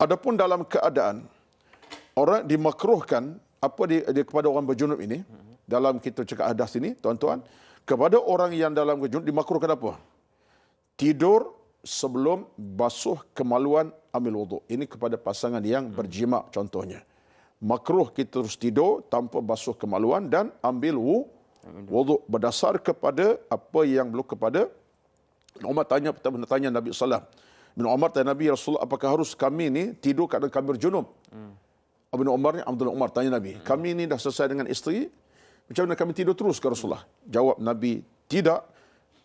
adapun dalam keadaan orang dimakruhkan apa di, di kepada orang berjunub ini hmm. dalam kita cakap hadas ini tuan-tuan kepada orang yang dalam berjunub dimakruhkan apa tidur sebelum basuh kemaluan ambil wuduk. Ini kepada pasangan yang berjima contohnya. Makruh kita terus tidur tanpa basuh kemaluan dan ambil wuduk berdasar kepada apa yang belum kepada Umar tanya pertama tanya Nabi sallallahu alaihi wasallam. Umar tanya Nabi Rasulullah apakah harus kami ni tidur kadang kami berjunub? Hmm. Abu Umar ni Abdul Umar tanya Nabi, hmm. kami ni dah selesai dengan isteri macam mana kami tidur terus ke Rasulullah? Hmm. Jawab Nabi, tidak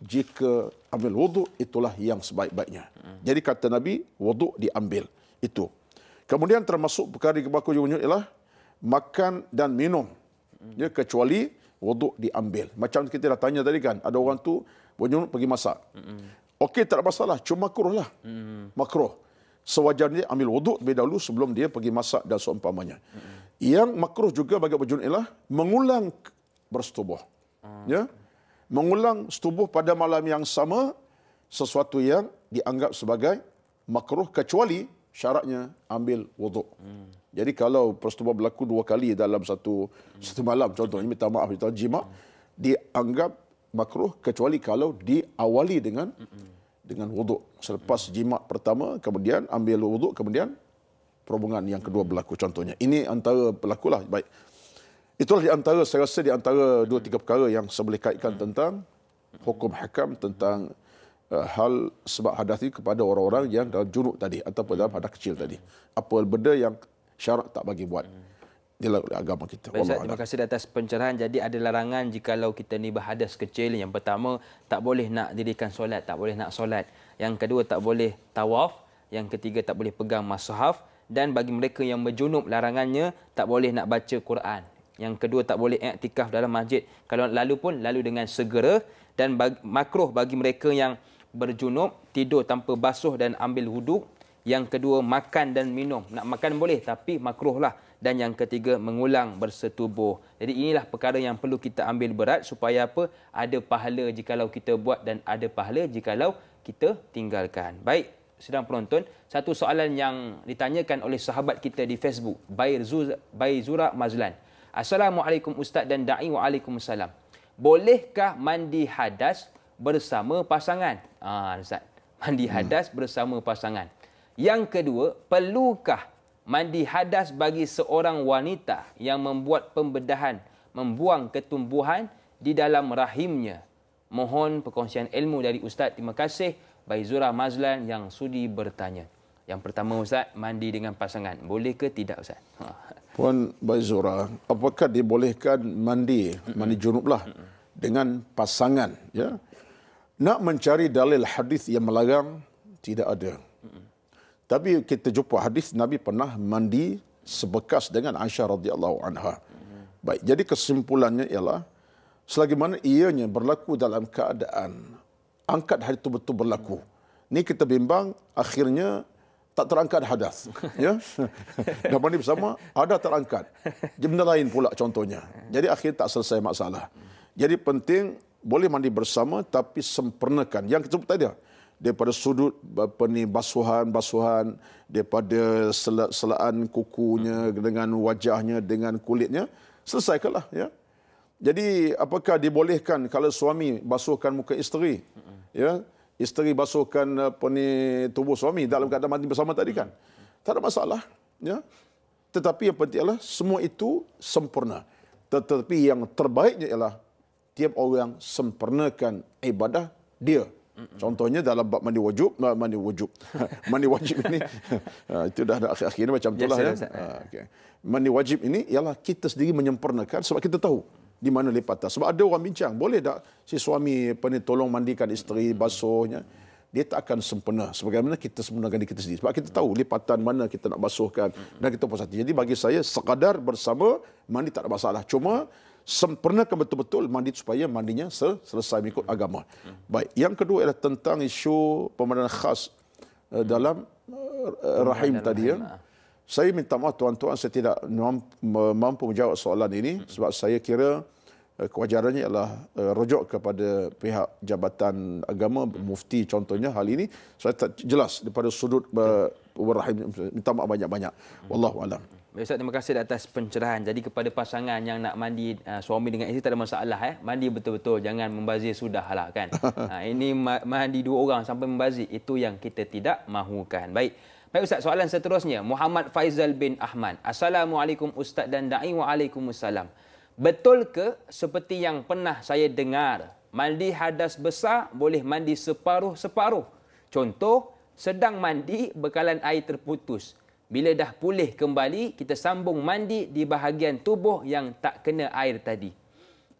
jika ambil wuduk itulah yang sebaik-baiknya. Hmm. Jadi kata Nabi wuduk diambil itu. Kemudian termasuk perkara di kebaku juga ialah makan dan minum. Ya, kecuali wuduk diambil. Macam kita dah tanya tadi kan, ada orang tu wuduk pergi masak. Okey tak ada masalah, cuma kurulah, lah. Makruh. Sewajarnya ambil wuduk lebih dahulu sebelum dia pergi masak dan seumpamanya. Yang makruh juga bagi wujud ialah mengulang bersetubuh. Ya, mengulang setubuh pada malam yang sama sesuatu yang dianggap sebagai makruh kecuali syaratnya ambil wuduk. Hmm. Jadi kalau persetubuhan berlaku dua kali dalam satu hmm. satu malam contohnya minta maaf minta jima hmm. dianggap makruh kecuali kalau diawali dengan hmm. dengan wuduk selepas hmm. jima pertama kemudian ambil wuduk kemudian perhubungan yang kedua berlaku contohnya ini antara pelakulah baik Itulah di antara saya rasa di antara dua tiga perkara yang saya boleh kaitkan tentang hukum hakam tentang uh, hal sebab hadas kepada orang-orang yang dalam junub tadi ataupun dalam hadas kecil tadi. Apa benda yang syarat tak bagi buat di dalam agama kita. Baik, Allah terima kasih atas pencerahan. Jadi ada larangan jika jikalau kita ni berhadas kecil yang pertama tak boleh nak dirikan solat, tak boleh nak solat. Yang kedua tak boleh tawaf, yang ketiga tak boleh pegang mushaf dan bagi mereka yang berjunub larangannya tak boleh nak baca Quran. Yang kedua tak boleh iktikaf dalam masjid. Kalau lalu pun lalu dengan segera dan bag, makruh bagi mereka yang berjunub, tidur tanpa basuh dan ambil wuduk. Yang kedua makan dan minum. Nak makan boleh tapi makruhlah. Dan yang ketiga mengulang bersetubuh. Jadi inilah perkara yang perlu kita ambil berat supaya apa? Ada pahala jikalau kita buat dan ada pahala jikalau kita tinggalkan. Baik, sedang penonton, satu soalan yang ditanyakan oleh sahabat kita di Facebook, Bayzura Mazlan. Mazlan. Assalamualaikum Ustaz dan Da'i Waalaikumsalam. Bolehkah mandi hadas bersama pasangan? Ah, Ustaz. Mandi hmm. hadas hmm. bersama pasangan. Yang kedua, perlukah mandi hadas bagi seorang wanita yang membuat pembedahan, membuang ketumbuhan di dalam rahimnya? Mohon perkongsian ilmu dari Ustaz. Terima kasih. Baik Zura Mazlan yang sudi bertanya. Yang pertama Ustaz, mandi dengan pasangan. Boleh ke tidak Ustaz? Ha. Puan Baizura, apakah dibolehkan mandi, mandi junublah dengan pasangan? Ya? Nak mencari dalil hadis yang melarang, tidak ada. Tapi kita jumpa hadis Nabi pernah mandi sebekas dengan Aisyah radhiyallahu anha. Baik, jadi kesimpulannya ialah selagi mana ianya berlaku dalam keadaan angkat hari itu betul berlaku. Ini kita bimbang akhirnya tak terangkat hadas. Ya. Dan mandi bersama ada terangkat. Benda lain pula contohnya. Jadi akhir tak selesai masalah. Jadi penting boleh mandi bersama tapi sempurnakan. Yang kita sebut tadi lah, daripada sudut apa ni basuhan-basuhan daripada selaan kukunya dengan wajahnya dengan kulitnya selesaikanlah ya. Jadi apakah dibolehkan kalau suami basuhkan muka isteri? Ya isteri basuhkan apa eh, ni tubuh suami dalam keadaan mati bersama tadi kan. Tak ada masalah, ya. Tetapi yang penting ialah semua itu sempurna. Tetapi yang terbaiknya ialah tiap orang sempurnakan ibadah dia. Contohnya dalam bab mandi wajib, eh, mandi wajib. mandi wajib ini eh, itu dah ada akhir-akhir macam tu lah ya. Ah, mandi wajib ini ialah kita sendiri menyempurnakan sebab kita tahu di mana lepatan. Sebab ada orang bincang, boleh tak si suami apa ni, tolong mandikan isteri, basuhnya? Dia tak akan sempena. Sebagaimana kita sempurnakan diri kita sendiri. Sebab kita tahu lipatan mana kita nak basuhkan. Dan kita puas hati. Jadi bagi saya, sekadar bersama, mandi tak ada masalah. Cuma sempurnakan betul-betul mandi supaya mandinya selesai mengikut agama. Baik. Yang kedua adalah tentang isu pemandangan khas eh, dalam eh, rahim tadi. Ya. Ah saya minta maaf tuan-tuan saya tidak mampu menjawab soalan ini sebab saya kira eh, kewajarannya ialah eh, rujuk kepada pihak jabatan agama mufti contohnya hal ini saya tak jelas daripada sudut berrahim eh, minta maaf banyak-banyak wallahu alam Baik Ustaz, terima kasih atas pencerahan. Jadi kepada pasangan yang nak mandi suami dengan isteri tak ada masalah eh. Mandi betul-betul jangan membazir sudah lah kan. Ha, ini mandi dua orang sampai membazir itu yang kita tidak mahukan. Baik. Baik Ustaz, soalan seterusnya. Muhammad Faizal bin Ahmad. Assalamualaikum Ustaz dan da'i wa'alaikumussalam. Betul ke seperti yang pernah saya dengar, mandi hadas besar boleh mandi separuh-separuh? Contoh, sedang mandi bekalan air terputus. Bila dah pulih kembali, kita sambung mandi di bahagian tubuh yang tak kena air tadi.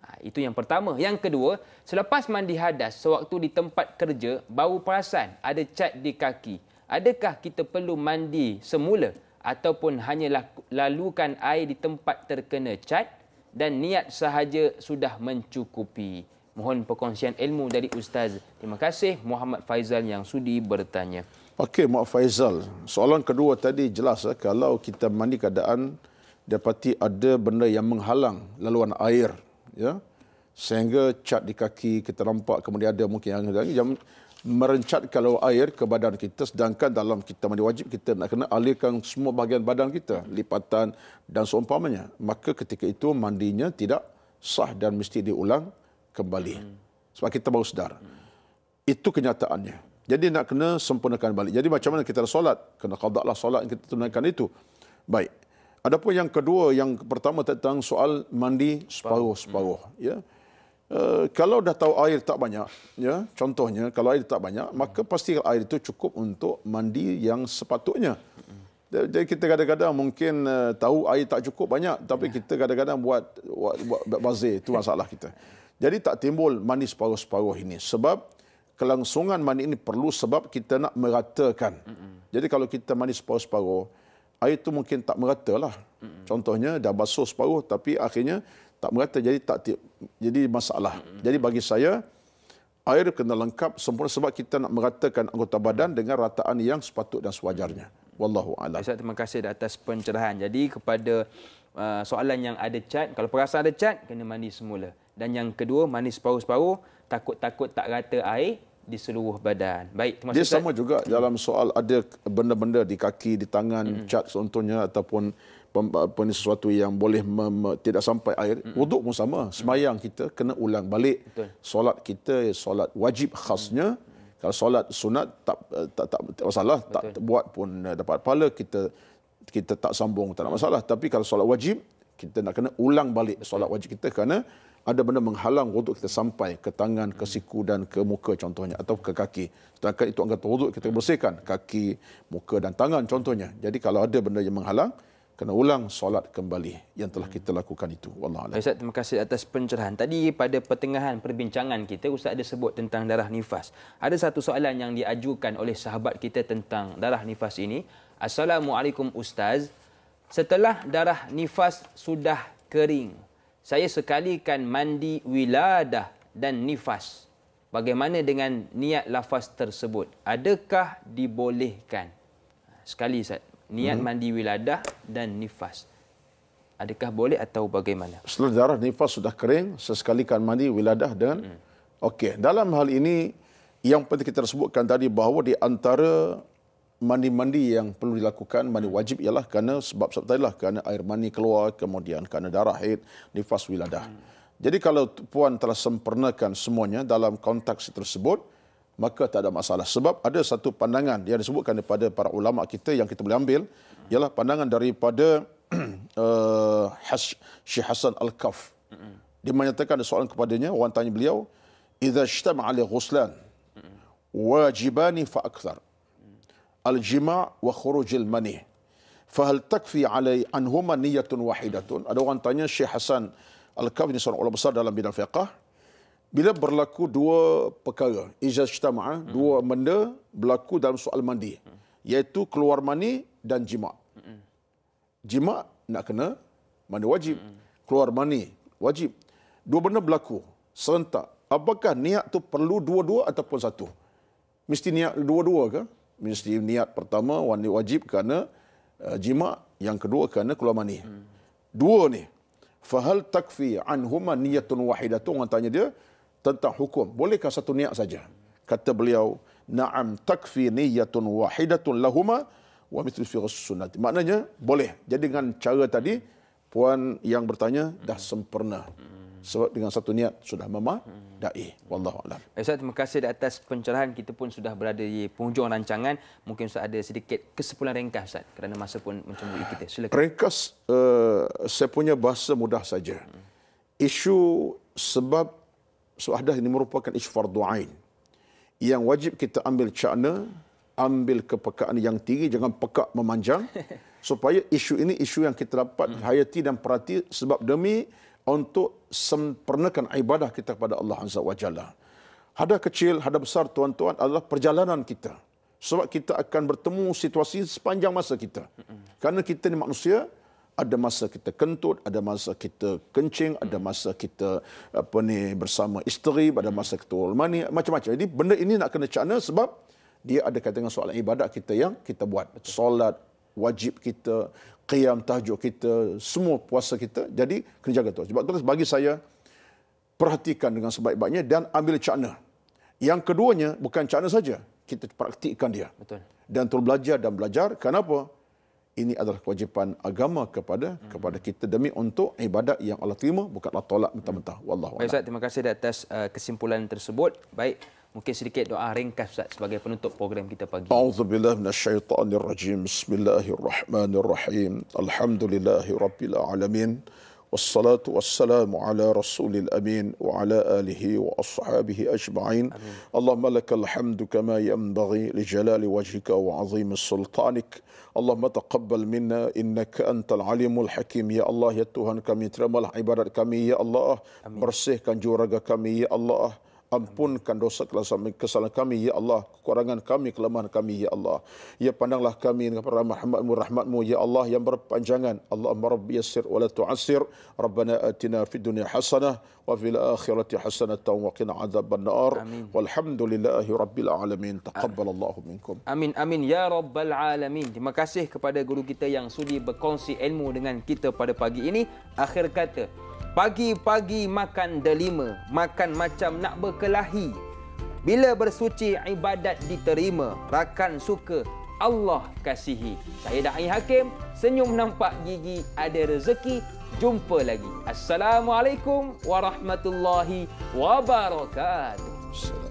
Ha, itu yang pertama. Yang kedua, selepas mandi hadas, sewaktu di tempat kerja, bau perasan, ada cat di kaki adakah kita perlu mandi semula ataupun hanya lalukan air di tempat terkena cat dan niat sahaja sudah mencukupi? Mohon perkongsian ilmu dari Ustaz. Terima kasih Muhammad Faizal yang sudi bertanya. Okey, Muhammad Faizal. Soalan kedua tadi jelas. Eh, kalau kita mandi keadaan dapati ada benda yang menghalang laluan air. Ya? Sehingga cat di kaki kita nampak kemudian ada mungkin yang Merencat kalau air ke badan kita sedangkan dalam kita mandi wajib kita nak kena alirkan semua bahagian badan kita lipatan dan seumpamanya maka ketika itu mandinya tidak sah dan mesti diulang kembali sebab kita baru sedar itu kenyataannya jadi nak kena sempurnakan balik jadi macam mana kita ada solat kena qadaklah solat yang kita tunaikan itu baik adapun yang kedua yang pertama tentang soal mandi separuh-separuh ya separuh. Eh, kalau dah tahu air tak banyak, ya, contohnya kalau air tak banyak, maka pasti air itu cukup untuk mandi yang sepatutnya. Jadi kita kadang-kadang mungkin uh, tahu air tak cukup banyak, tapi ya. kita kadang-kadang buat, buat, buat, buat bazir. Itu masalah kita. Jadi tak timbul mandi separuh-separuh ini. Sebab kelangsungan mandi ini perlu sebab kita nak meratakan. Jadi kalau kita mandi separuh-separuh, air itu mungkin tak merata lah. Contohnya dah basuh separuh tapi akhirnya tak merata jadi tak jadi masalah. Jadi bagi saya air kena lengkap sempurna sebab kita nak meratakan anggota badan dengan rataan yang sepatut dan sewajarnya. Wallahu a'lam. Saya terima kasih atas pencerahan. Jadi kepada uh, soalan yang ada cat, kalau perasa ada cat kena mandi semula. Dan yang kedua mandi separuh-separuh takut-takut tak rata air di seluruh badan. Baik, terima kasih. Dia sama juga dalam soal ada benda-benda di kaki, di tangan, mm cat contohnya ataupun apa ni sesuatu yang boleh tidak sampai air mm-hmm. wuduk pun sama sembahyang mm-hmm. kita kena ulang balik Betul. solat kita solat wajib khasnya mm-hmm. kalau solat sunat tak eh, tak tak, tak masalah Betul. tak buat pun eh, dapat pahala kita kita tak sambung tak ada masalah mm-hmm. tapi kalau solat wajib kita nak kena ulang balik Betul. solat mm. wajib kita kerana ada benda menghalang wuduk kita sampai ke tangan, ke mm. siku dan ke muka contohnya atau ke kaki. Sedangkan itu anggota wuduk kita mm. bersihkan kaki, muka dan tangan contohnya. Jadi kalau ada benda yang menghalang, kena ulang solat kembali yang telah kita lakukan itu. Wallahualam. Ustaz, terima kasih atas pencerahan. Tadi pada pertengahan perbincangan kita, Ustaz ada sebut tentang darah nifas. Ada satu soalan yang diajukan oleh sahabat kita tentang darah nifas ini. Assalamualaikum Ustaz. Setelah darah nifas sudah kering, saya sekalikan mandi wiladah dan nifas. Bagaimana dengan niat lafaz tersebut? Adakah dibolehkan? Sekali, Ustaz niat hmm. mandi wiladah dan nifas. Adakah boleh atau bagaimana? Setelah darah nifas sudah kering, sesekali kan mandi wiladah dan hmm. okey. Dalam hal ini yang penting kita sebutkan tadi bahawa di antara mandi-mandi yang perlu dilakukan mandi hmm. wajib ialah kerana sebab-sebab tadi lah kerana air mandi keluar kemudian kerana darah haid nifas wiladah. Hmm. Jadi kalau puan telah sempurnakan semuanya dalam konteks tersebut maka tak ada masalah. Sebab ada satu pandangan yang disebutkan daripada para ulama kita yang kita boleh ambil ialah pandangan daripada uh, Syekh Hasan Al-Kaf. Dia menyatakan ada soalan kepadanya, orang tanya beliau, "Iza ijtama'a al-ghuslan wajibani fa al-jima' wa khuruj al-mani" Fahal takfi alai anhuma niyatun wahidatun. Ada orang tanya Syekh Hasan Al-Kaf ini seorang ulama besar dalam bidang fiqah bila berlaku dua perkara ijtima'ah eh, hmm. dua benda berlaku dalam soal mandi iaitu keluar mani dan jima jima nak kena mandi wajib hmm. keluar mani wajib dua benda berlaku serentak apakah niat tu perlu dua-dua ataupun satu mesti niat dua-dua ke mesti niat pertama wajib kerana uh, eh, jima yang kedua kerana keluar mani hmm. dua ni fahal takfi anhuma niyatun wahidatun orang tanya dia tentang hukum. Bolehkah satu niat saja? Kata beliau, na'am takfi niyatun wahidatun lahuma wa mithlu fi sunnati. Maknanya boleh. Jadi dengan cara tadi puan yang bertanya dah sempurna. Sebab dengan satu niat sudah mema dai. Wallahu a'lam. Ustaz terima kasih di atas pencerahan kita pun sudah berada di penghujung rancangan. Mungkin Ustaz ada sedikit kesimpulan ringkas Ustaz kerana masa pun mencemburui kita. Silakan. Ringkas uh, saya punya bahasa mudah saja. Isu sebab So ini merupakan isfardu ain yang wajib kita ambil cakna, ambil kepekaan yang tinggi, jangan pekak memanjang supaya isu ini isu yang kita dapat hmm. hayati dan perhati sebab demi untuk sempurnakan ibadah kita kepada Allah Azza wa Jalla. Hada kecil, hada besar tuan-tuan adalah perjalanan kita. Sebab kita akan bertemu situasi sepanjang masa kita. Kerana kita ni manusia, ada masa kita kentut, ada masa kita kencing, ada hmm. masa kita apa ni bersama isteri, ada hmm. masa kita ulmani, macam-macam. Jadi benda ini nak kena cakna sebab dia ada kaitan dengan soalan ibadat kita yang kita buat. Solat, wajib kita, qiyam, tahajud kita, semua puasa kita. Jadi kena jaga tu. Sebab tu bagi saya, perhatikan dengan sebaik-baiknya dan ambil cakna. Yang keduanya, bukan cakna saja. Kita praktikkan dia. Betul. Dan terus belajar dan belajar. Kenapa? ini adalah kewajipan agama kepada hmm. kepada kita demi untuk ibadat yang Allah terima bukanlah tolak mentah-mentah hmm. wallahu a'lam. Baik Ustaz, terima kasih atas uh, kesimpulan tersebut. Baik, mungkin sedikit doa ringkas Ustaz sebagai penutup program kita pagi. Auzubillahi minasyaitonirrajim. Bismillahirrahmanirrahim. Alhamdulillahirabbil alamin. والصلاة والسلام على رسول الأمين وعلى آله وأصحابه أجمعين أمين. اللهم لك الحمد كما ينبغي لجلال وجهك وعظيم سلطانك اللهم تقبل منا إنك أنت العليم الحكيم يا الله ya Tuhan kami terimalah ibadat يا الله Allah Amin. bersihkan juraga يا الله Allah ampunkan dosa kesalahan kami ya Allah kekurangan kami kelemahan kami ya Allah ya pandanglah kami dengan rahmatmu rahmatmu ya Allah yang berpanjangan Allah rabbi yassir wa la tu'assir rabbana atina fid dunya hasanah wa fil akhirati hasanah wa qina adzaban nar walhamdulillahi rabbil alamin taqabbalallahu minkum amin amin ya rabbal alamin terima kasih kepada guru kita yang sudi berkongsi ilmu dengan kita pada pagi ini akhir kata Pagi-pagi makan delima, makan macam nak berkelahi. Bila bersuci, ibadat diterima. Rakan suka, Allah kasihi. Saya Da'i Hakim, senyum nampak gigi, ada rezeki. Jumpa lagi. Assalamualaikum warahmatullahi wabarakatuh.